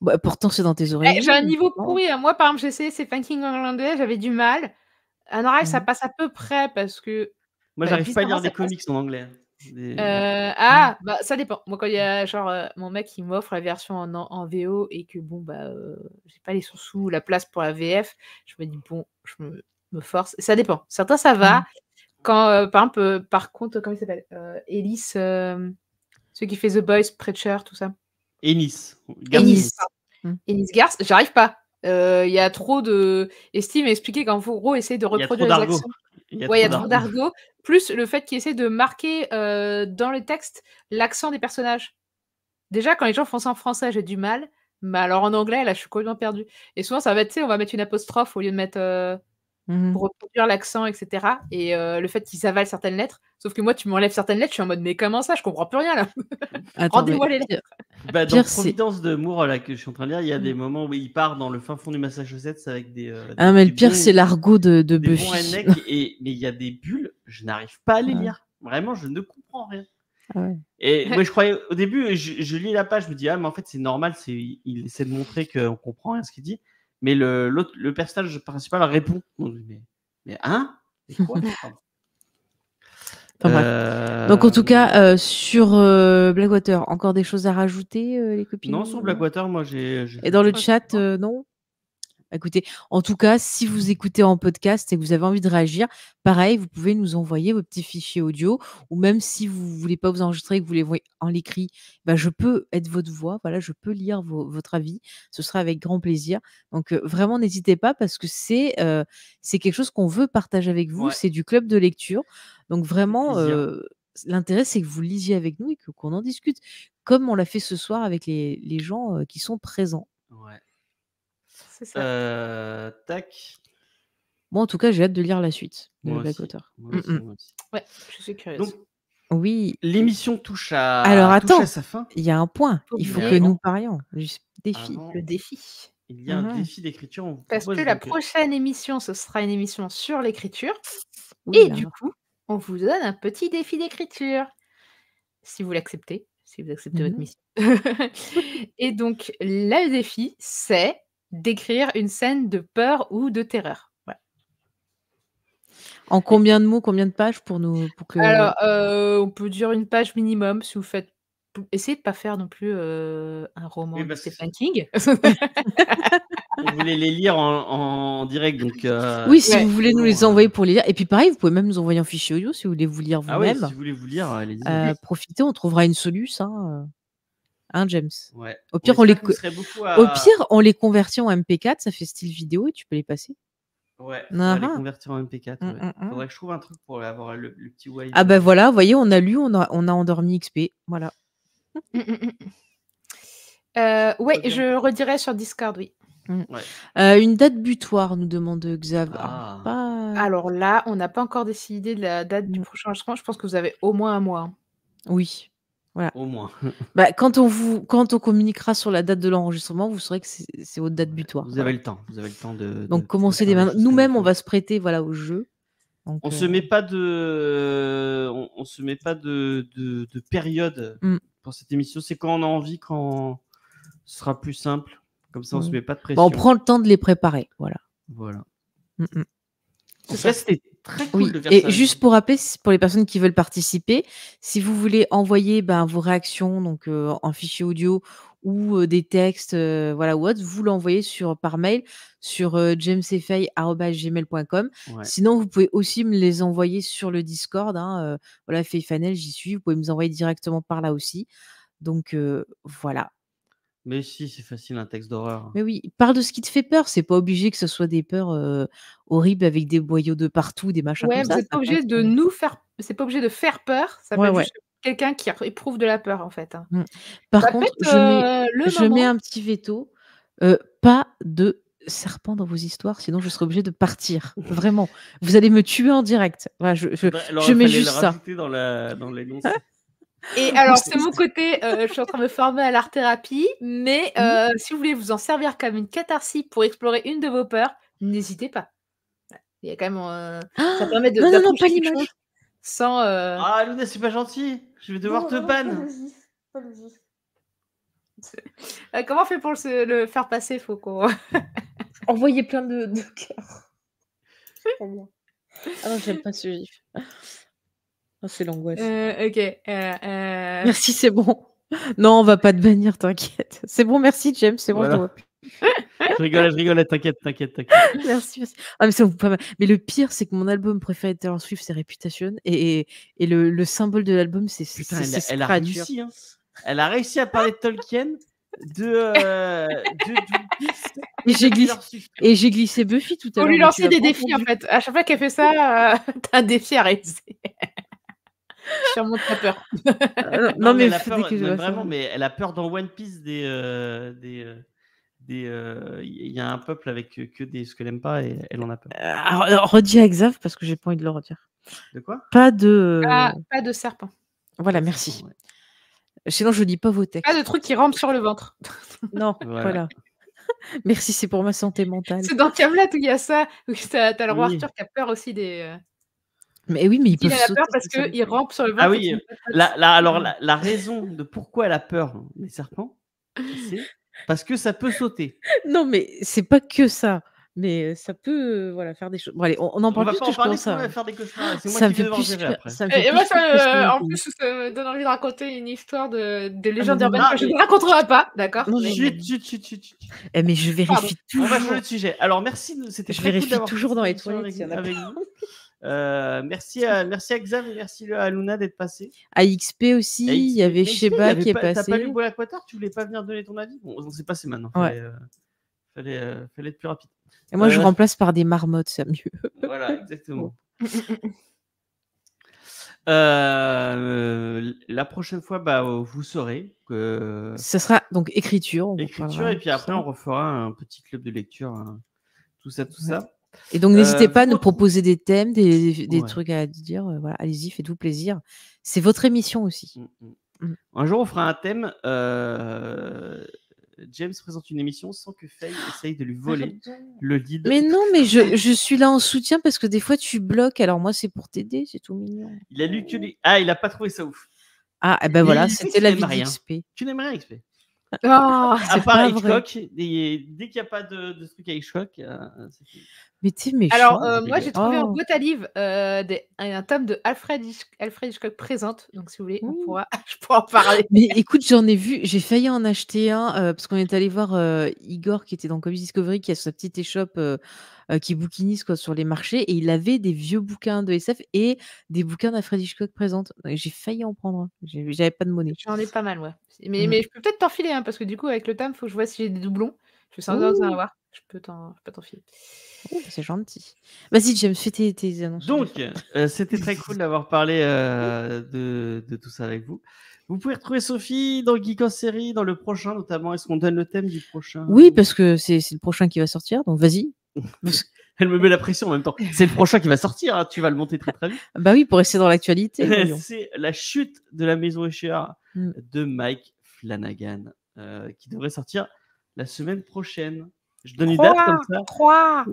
Bah, pourtant, c'est dans tes eh, oreilles. J'ai un niveau pourri. Hein. Moi, par exemple, j'ai essayé ces funking en anglais, j'avais du mal. Anorak, ça mmh. passe à peu près parce que. Moi, bah, j'arrive pas à lire des comics en anglais. Hein. Euh, ah, mmh. bah ça dépend. Moi, quand il y mmh. a genre euh, mon mec qui m'offre la version en, en, VO et que bon, bah euh, j'ai pas les sous ou la place pour la VF, je me dis bon, je me, force. Ça dépend. Certains, ça va. Quand par exemple, par contre, comment il s'appelle Ellis, celui qui fait The Boys, Preacher, tout ça. Ennis. Ennis. Ennis Garce, j'arrive pas. Euh, il y a trop de. Et expliqué qu'en gros, de reproduire les actions. Il y a, trop d'argot. Plus le fait qu'il essaie de marquer euh, dans le texte l'accent des personnages. Déjà, quand les gens font ça en français, j'ai du mal. Mais alors en anglais, là, je suis complètement perdu. Et souvent, ça va être, tu sais, on va mettre une apostrophe au lieu de mettre. Euh, Mmh pour reproduire l'accent, etc. Et euh, le fait qu'ils avalent certaines lettres. Sauf que moi, tu m'enlèves certaines lettres, je suis en mode, mais comment ça Je comprends plus rien là. Mmh. Rendez-moi les lire Bah, dans Providence de Moura que je suis en train de lire, il y a mmh. des moments où il part dans le fin fond du Massachusetts avec des. Euh, ah, mais le pire, c'est l'argot de, de et, mais il y a des bulles, je n'arrive pas à les lire. Vraiment, je ne comprends rien. Ah et moi, je croyais au début, je, lis la page, je me dis ah mais en fait c'est normal, il, essaie de montrer qu'on comprend rien ce qu'il dit mais le, personnage principal répond. Mais, mais hein C'est quoi euh, Donc en tout cas euh, sur euh, Blackwater, encore des choses à rajouter les copines Non sur Blackwater, moi j'ai. Et dans le chat, non bah, écoutez, en tout cas, si mmh vous écoutez en podcast et que vous avez envie de réagir, pareil, vous pouvez nous envoyer vos petits fichiers audio ou même si vous ne voulez pas vous enregistrer et que vous les voyez en l'écrit, bah, je peux être votre voix, voilà, je peux lire votre avis, ce sera avec grand plaisir. Donc euh, vraiment, n'hésitez pas parce que euh, c'est quelque chose qu'on veut partager avec vous, c'est du club de lecture. Donc vraiment, euh, l'intérêt, c'est que vous lisiez avec nous et qu'on en discute, comme on l'a fait ce soir avec les, gens qui sont présents. C'est ça. Euh, tac. Bon, en tout cas, j'ai hâte de lire la suite de Ouais, je suis curieuse. oui. L'émission touche à. Alors attends, à sa fin. il y a un point. Il faut que nous parions. défi. Le défi. Il y a un ah. défi d'écriture. Parce que la euh, prochaine émission, ce sera une émission sur l'écriture. et du coup, on vous donne un petit défi d'écriture. Si vous l'acceptez, si vous acceptez votre mhm. mission. et donc, le défi, c'est décrire une scène de peur ou de terreur. En combien de mots, combien de pages pour nous que... Alors, euh, on peut dire une page minimum si vous faites. Essayez de ne pas faire non plus euh, un roman de Stephen King. vous voulez les lire en, direct, donc. Euh, oui, si vous voulez nous les envoyer pour les lire. Et puis pareil, vous pouvez même nous envoyer un fichier audio si vous voulez vous lire ah vous-même. si vous voulez vous lire, profitez, on trouvera une solution. Hein, Hein, James Au pire, on, les, convertit en MP4, ça fait style vidéo et tu peux les passer. Ouais, on va les convertir en MP4. Mm, Il mm, mm. Faudrait que je trouve un truc pour avoir le, petit wave. Ah ben voilà, vous voyez, on a lu, on a, endormi XP. Voilà. Euh, ouais, je redirai sur Discord, oui. Euh, une date butoir, nous demande Xav. Ah. Alors là, on n'a pas encore décidé de la date du prochain changement. Je pense que vous avez au moins un mois. Hein. Oui. Au moins. Mm. Bah, quand, on vous, quand on communiquera sur la date de l'enregistrement, vous saurez que c'est votre date butoir. Vous avez le temps. Vous avez le temps de. Donc commencez dès Nous-mêmes, on va se prêter voilà, au jeu. on, ne euh, se met pas de, on, se met pas de, période mm. pour cette émission. C'est quand on a envie, quand ce sera plus simple. Comme ça, on se mm. met pas de bah, pression. on prend le temps de les préparer. Voilà. Voilà très cool oui. Et juste pour rappeler, pour les personnes qui veulent participer, si vous voulez envoyer ben, vos réactions donc, euh, en fichier audio ou euh, des textes, euh, voilà, ou vous l'envoyez par mail sur euh, Sinon, vous pouvez aussi me les envoyer sur le Discord. Hein, voilà, Fefanel, j'y suis. Vous pouvez me les envoyer directement par là aussi. Donc, voilà. Mais si, c'est facile, un texte d'horreur. Mais oui, parle de ce qui te fait peur. C'est pas obligé que ce soit des peurs horribles avec des boyaux de partout, des machins comme ça. C'est pas obligé de nous faire. C'est pas obligé de faire peur. Ça peut être quelqu'un qui éprouve de la peur en fait. Hein. Mmh. Par contre, je, mets, un petit veto. pas de serpent dans vos histoires, sinon je serai obligé de partir. Vraiment, vous allez me tuer en direct. je, je, bah, mets juste ça. Dans la, Et alors, c'est mon côté, euh, je suis en train de me former à l'art-thérapie, mais mmh euh, si vous voulez vous en servir comme une catharsis pour explorer une de vos peurs, n'hésitez pas. Il y a quand même. Euh, ça ah permet de. Non, non, Sans. Ah, Luna, c'est pas gentil. Je vais devoir te ban. comment on fait pour le, faire passer Faut qu'on. plein de, de cœurs. ah non, j'aime pas ce gif. Ah, c'est l'angoisse. Euh, ok. Euh, euh. Merci, c'est bon. Non, on va pas te bannir, t'inquiète. C'est bon, merci, James. C'est bon, voilà. je je rigole, je rigole, t'inquiète, t'inquiète, t'inquiète. Merci, merci. Ah, mais, le pire, c'est que mon album préféré de Taylor Swift, c'est Reputation. Et, le, symbole de l'album, c'est Putain, elle, elle a réussi. Hein. Elle a réussi à parler de Tolkien, de. de, Et j'ai glissé, et j'ai glissé Buffy tout à l'heure. Pour lui lancer des défis, en fait. À chaque fois qu'elle fait ça, t'as un défi à réaliser. Sûrement très peur. non, mais, peur, vraiment, mais elle a peur dans One Piece des. Euh, des il euh, euh, y a un peuple avec que des ce qu'elle aime pas et elle en a peur. redis à Xav parce que j'ai pas envie de le redire. De quoi Pas de. pas, de serpent. Voilà, merci. Sinon, je dis pas vos Pas de truc qui rampe sur le ventre. non, voilà. Merci, c'est pour ma santé mentale. C'est dans Camelot où il y a ça, t'as, le roi Arthur qui a peur aussi des. Mais oui, mais il, il a peur parce qu'il rampe sur le ah ventre. Ah oui, euh, la, alors la, raison de pourquoi elle a peur des serpents, c'est parce que ça peut sauter. Non, mais c'est pas que ça. Mais euh, ça peut euh, voilà, faire des choses. Bon, allez, on, en parle plus pas en ça. faire des C'est moi ça qui vais me fait et, moi, en plus, ça me donne envie de raconter une histoire de, ah, légende urbaine que je ne raconterai pas, d'accord mais je vérifie toujours. On va changer le sujet. Alors, merci. C'était je vérifie toujours dans les toilettes. Avec... Euh, merci, à, merci à Xav et merci à Luna d'être passé. À XP aussi, il y avait Sheba qui est passé. T'as pas lu Tu voulais pas venir donner ton avis Bon, on s'est passé maintenant. Fallait, euh, euh, fallait, être plus rapide. Et moi, je remplace par des marmottes, c'est mieux. voilà, exactement. la prochaine fois, bah, vous saurez que. Ça sera donc écriture. et puis après, on refera un petit club de lecture, hein. tout ça, tout ça. Et donc, n'hésitez euh, pas à nous proposer des thèmes, des, trucs à dire. Euh, allez-y, faites-vous plaisir. C'est votre émission aussi. Mmh, mmh. Mmh. Un jour, on fera un thème. Euh, James présente une émission sans que Faye essaye de lui ah, voler le lead. Mais non, mais je, suis là en soutien parce que des fois tu bloques. Alors moi, c'est pour t'aider, c'est tout mignon. Il a lu que Ah, il a pas trouvé ça ouf. Ah, et eh ben voilà, c'était la vie d'XP. Tu n'aimes rien, XP. Ah, à part Hitchcock, dès qu'il n'y a pas de, truc à Hitchcock, euh, mais Alors, euh, moi, j'ai trouvé en oh. boîte euh, un, tome de Alfred, Hitchcock présente. Donc, si vous voulez, je pourrais en parler. Mais écoute, j'en ai vu, j'ai failli en acheter un euh, parce qu'on est allé voir Igor qui était dans Comedy Discovery, qui a sa petite échoppe euh, qui bouquinise quoi, sur les marchés, et il avait des vieux bouquins de SF et des bouquins d'Alfred Hitchcock présente. J'ai failli en prendre, j'avais pas de monnaie. J'en ai pas mal, ouais. Mais, mmh. mais je peux peut-être t'en filer, hein, parce que du coup, avec le tam, faut que je vois si j'ai des doublons. Je suis en avoir. Je peux t'en filer. Oh, bah, c'est gentil. Vas-y, James, fais tes, annonces. Donc, euh, c'était très cool d'avoir parlé euh, de, de, tout ça avec vous. Vous pouvez retrouver Sophie dans Geek en série, dans le prochain notamment. Est-ce qu'on donne le thème du prochain Oui, parce que c'est le prochain qui va sortir. Donc, vas-y, Elle me met la pression en même temps. C'est le prochain qui va sortir, hein. tu vas le monter très très vite. Bah oui, pour rester dans l'actualité. c'est la chute de la maison Echah, mm. de Mike Flanagan, euh, qui devrait sortir la semaine prochaine. Je donne une date comme ça. croix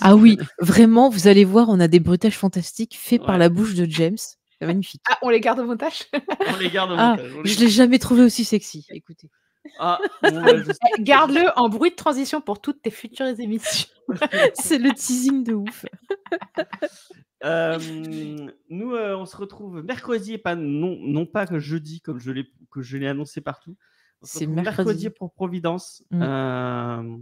Ah oui, vraiment, vous allez voir, on a des bruitages fantastiques faits par la bouche de James. C'est magnifique. Ah, on les garde au montage On les garde au ah, montage. je l'ai jamais trouvé aussi sexy. Écoutez. Ah, garde-le en bruit de transition pour toutes tes futures émissions. C'est le teasing de ouf. nous, euh, on se retrouve mercredi et pas non, non pas jeudi comme je l'ai que annoncé partout. C'est mercredi. pour Providence. Mm.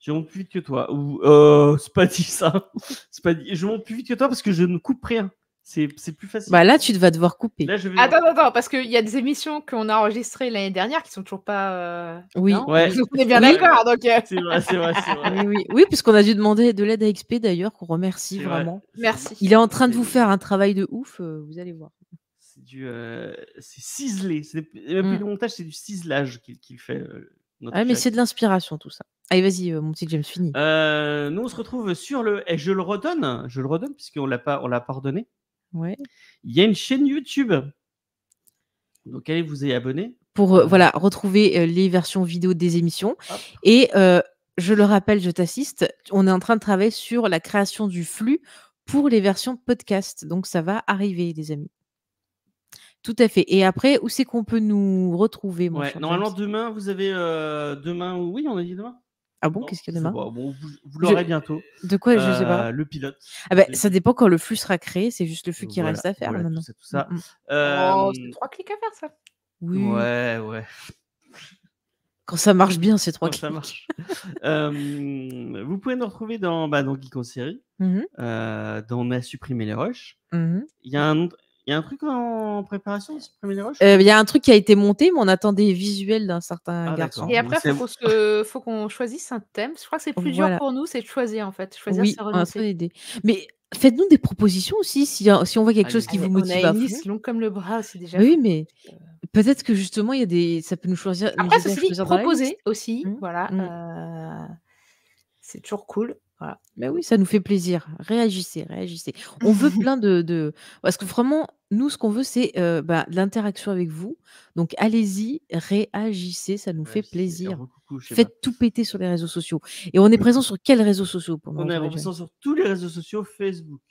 je monte plus vite que toi. Euh, c'est pas dit ça. c'est pas dit. Je monte plus vite que toi parce que je ne coupe rien. C'est plus facile. Bah là, tu vas devoir couper. Attends, attends, parce qu'il y a des émissions qu'on a enregistrées l'année dernière qui sont toujours pas. Euh, oui. Ouais. on est bien d'accord. Donc... Euh. C'est vrai, c'est vrai, oui, oui. puisqu'on a dû demander de l'aide à XP d'ailleurs, qu'on remercie vraiment. Merci. Il est en train de vous faire un travail de ouf, euh, vous allez voir. C'est du. c'est ciselé. le mm. montage, c'est du ciselage qu'il fait. Oui, mais c'est de l'inspiration tout ça. Allez, vas-y, mon petit James, fini. nous, on se retrouve sur le. Et je le redonne, je le redonne, puisqu'on l'a pas, on l'a Ouais. Il y a une chaîne YouTube. Donc allez vous y abonner. Pour euh, voilà, retrouver euh, les versions vidéo des émissions. Et euh, je le rappelle, je t'assiste, on est en train de travailler sur la création du flux pour les versions podcast. Donc ça va arriver, les amis. Tout à fait. Et après, où c'est qu'on peut nous retrouver ouais, Normalement, demain, vous avez. demain, oui, on a dit demain ah bon, qu'est-ce qu'il y a demain bon, Vous, l'aurez bientôt. De quoi Je ne sais pas. Euh, le pilote. Ah ben, ça dépend quand le flux sera créé, c'est juste le flux qui reste à faire maintenant. Tout ça, tout ça. Mm, mm. Euh, oh, c'est trois clics à faire ça. Oui. Ouais, ouais. Quand ça marche bien, c'est trois quand clics. Ça marche. Euh, vous pouvez nous retrouver dans, bah, dans Geek en série, mm-hmm. dans On a supprimé les roches. Mm-hmm. Il y a un il y a un truc en préparation premier euh, Il y a un truc qui a été monté, mais on attend des visuels d'un certain ah, garçon. Et après, il faut, qu'on faut qu'on choisisse un thème. Je crois que c'est plus dur pour nous, c'est de choisir en fait. Choisir, oui, Mais faites-nous des propositions aussi, si, euh, on voit quelque ah, chose qui vous motive. On a une comme le bras, c'est déjà. Oui, mais euh, peut-être que justement, il y a des, ça peut nous choisir. Après, ceci proposer aussi, mmh. voilà. Mmh. C'est toujours cool. Mais bah oui, ça nous fait plaisir. Réagissez, réagissez. On veut plein de, Parce que vraiment, nous, ce qu'on veut, c'est euh, bah, l'interaction avec vous. Donc, allez-y, réagissez, ça nous fait plaisir. Faites tout péter sur les réseaux sociaux. Et on est présent sur quels réseaux sociaux pour On est présent sur tous les réseaux sociaux Facebook,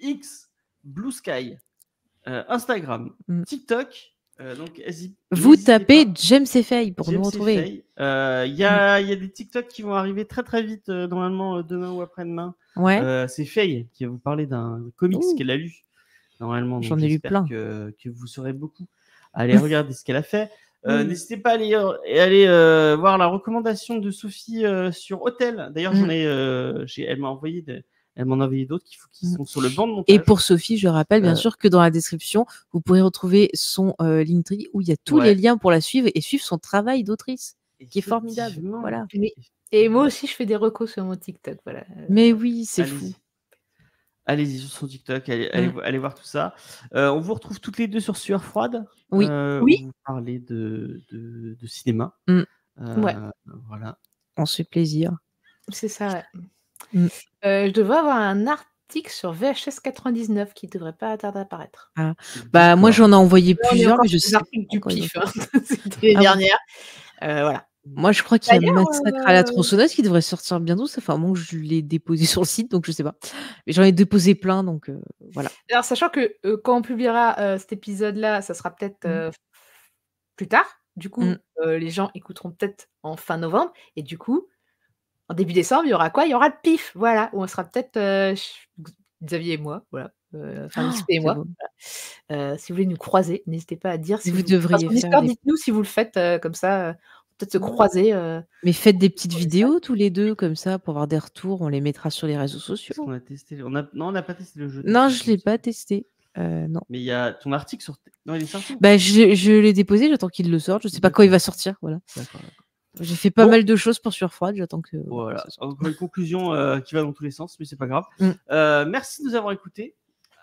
X, Blue Sky, euh, Instagram, mm. TikTok euh, donc, Vous tapez j'aime ah, James feuilles pour nous retrouver. Il euh, y, a, mm. y, a des TikTok qui vont arriver très très vite, euh, normalement demain ou après-demain. Ouais. c'est Faye qui va vous parler d'un comics qu'elle a lu. Normalement, j'en ai lu plein. Que, que, vous saurez beaucoup. Allez regarder ce qu'elle a fait. Mm. N'hésitez pas à aller, voir la recommandation de Sophie sur Hôtel. D'ailleurs, j'en mm. ai, elle m'a envoyé des elle m'en avait d'autres qui, mm. sont sur le banc Et pour Sophie, je rappelle bien euh. sûr que dans la description, vous pourrez retrouver son euh, où il y a tous les liens pour la suivre et suivre son travail d'autrice, qui est formidable. Voilà. Et moi aussi, je fais des recos sur mon TikTok. Voilà. Mais oui, c'est fou. Allez-y sur son TikTok, allez, voir tout ça. Euh, on vous retrouve toutes les deux sur Sueur Froide. Oui. oui. Vous de, cinéma. Mm. Voilà. On se fait plaisir. C'est ça. Mm. Euh, je devrais avoir un article sur VHS 99 qui devrait pas tarder à apparaître. Ah. Bah, moi, j'en ai envoyé plusieurs, mais je sais du pif. les hein. ah dernières. Euh, voilà. Moi, je crois qu'il y a massacre à la euh, tronçonneuse qui devrait sortir bientôt. Ça fait un moment que je l'ai déposé sur le site, donc je sais pas. Mais j'en ai déposé plein, donc voilà. Alors, sachant que quand on publiera cet épisode-là, ça sera peut-être mm. plus tard. Du coup, mm. les gens écouteront peut-être en fin novembre. Et du coup, début décembre, il y aura quoi Il y aura le pif, voilà, où on sera peut-être euh, Xavier et moi, voilà. Euh, enfin, oh, et moi. Euh, si vous voulez nous croiser, n'hésitez pas à dire si vous, devriez. Faire Dites-nous si vous le faites comme ça peut-être se croiser. Mais faites des petites vidéos tous les deux, comme ça, pour avoir des retours. On les mettra sur les réseaux sociaux. On a testé. Non, on n'a pas testé le jeu. Non, je ne l'ai pas testé. non. Mais il y a ton article sur. Non, il est sorti. Bah, je, je l'ai déposé, j'attends qu'il le sorte. Je sais pas quand il va sortir. Voilà. D'accord. J'ai fait pas mal de choses pour Surfroid, j'attends que. Voilà, encore une conclusion euh, qui va dans tous les sens, mais c'est pas grave. Mm. Euh, merci de nous avoir écoutés.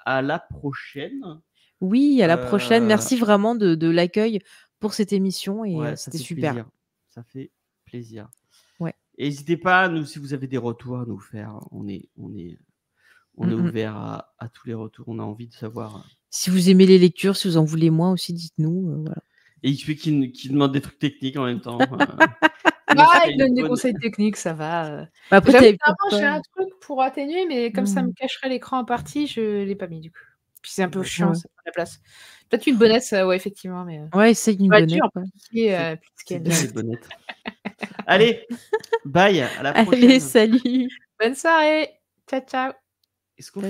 À la prochaine. Oui, à la prochaine. Euh, merci vraiment de, l'accueil pour cette émission et c'était super. Ça fait plaisir. N'hésitez pas, nous, si vous avez des retours à nous faire, on est, on est, on est mm, mm. ouvert à, à, tous les retours. On a envie de savoir. Si vous aimez les lectures, si vous en voulez moins aussi, dites-nous. voilà et il qui, qui demande des trucs techniques en même temps. Ah, il donne des conseils techniques, ça va. Euh. Bah, j'ai un truc pour atténuer, mais comme ça hmm. me cacherait l'écran en partie, je ne l'ai pas mis du coup. Puis c'est un peu chiant, ça prend la place. Peut-être une bonnette, euh, ouais, effectivement. Mais... Euh. Ouais, bah, c'est une bonne bonnette. Allez, bye, à la prochaine. Allez, salut. Bonne soirée. Ciao, ciao. est